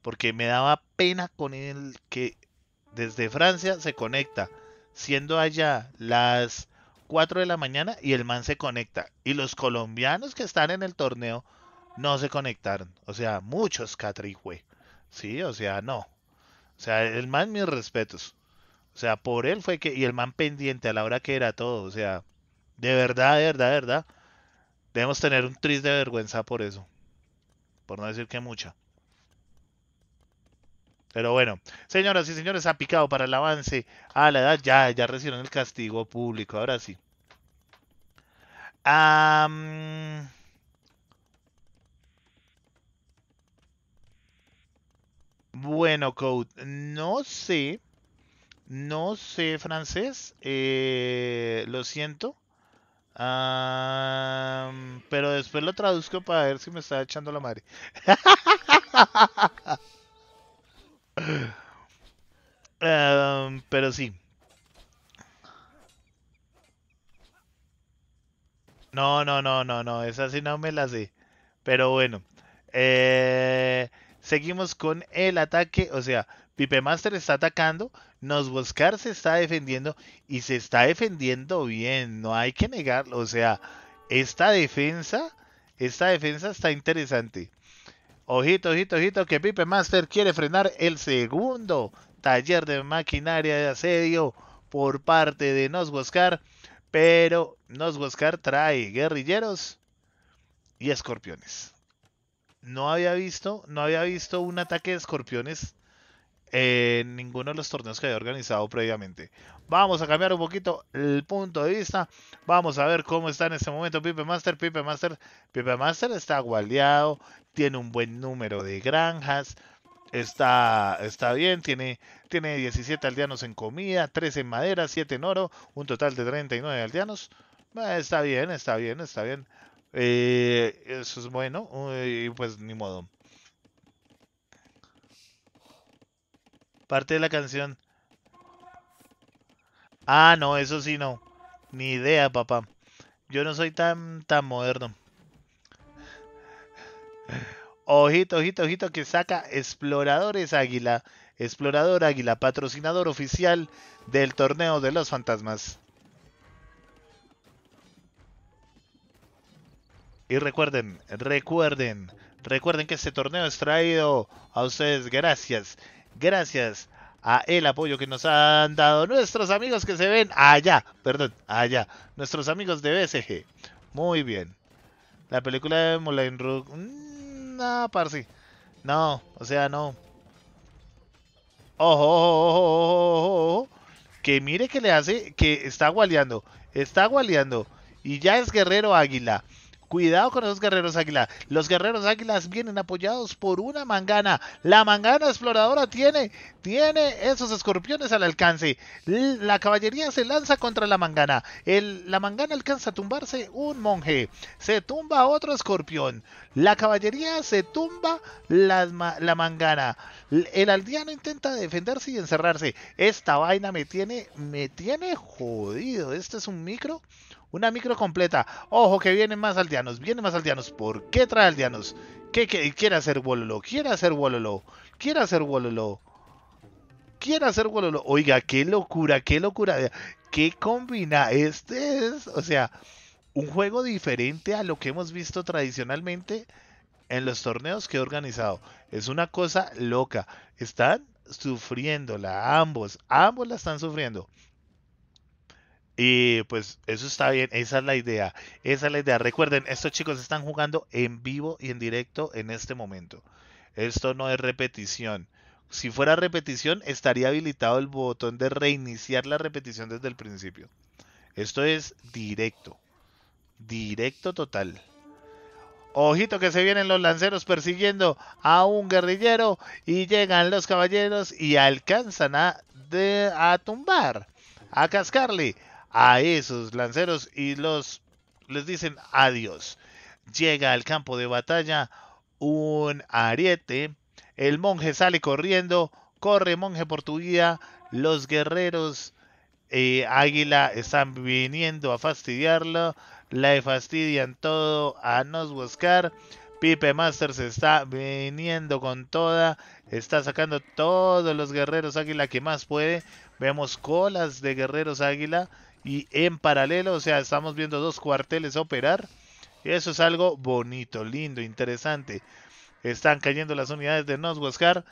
Porque me daba pena con el que desde Francia se conecta. Siendo allá las 4 de la mañana y el man se conecta. Y los colombianos que están en el torneo no se conectaron. O sea, muchos catrigüe. Sí, o sea, no. O sea, el man, mis respetos. O sea, por él fue que. Y el man pendiente a la hora que era todo. O sea, de verdad, de verdad, de verdad. Debemos tener un triste de vergüenza por eso. Por no decir que mucha. Pero bueno, señoras y señores, ha picado para el avance a la edad. Ya, ya recibieron el castigo público. Ahora sí. Ah... Bueno, Code, no sé. No sé francés. Eh, lo siento. Ah, pero después lo traduzco para ver si me está echando la madre. Ah, pero sí. No, no, no, no, no. Esa sí no me la sé. Pero bueno. Eh, Seguimos con el ataque, o sea, Pipe Master está atacando, Nosboscar se está defendiendo y se está defendiendo bien, no hay que negarlo, o sea, esta defensa, esta defensa está interesante. Ojito, ojito, ojito, que Pipe Master quiere frenar el segundo taller de maquinaria de asedio por parte de Nosboscar, pero Nosboscar trae guerrilleros y escorpiones no había visto, no había visto un ataque de escorpiones en ninguno de los torneos que había organizado previamente. Vamos a cambiar un poquito el punto de vista. Vamos a ver cómo está en este momento Pipe Master. Pipe Master, Pipe Master está gualeado, tiene un buen número de granjas. Está, está bien, tiene, tiene 17 aldeanos en comida, 3 en madera, 7 en oro, un total de 39 aldeanos. Eh, está bien, está bien, está bien. Eh, eso es bueno. Eh, y pues ni modo. Parte de la canción. Ah, no, eso sí no. Ni idea, papá. Yo no soy tan, tan moderno. Ojito, ojito, ojito que saca Exploradores Águila. Explorador Águila, patrocinador oficial del torneo de los fantasmas. Y recuerden, recuerden, recuerden que este torneo es traído a ustedes gracias, gracias a el apoyo que nos han dado nuestros amigos que se ven allá, perdón, allá, nuestros amigos de BSG. Muy bien. La película de Moulin Rouge, mm, no, parsi No, o sea, no. Ojo, ojo, ojo, Que mire que le hace, que está gualeando, está gualeando. Y ya es guerrero águila. Cuidado con esos guerreros águila. Los guerreros águilas vienen apoyados por una mangana. La mangana exploradora tiene, tiene esos escorpiones al alcance. La caballería se lanza contra la mangana. la mangana alcanza a tumbarse un monje. Se tumba otro escorpión. La caballería se tumba la, la mangana. El aldeano intenta defenderse y encerrarse. Esta vaina me tiene, me tiene jodido. Este es un micro una micro completa. Ojo que vienen más aldeanos, vienen más aldeanos. ¿Por qué trae aldeanos? ¿Qué, quiere hacer Wololo? ¿Quiere hacer Wololo? ¿Quiere hacer Wololo? ¿Quiere hacer Wololo? Oiga, qué locura, qué locura. ¿Qué combina? Este es, o sea, un juego diferente a lo que hemos visto tradicionalmente en los torneos que he organizado. Es una cosa loca. Están sufriéndola, ambos, ambos la están sufriendo. Y pues eso está bien, esa es la idea, esa es la idea. Recuerden, estos chicos están jugando en vivo y en directo en este momento. Esto no es repetición. Si fuera repetición, estaría habilitado el botón de reiniciar la repetición desde el principio. Esto es directo. Directo total. Ojito que se vienen los lanceros persiguiendo a un guerrillero y llegan los caballeros y alcanzan a, a tumbar, a cascarle a esos lanceros y los les dicen adiós. Llega al campo de batalla un ariete, el monje sale corriendo, corre monje por tu guía. los guerreros eh, águila están viniendo a fastidiarlo, le fastidian todo a nos buscar. Pipe Master se está viniendo con toda, está sacando todos los guerreros águila que más puede. Vemos colas de guerreros águila y en paralelo, o sea, estamos viendo dos cuarteles operar. Eso es algo bonito, lindo, interesante. Están cayendo las unidades de Noswascar.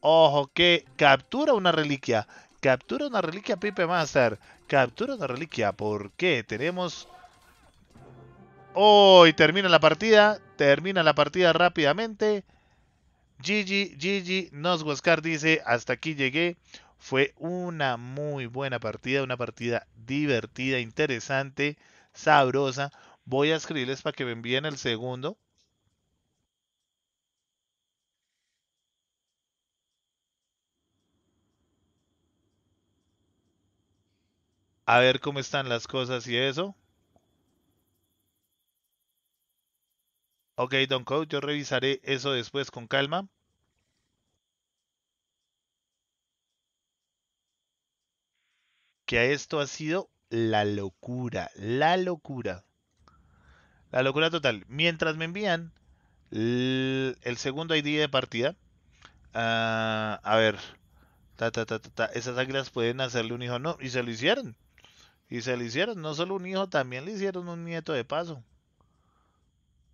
Ojo que captura una reliquia. Captura una reliquia Pipe Master. Captura una reliquia. ¿Por qué? Tenemos... ¡Oh! termina la partida. Termina la partida rápidamente. Gigi, Gigi, Noswascar dice, hasta aquí llegué. Fue una muy buena partida, una partida divertida, interesante, sabrosa. Voy a escribirles para que me envíen el segundo. A ver cómo están las cosas y eso. Ok, Don Code, yo revisaré eso después con calma. que a esto ha sido la locura, la locura. La locura total. Mientras me envían el segundo ID de partida, ah, a ver, esas águilas pueden hacerle un hijo, no, y se lo hicieron. Y se lo hicieron, no solo un hijo, también le hicieron un nieto de paso.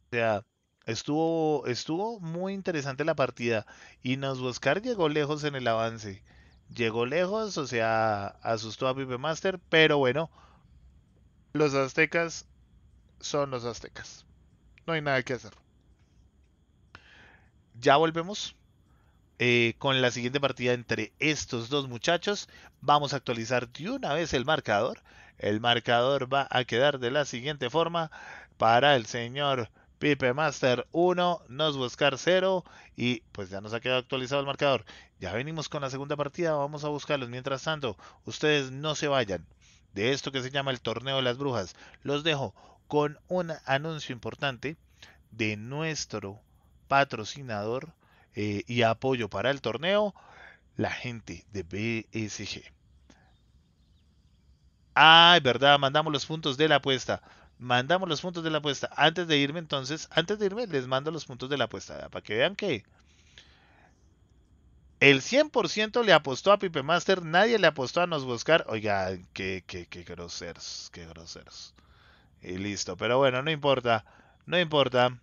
O sea, estuvo, estuvo muy interesante la partida. Y buscar llegó lejos en el avance llegó lejos, o sea, asustó a Pipe Master, pero bueno, los aztecas son los aztecas. No hay nada que hacer. Ya volvemos eh, con la siguiente partida entre estos dos muchachos. Vamos a actualizar de una vez el marcador. El marcador va a quedar de la siguiente forma para el señor Pipe Master 1, nos buscar 0 y pues ya nos ha quedado actualizado el marcador. Ya venimos con la segunda partida, vamos a buscarlos. Mientras tanto, ustedes no se vayan de esto que se llama el Torneo de las Brujas. Los dejo con un anuncio importante de nuestro patrocinador eh, y apoyo para el torneo, la gente de BSG. Ay, verdad, mandamos los puntos de la apuesta mandamos los puntos de la apuesta. Antes de irme, entonces, antes de irme, les mando los puntos de la apuesta. Para que vean que el 100% le apostó a Pipe Master, nadie le apostó a Nos Buscar. Oiga, qué, qué, qué groseros, qué groseros. Y listo, pero bueno, no importa, no importa.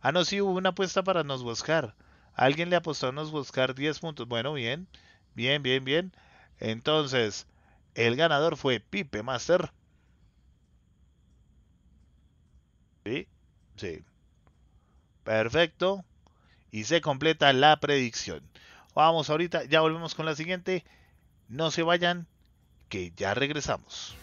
Ah, no, sí, hubo una apuesta para Nos Buscar. Alguien le apostó a Nos Buscar 10 puntos. Bueno, bien, bien, bien, bien. Entonces, el ganador fue Pipe Master. ¿Sí? Sí. Perfecto. Y se completa la predicción. Vamos ahorita, ya volvemos con la siguiente. No se vayan, que ya regresamos.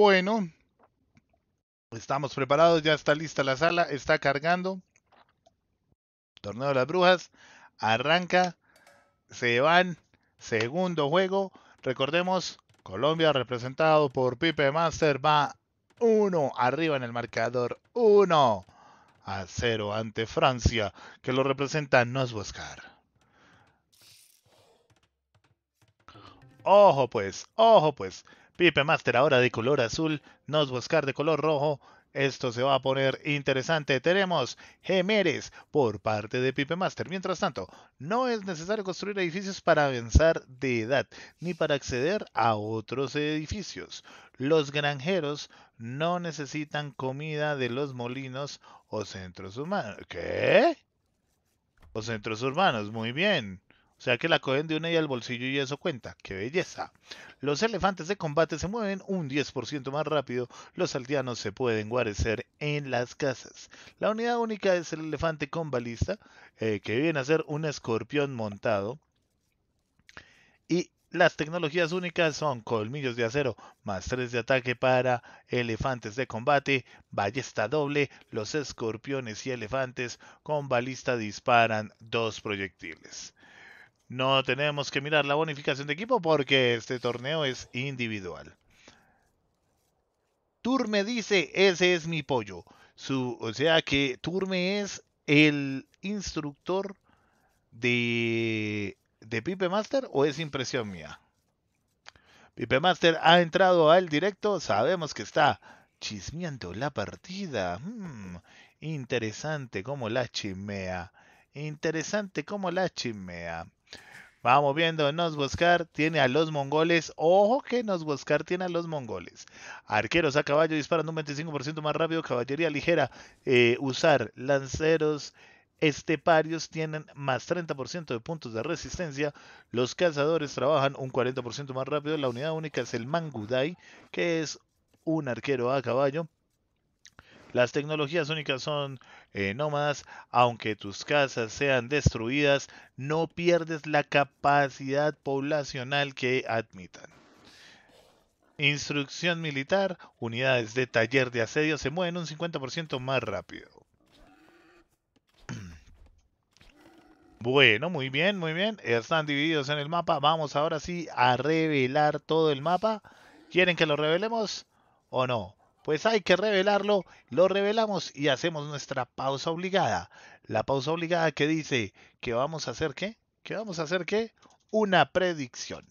Bueno, estamos preparados, ya está lista la sala, está cargando. Torneo de las Brujas, arranca, se van, segundo juego. Recordemos, Colombia representado por Pipe Master va 1 arriba en el marcador, 1 a 0 ante Francia, que lo representa buscar Ojo pues, ojo pues. Pipe Master ahora de color azul, nos buscar de color rojo. Esto se va a poner interesante. Tenemos Gemeres por parte de Pipe Master. Mientras tanto, no es necesario construir edificios para avanzar de edad ni para acceder a otros edificios. Los granjeros no necesitan comida de los molinos o centros humanos. ¿Qué? O centros urbanos, muy bien. O sea que la cogen de una y al bolsillo y eso cuenta. ¡Qué belleza! Los elefantes de combate se mueven un 10% más rápido. Los aldeanos se pueden guarecer en las casas. La unidad única es el elefante con balista, eh, que viene a ser un escorpión montado. Y las tecnologías únicas son colmillos de acero, más 3 de ataque para elefantes de combate, ballesta doble, los escorpiones y elefantes con balista disparan dos proyectiles. No tenemos que mirar la bonificación de equipo porque este torneo es individual. Turme dice, ese es mi pollo. o sea que Turme es el instructor de, Pipe Master o es impresión mía. Pipe Master ha entrado al directo, sabemos que está chismeando la partida. Hmm, interesante como la chimea Interesante como la chimea Vamos viendo, buscar tiene a los mongoles. Ojo que buscar tiene a los mongoles. Arqueros a caballo disparan un 25% más rápido. Caballería ligera. Eh, usar lanceros esteparios tienen más 30% de puntos de resistencia. Los cazadores trabajan un 40% más rápido. La unidad única es el Mangudai, que es un arquero a caballo. Las tecnologías únicas son eh, nómadas, aunque tus casas sean destruidas, no pierdes la capacidad poblacional que admitan. Instrucción militar, unidades de taller de asedio se mueven un 50% más rápido. Bueno, muy bien, muy bien. Están divididos en el mapa. Vamos ahora sí a revelar todo el mapa. ¿Quieren que lo revelemos o no? Pues hay que revelarlo, lo revelamos y hacemos nuestra pausa obligada. La pausa obligada que dice que vamos a hacer qué? Que vamos a hacer qué? Una predicción.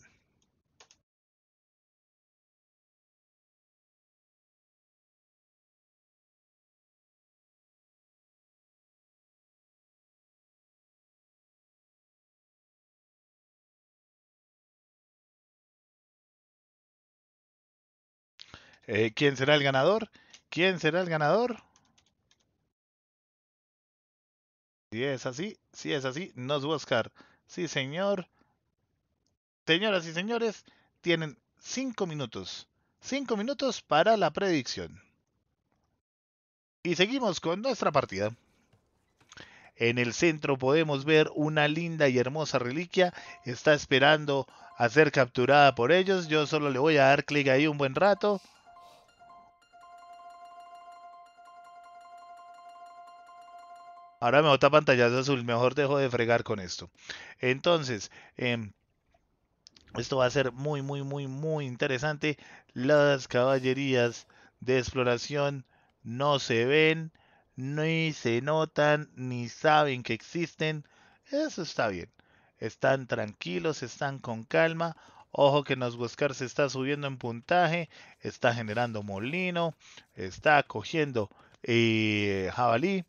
Eh, ¿Quién será el ganador? ¿Quién será el ganador? Si es así, si es así, nos buscar. Sí, señor. Señoras y señores, tienen cinco minutos. Cinco minutos para la predicción. Y seguimos con nuestra partida. En el centro podemos ver una linda y hermosa reliquia. Está esperando a ser capturada por ellos. Yo solo le voy a dar clic ahí un buen rato. Ahora me bota pantallazo azul, mejor dejo de fregar con esto. Entonces, em, esto va a ser muy, muy, muy, muy interesante. Las caballerías de exploración no se ven, ni se notan, ni saben que existen. Eso está bien. Están tranquilos, están con calma. Ojo que buscar se está subiendo en puntaje, está generando molino, está cogiendo eh, jabalí.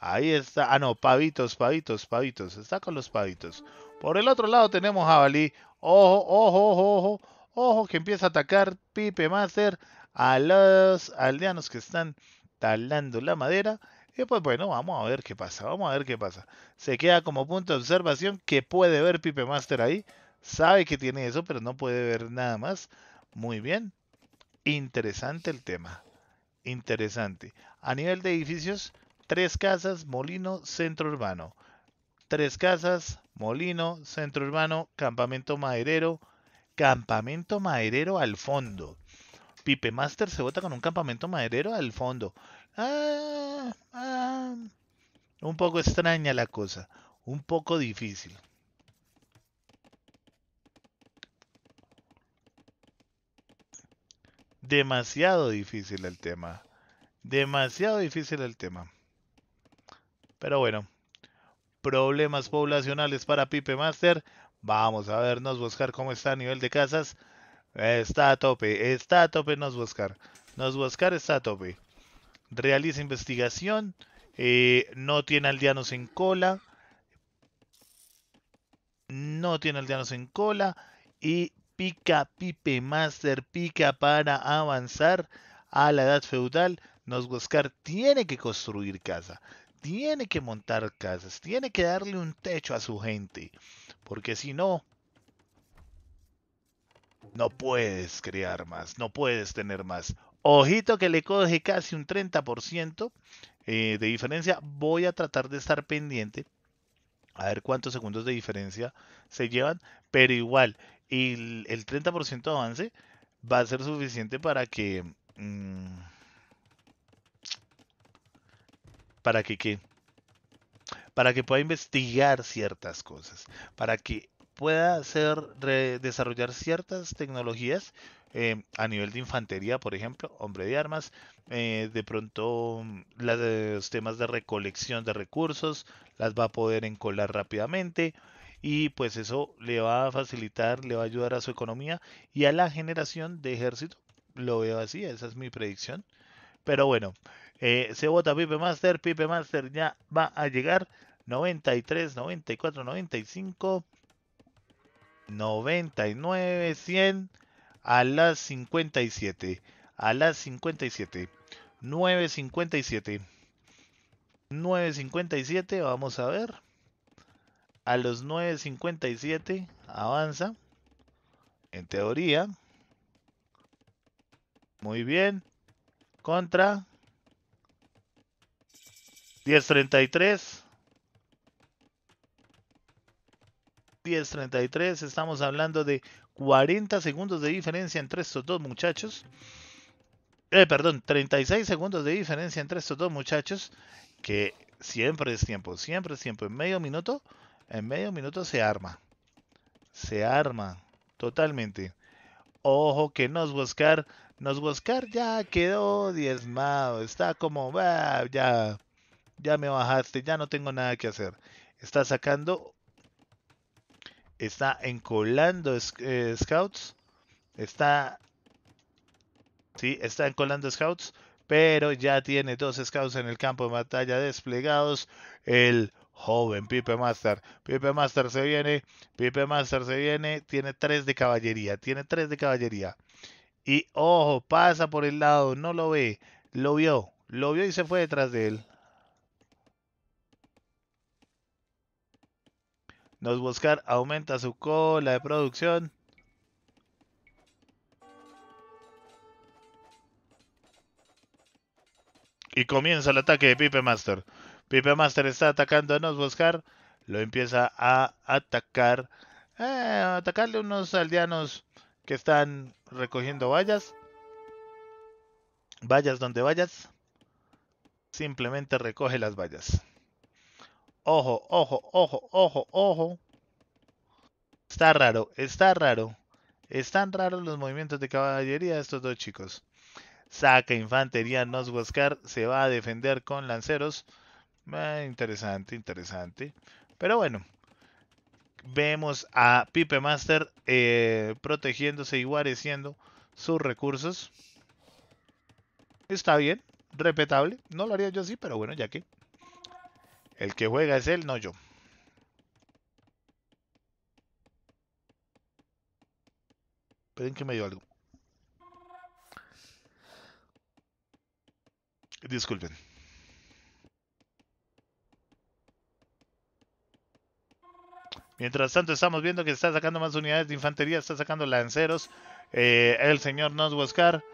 Ahí está. Ah, no, pavitos, pavitos, pavitos. Está con los pavitos. Por el otro lado tenemos jabalí. Ojo, ojo, ojo, ojo. Ojo que empieza a atacar Pipe Master a los aldeanos que están talando la madera. Y pues bueno, vamos a ver qué pasa, vamos a ver qué pasa. Se queda como punto de observación que puede ver Pipe Master ahí. Sabe que tiene eso, pero no puede ver nada más. Muy bien. Interesante el tema. Interesante. A nivel de edificios, Tres Casas, Molino, Centro Urbano. Tres Casas, Molino, Centro Urbano, Campamento Maderero. Campamento Maderero al fondo. Pipe Master se vota con un campamento maderero al fondo. Ah, ah. un poco extraña la cosa. Un poco difícil. Demasiado difícil el tema. Demasiado difícil el tema. Pero bueno, problemas poblacionales para Pipe Master. Vamos a vernos buscar cómo está a nivel de casas. Está a tope, está a tope nos buscar. Nos buscar está a tope. Realiza investigación. Eh, no tiene aldeanos en cola. No tiene aldeanos en cola. Y pica Pipe Master, pica para avanzar a la edad feudal. Nos buscar tiene que construir casa tiene que montar casas, tiene que darle un techo a su gente, porque si no, no puedes crear más, no puedes tener más. Ojito que le coge casi un 30% eh, de diferencia. Voy a tratar de estar pendiente. A ver cuántos segundos de diferencia se llevan. Pero igual, el, 30% de avance va a ser suficiente para que... Mm, para que Para que pueda investigar ciertas cosas, para que pueda hacer desarrollar ciertas tecnologías eh, a nivel de infantería, por ejemplo, hombre de armas, eh, de pronto mm, eh, los temas de recolección de recursos, las va a poder encolar rápidamente y pues eso le va a facilitar, le va a ayudar a su economía y a la generación de ejército. Lo veo así, esa es mi predicción. Pero bueno, se eh, vota Pipe Master. Pipe Master ya va a llegar. 93, 94, 95, 99, 100. A las 57. A las 57. 9.57. 9.57. Vamos a ver. A los 9.57 avanza. En teoría. Muy bien. Contra 1033. 10.33, estamos hablando de 40 segundos de diferencia entre estos dos muchachos. Eh, perdón, 36 segundos de diferencia entre estos dos muchachos. Que siempre es tiempo, siempre es tiempo. En medio minuto, en medio minuto se arma. Se arma totalmente. Ojo que nos buscar, nos buscar ya quedó diezmado. Está como, va ya ya me bajaste, ya no tengo nada que hacer. Está sacando, está encolando eh, scouts, está, sí, está encolando scouts, pero ya tiene dos scouts en el campo de batalla desplegados. El joven Pipe Master. Pipe Master se viene, Pipe Master se viene, tiene tres de caballería, tiene tres de caballería. Y ojo, pasa por el lado, no lo ve, lo vio, lo vio y se fue detrás de él. buscar, aumenta su cola de producción. Y comienza el ataque de Pipe Master. Pipe Master está atacando a buscar, Lo empieza a atacar. a eh, atacarle a unos aldeanos que están recogiendo vallas. Bayas donde vayas. Simplemente recoge las vallas. Ojo, ojo, ojo, ojo, ojo. Está raro, está raro. Están raros los movimientos de caballería de estos dos chicos. Saca infantería guascar Se va a defender con lanceros. Eh, interesante, interesante. Pero bueno. Vemos a Pipe Master eh, protegiéndose y guareciendo sus recursos. Está bien, Repetable, No lo haría yo así, pero bueno, ya que. El que juega es él, no yo. Esperen que me dio algo. Disculpen. Mientras tanto estamos viendo que está sacando más unidades de infantería, está sacando lanceros. Eh, el señor Noswoskar...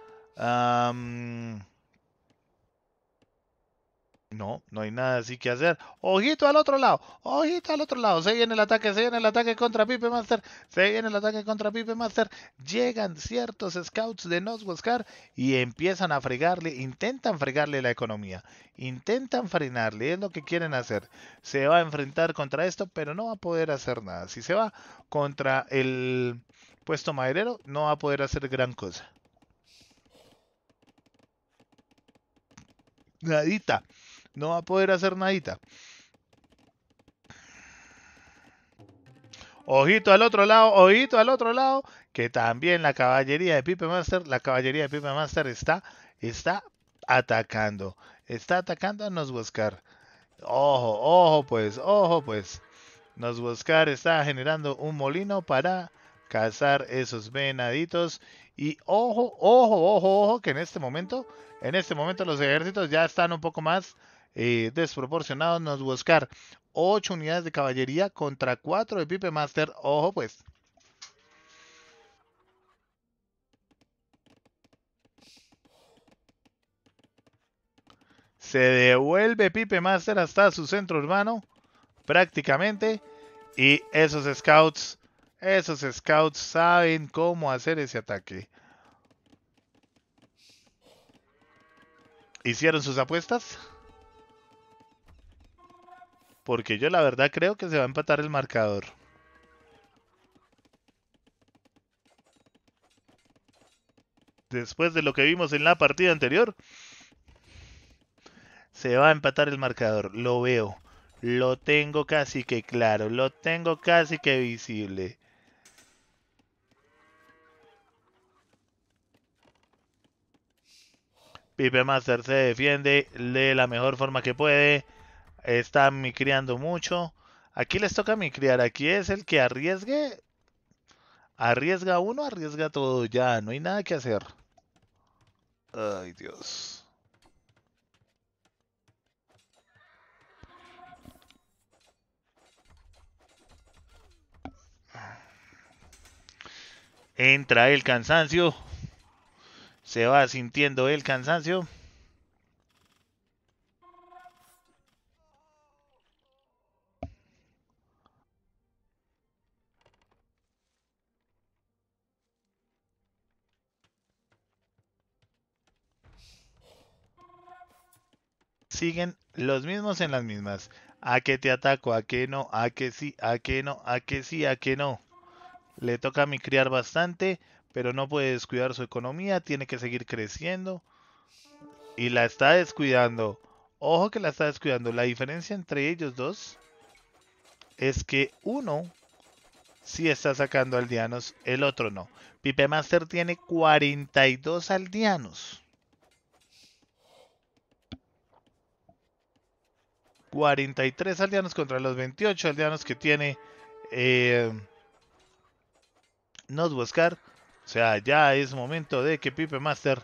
No, no hay nada así que hacer. Ojito al otro lado, ojito al otro lado. Se viene el ataque, se viene el ataque contra Pipe Master, se viene el ataque contra Pipe Master. Llegan ciertos scouts de Nosboscar y empiezan a fregarle, intentan fregarle la economía, intentan frenarle, es lo que quieren hacer. Se va a enfrentar contra esto, pero no va a poder hacer nada. Si se va contra el puesto maderero, no va a poder hacer gran cosa. Nadita no va a poder hacer nadita. Ojito al otro lado, ojito al otro lado, que también la caballería de Pipe Master, la caballería de Pipe Master está, está atacando. Está atacando a buscar Ojo, ojo pues, ojo pues. buscar está generando un molino para cazar esos venaditos. Y ojo, ojo, ojo, ojo, que en este momento, en este momento los ejércitos ya están un poco más desproporcionado eh, desproporcionados, nos buscar 8 unidades de caballería contra 4 de Pipe Master. Ojo pues. Se devuelve Pipe Master hasta su centro urbano, prácticamente. Y esos scouts, esos scouts saben cómo hacer ese ataque. ¿Hicieron sus apuestas? Porque yo la verdad creo que se va a empatar el marcador. Después de lo que vimos en la partida anterior, se va a empatar el marcador. Lo veo. Lo tengo casi que claro. Lo tengo casi que visible. Pipe Master se defiende de la mejor forma que puede. Está micriando mucho. Aquí les toca micriar. Aquí es el que arriesgue. Arriesga uno, arriesga todo. Ya, no hay nada que hacer. Ay, Dios. Entra el cansancio. Se va sintiendo el cansancio. siguen los mismos en las mismas. ¿A qué te ataco? ¿A qué no? ¿A qué sí? ¿A qué no? ¿A qué sí? ¿A qué no? Le toca a mi criar bastante, pero no puede descuidar su economía, tiene que seguir creciendo. Y la está descuidando. Ojo que la está descuidando. La diferencia entre ellos dos es que uno sí está sacando aldeanos, el otro no. Pipe Master tiene 42 aldeanos. 43 aldeanos contra los 28 aldeanos que tiene eh, buscar, O sea, ya es momento de que Pipe Master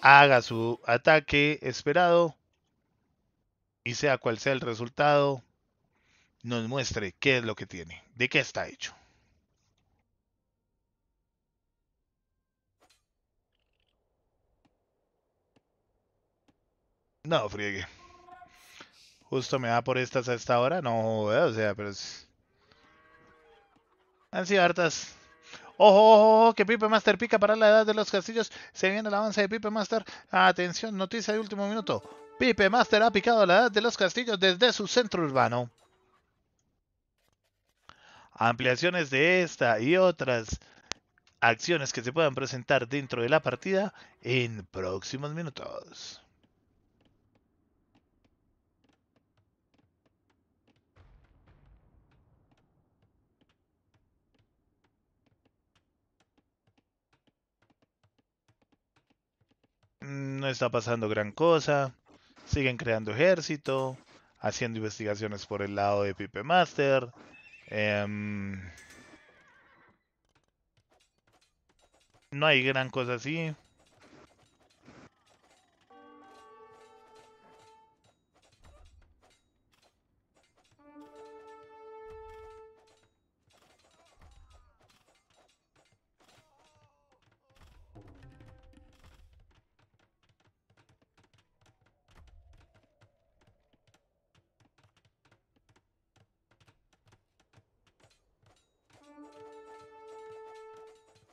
haga su ataque esperado. Y sea cual sea el resultado, nos muestre qué es lo que tiene, de qué está hecho. No, friegue. Justo me da por estas a esta hora. No, o sea, pero es... Han sido hartas. Ojo, ojo, ojo, que Pipe Master pica para la edad de los castillos. Se viene el avance de Pipe Master. Atención, noticia de último minuto. Pipe Master ha picado la edad de los castillos desde su centro urbano. Ampliaciones de esta y otras acciones que se puedan presentar dentro de la partida en próximos minutos. Mm, no está pasando gran cosa. Siguen creando ejército, haciendo investigaciones por el lado de Pipe Master. Em, no hay gran cosa así.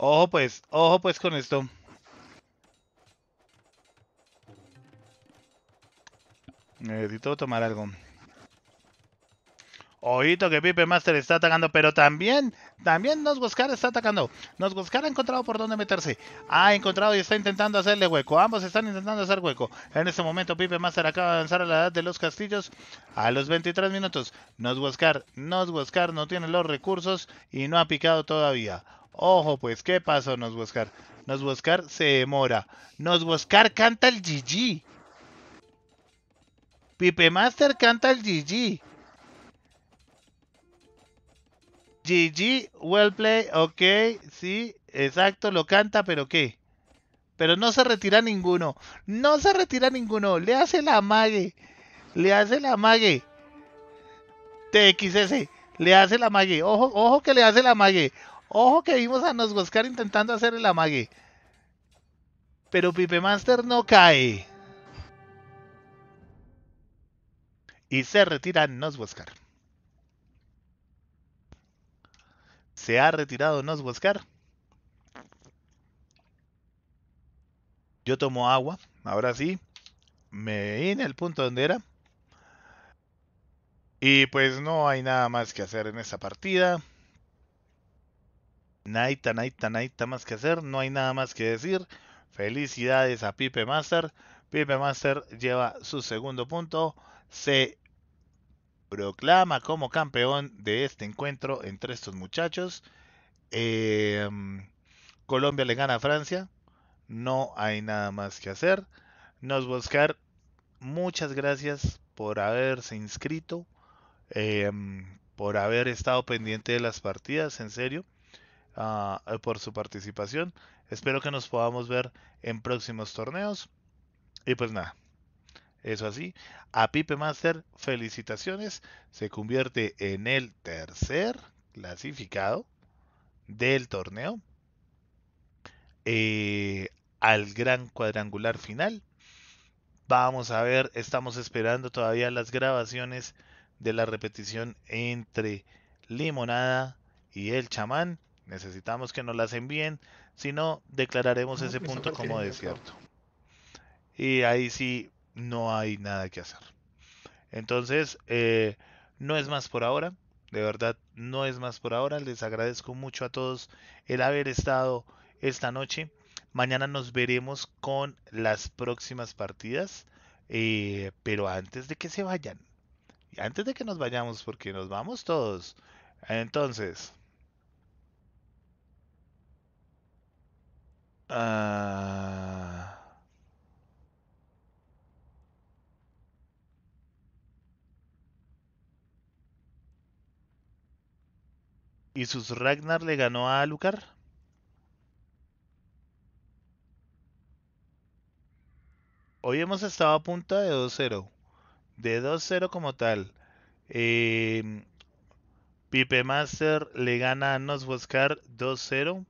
Ojo pues, ojo pues con esto. Necesito tomar algo. Ojito que Pipe Master está atacando, pero también, también Nosgoscar está atacando. Nosgoscar ha encontrado por dónde meterse. Ha encontrado y está intentando hacerle hueco. Ambos están intentando hacer hueco. En este momento Pipe Master acaba de avanzar a la edad de los castillos a los 23 minutos. Nosgoscar, Nosgoscar no tiene los recursos y no ha picado todavía. Ojo, pues, ¿qué pasó, nos buscar se demora. Nosboscar canta el GG. Pipe Master canta el GG. GG, well play, ok, sí, exacto, lo canta, pero ¿qué? Pero no se retira ninguno. No se retira ninguno. Le hace la mague. Le hace la mague. TXS. Le hace la mague. Ojo, ojo que le hace la mague. Ojo que vimos a Nosgoscar intentando hacer el amague. Pero Pipe Master no cae. Y se retira Nosgoscar. Se ha retirado Nosgoscar. Yo tomo agua. Ahora sí. Me vine el punto donde era. Y pues no hay nada más que hacer en esta partida. Naita, naita, naita más que hacer, no hay nada más que decir. Felicidades a Pipe Master. Pipe Master lleva su segundo punto. Se proclama como campeón de este encuentro entre estos muchachos. Em, Colombia le gana a Francia. No hay nada más que hacer. Nos buscar. Muchas gracias por haberse inscrito. Em, por haber estado pendiente de las partidas. En serio. Ah, eh, por su participación. Espero que nos podamos ver en próximos torneos. Y pues nada, eso así. A Pipe Master, felicitaciones. Se convierte en el tercer clasificado del torneo. Eh, al gran cuadrangular final. Vamos a ver, estamos esperando todavía las grabaciones de la repetición entre Limonada y el chamán. Necesitamos que nos las envíen, si no, declararemos ese punto como desierto. Y ahí sí no hay nada que hacer. Entonces, eh, no es más por ahora. De verdad, no es más por ahora. Les agradezco mucho a todos el haber estado esta noche. Mañana nos veremos con las próximas partidas. Eh, pero antes de que se vayan, antes de que nos vayamos, porque nos vamos todos. Entonces, ¿Y ah. sus Ragnar le ganó a Lucar. Hoy hemos estado a punta de 2-0. De 2-0 como tal. Eh, Pipe Master le gana a Nosboscar 2-0.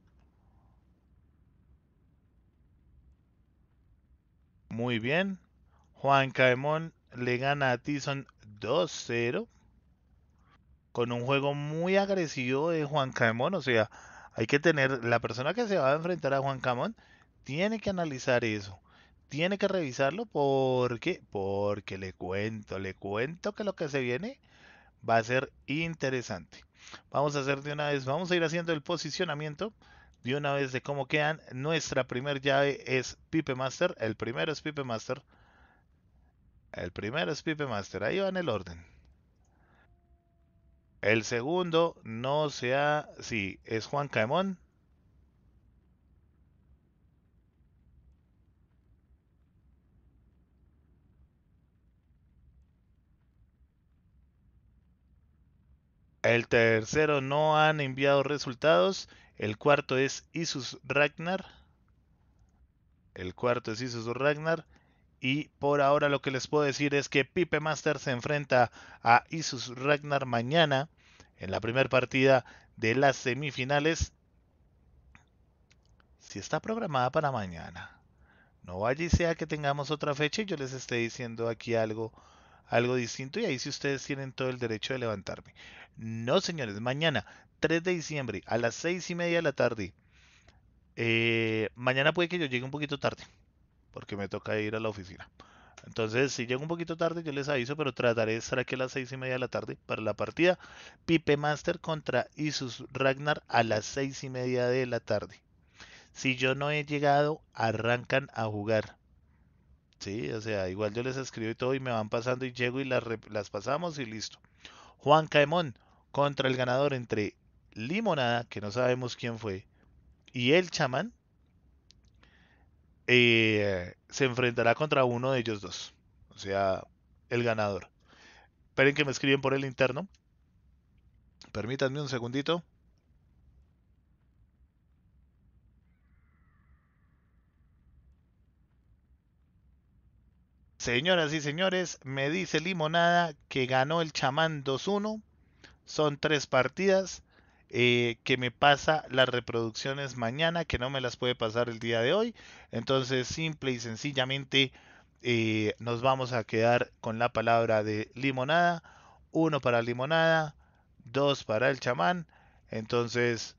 Muy bien. Juan Caemón le gana a Tyson 2-0. Con un juego muy agresivo de Juan Caemón. O sea, hay que tener. La persona que se va a enfrentar a Juan Caemón tiene que analizar eso. Tiene que revisarlo porque. Porque le cuento, le cuento que lo que se viene va a ser interesante. Vamos a hacer de una vez, vamos a ir haciendo el posicionamiento de una vez de cómo quedan. Nuestra primer llave es Pipe Master. El primero es Pipe Master. El primero es Pipe Master. Ahí va en el orden. El segundo no sea. Sí, es Juan Caemón. El tercero no han enviado resultados. El cuarto es Isus Ragnar. El cuarto es Isus Ragnar. Y por ahora lo que les puedo decir es que Pipe Master se enfrenta a Isus Ragnar mañana en la primera partida de las semifinales. Si está programada para mañana. No vaya y sea que tengamos otra fecha y yo les esté diciendo aquí algo, algo distinto. Y ahí si ustedes tienen todo el derecho de levantarme. No, señores, mañana, 3 de diciembre, a las 6 y media de la tarde. Eh, mañana puede que yo llegue un poquito tarde, porque me toca ir a la oficina. Entonces, si llego un poquito tarde, yo les aviso, pero trataré de estar aquí a las 6 y media de la tarde para la partida. Pipe Master contra Isus Ragnar a las 6 y media de la tarde. Si yo no he llegado, arrancan a jugar. Sí, o sea, igual yo les escribo y todo y me van pasando y llego y las pasamos y listo. Juan Caemón contra el ganador entre Limonada, que no sabemos quién fue, y el chamán, eh, se enfrentará contra uno de ellos dos. O sea, el ganador. Esperen que me escriben por el interno. Permítanme un segundito. Señoras y señores, me dice Limonada que ganó el chamán 2-1. Son tres partidas eh, que me pasa las reproducciones mañana, que no me las puede pasar el día de hoy. Entonces, simple y sencillamente, eh, nos vamos a quedar con la palabra de Limonada. Uno para Limonada, dos para el chamán. Entonces,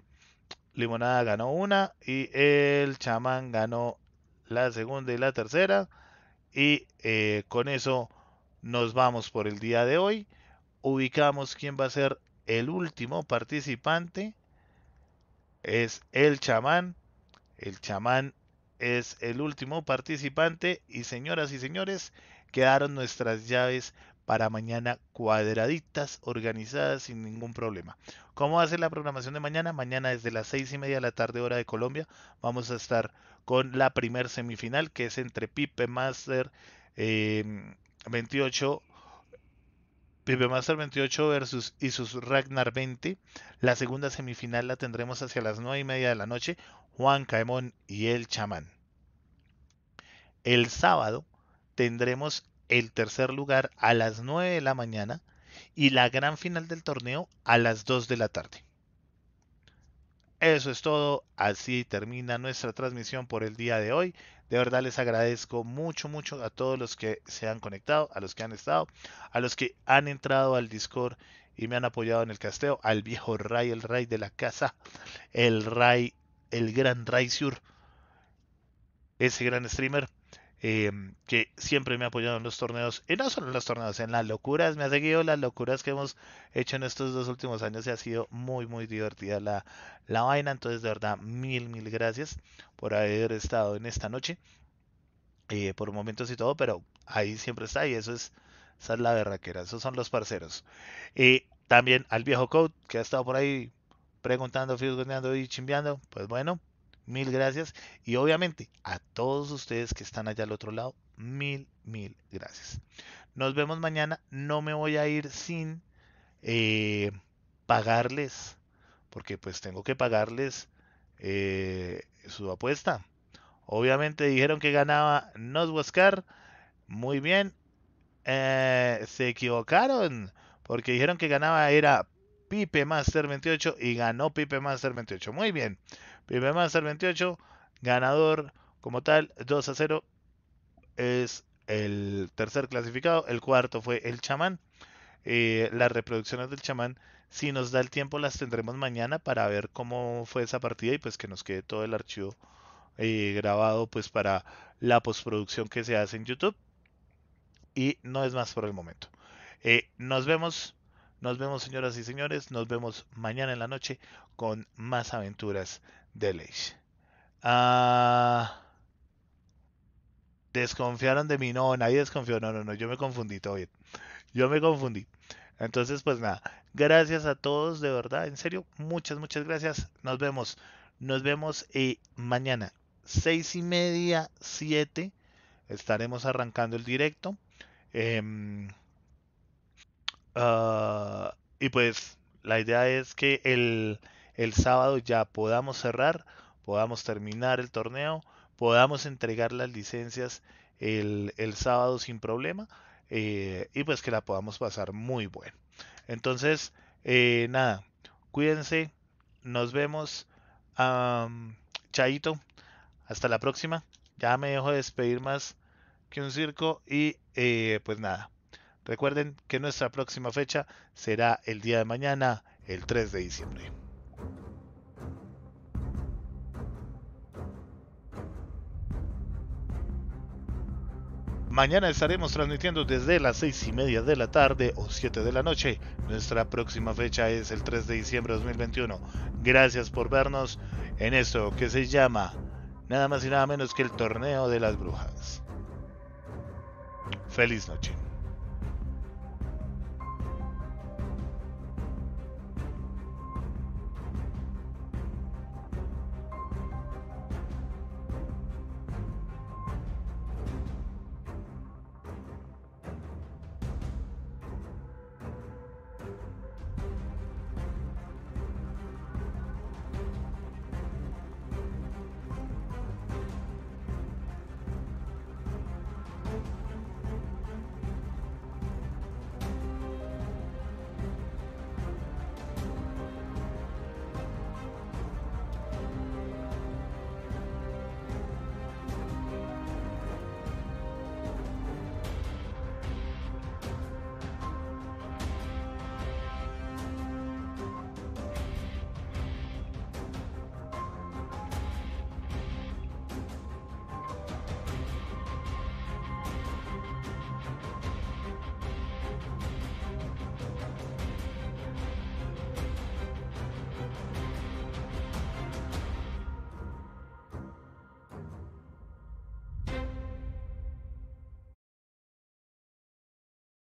Limonada ganó una y el chamán ganó la segunda y la tercera. Y eh, con eso nos vamos por el día de hoy. Ubicamos quién va a ser el último participante. Es el chamán. El chamán es el último participante. Y señoras y señores, quedaron nuestras llaves para mañana cuadraditas, organizadas sin ningún problema. ¿Cómo hace la programación de mañana? Mañana desde las 6 y media de la tarde hora de Colombia vamos a estar con la primer semifinal que es entre Pipe Master 28 em, Pipe Master 28 versus Isus Ragnar 20. La segunda semifinal la tendremos hacia las 9 y media de la noche. Juan Caemón y el chamán. El sábado tendremos el tercer lugar a las 9 de la mañana y la gran final del torneo a las 2 de la tarde. Eso es todo, así termina nuestra transmisión por el día de hoy. De verdad les agradezco mucho, mucho a todos los que se han conectado, a los que han estado, a los que han entrado al Discord y me han apoyado en el casteo, al viejo Ray, el Ray de la casa, el Ray, el gran Ray Sur, ese gran streamer. Em, que siempre me ha apoyado en los torneos, y no solo en los torneos, en las locuras, me ha seguido las locuras que hemos hecho en estos dos últimos años y ha sido muy, muy divertida la, vaina. Entonces, de verdad, mil, mil gracias por haber estado en esta noche, eh, por momentos y todo, pero ahí siempre está y eso es. Esa es la berraquera, esos son los parceros. Y eh, también al viejo Code, que ha estado por ahí preguntando, fisgoneando y chimbeando. Pues bueno, mil gracias. Y obviamente a todos ustedes que están allá al otro lado, mil, mil gracias. Nos vemos mañana. No me voy a ir sin eh, pagarles, porque pues tengo que pagarles eh, su apuesta. Obviamente dijeron que ganaba Noswascar. Muy bien. Eh, se equivocaron, porque dijeron que ganaba era Pipe Master 28 y ganó Pipe Master 28. Muy bien. Pipe Master 28, ganador como tal, 2 a 0. Es el tercer clasificado. El cuarto fue el chamán. Eh, las reproducciones del chamán, si nos da el tiempo, las tendremos mañana para ver cómo fue esa partida y pues que nos quede todo el archivo eh, grabado pues para la postproducción que se hace en YouTube. Y no es más por el momento. Eh, nos vemos nos vemos señoras y señores, nos vemos mañana en la noche con más aventuras de Leish. Ah, desconfiaron de mí, no, nadie desconfió, no, no, no, yo me confundí todo bien. Yo me confundí. Entonces, pues nada, gracias a todos, de verdad, en serio, muchas, muchas gracias. Nos vemos, nos vemos eh, mañana, seis y media, siete, estaremos arrancando el directo. Em, Ah, y pues la idea es que el, el sábado ya podamos cerrar, podamos terminar el torneo, podamos entregar las licencias el, el sábado sin problema eh, y pues que la podamos pasar muy bueno. Entonces, eh, nada, cuídense, nos vemos. chaito, hasta la próxima. Ya me dejo de despedir más que un circo y eh, pues nada, Recuerden que nuestra próxima fecha será el día de mañana, el 3 de diciembre. Mañana estaremos transmitiendo desde las 6 y media de la tarde o 7 de la noche. Nuestra próxima fecha es el 3 de diciembre de 2021. Gracias por vernos en esto que se llama nada más y nada menos que el torneo de las brujas. Feliz noche.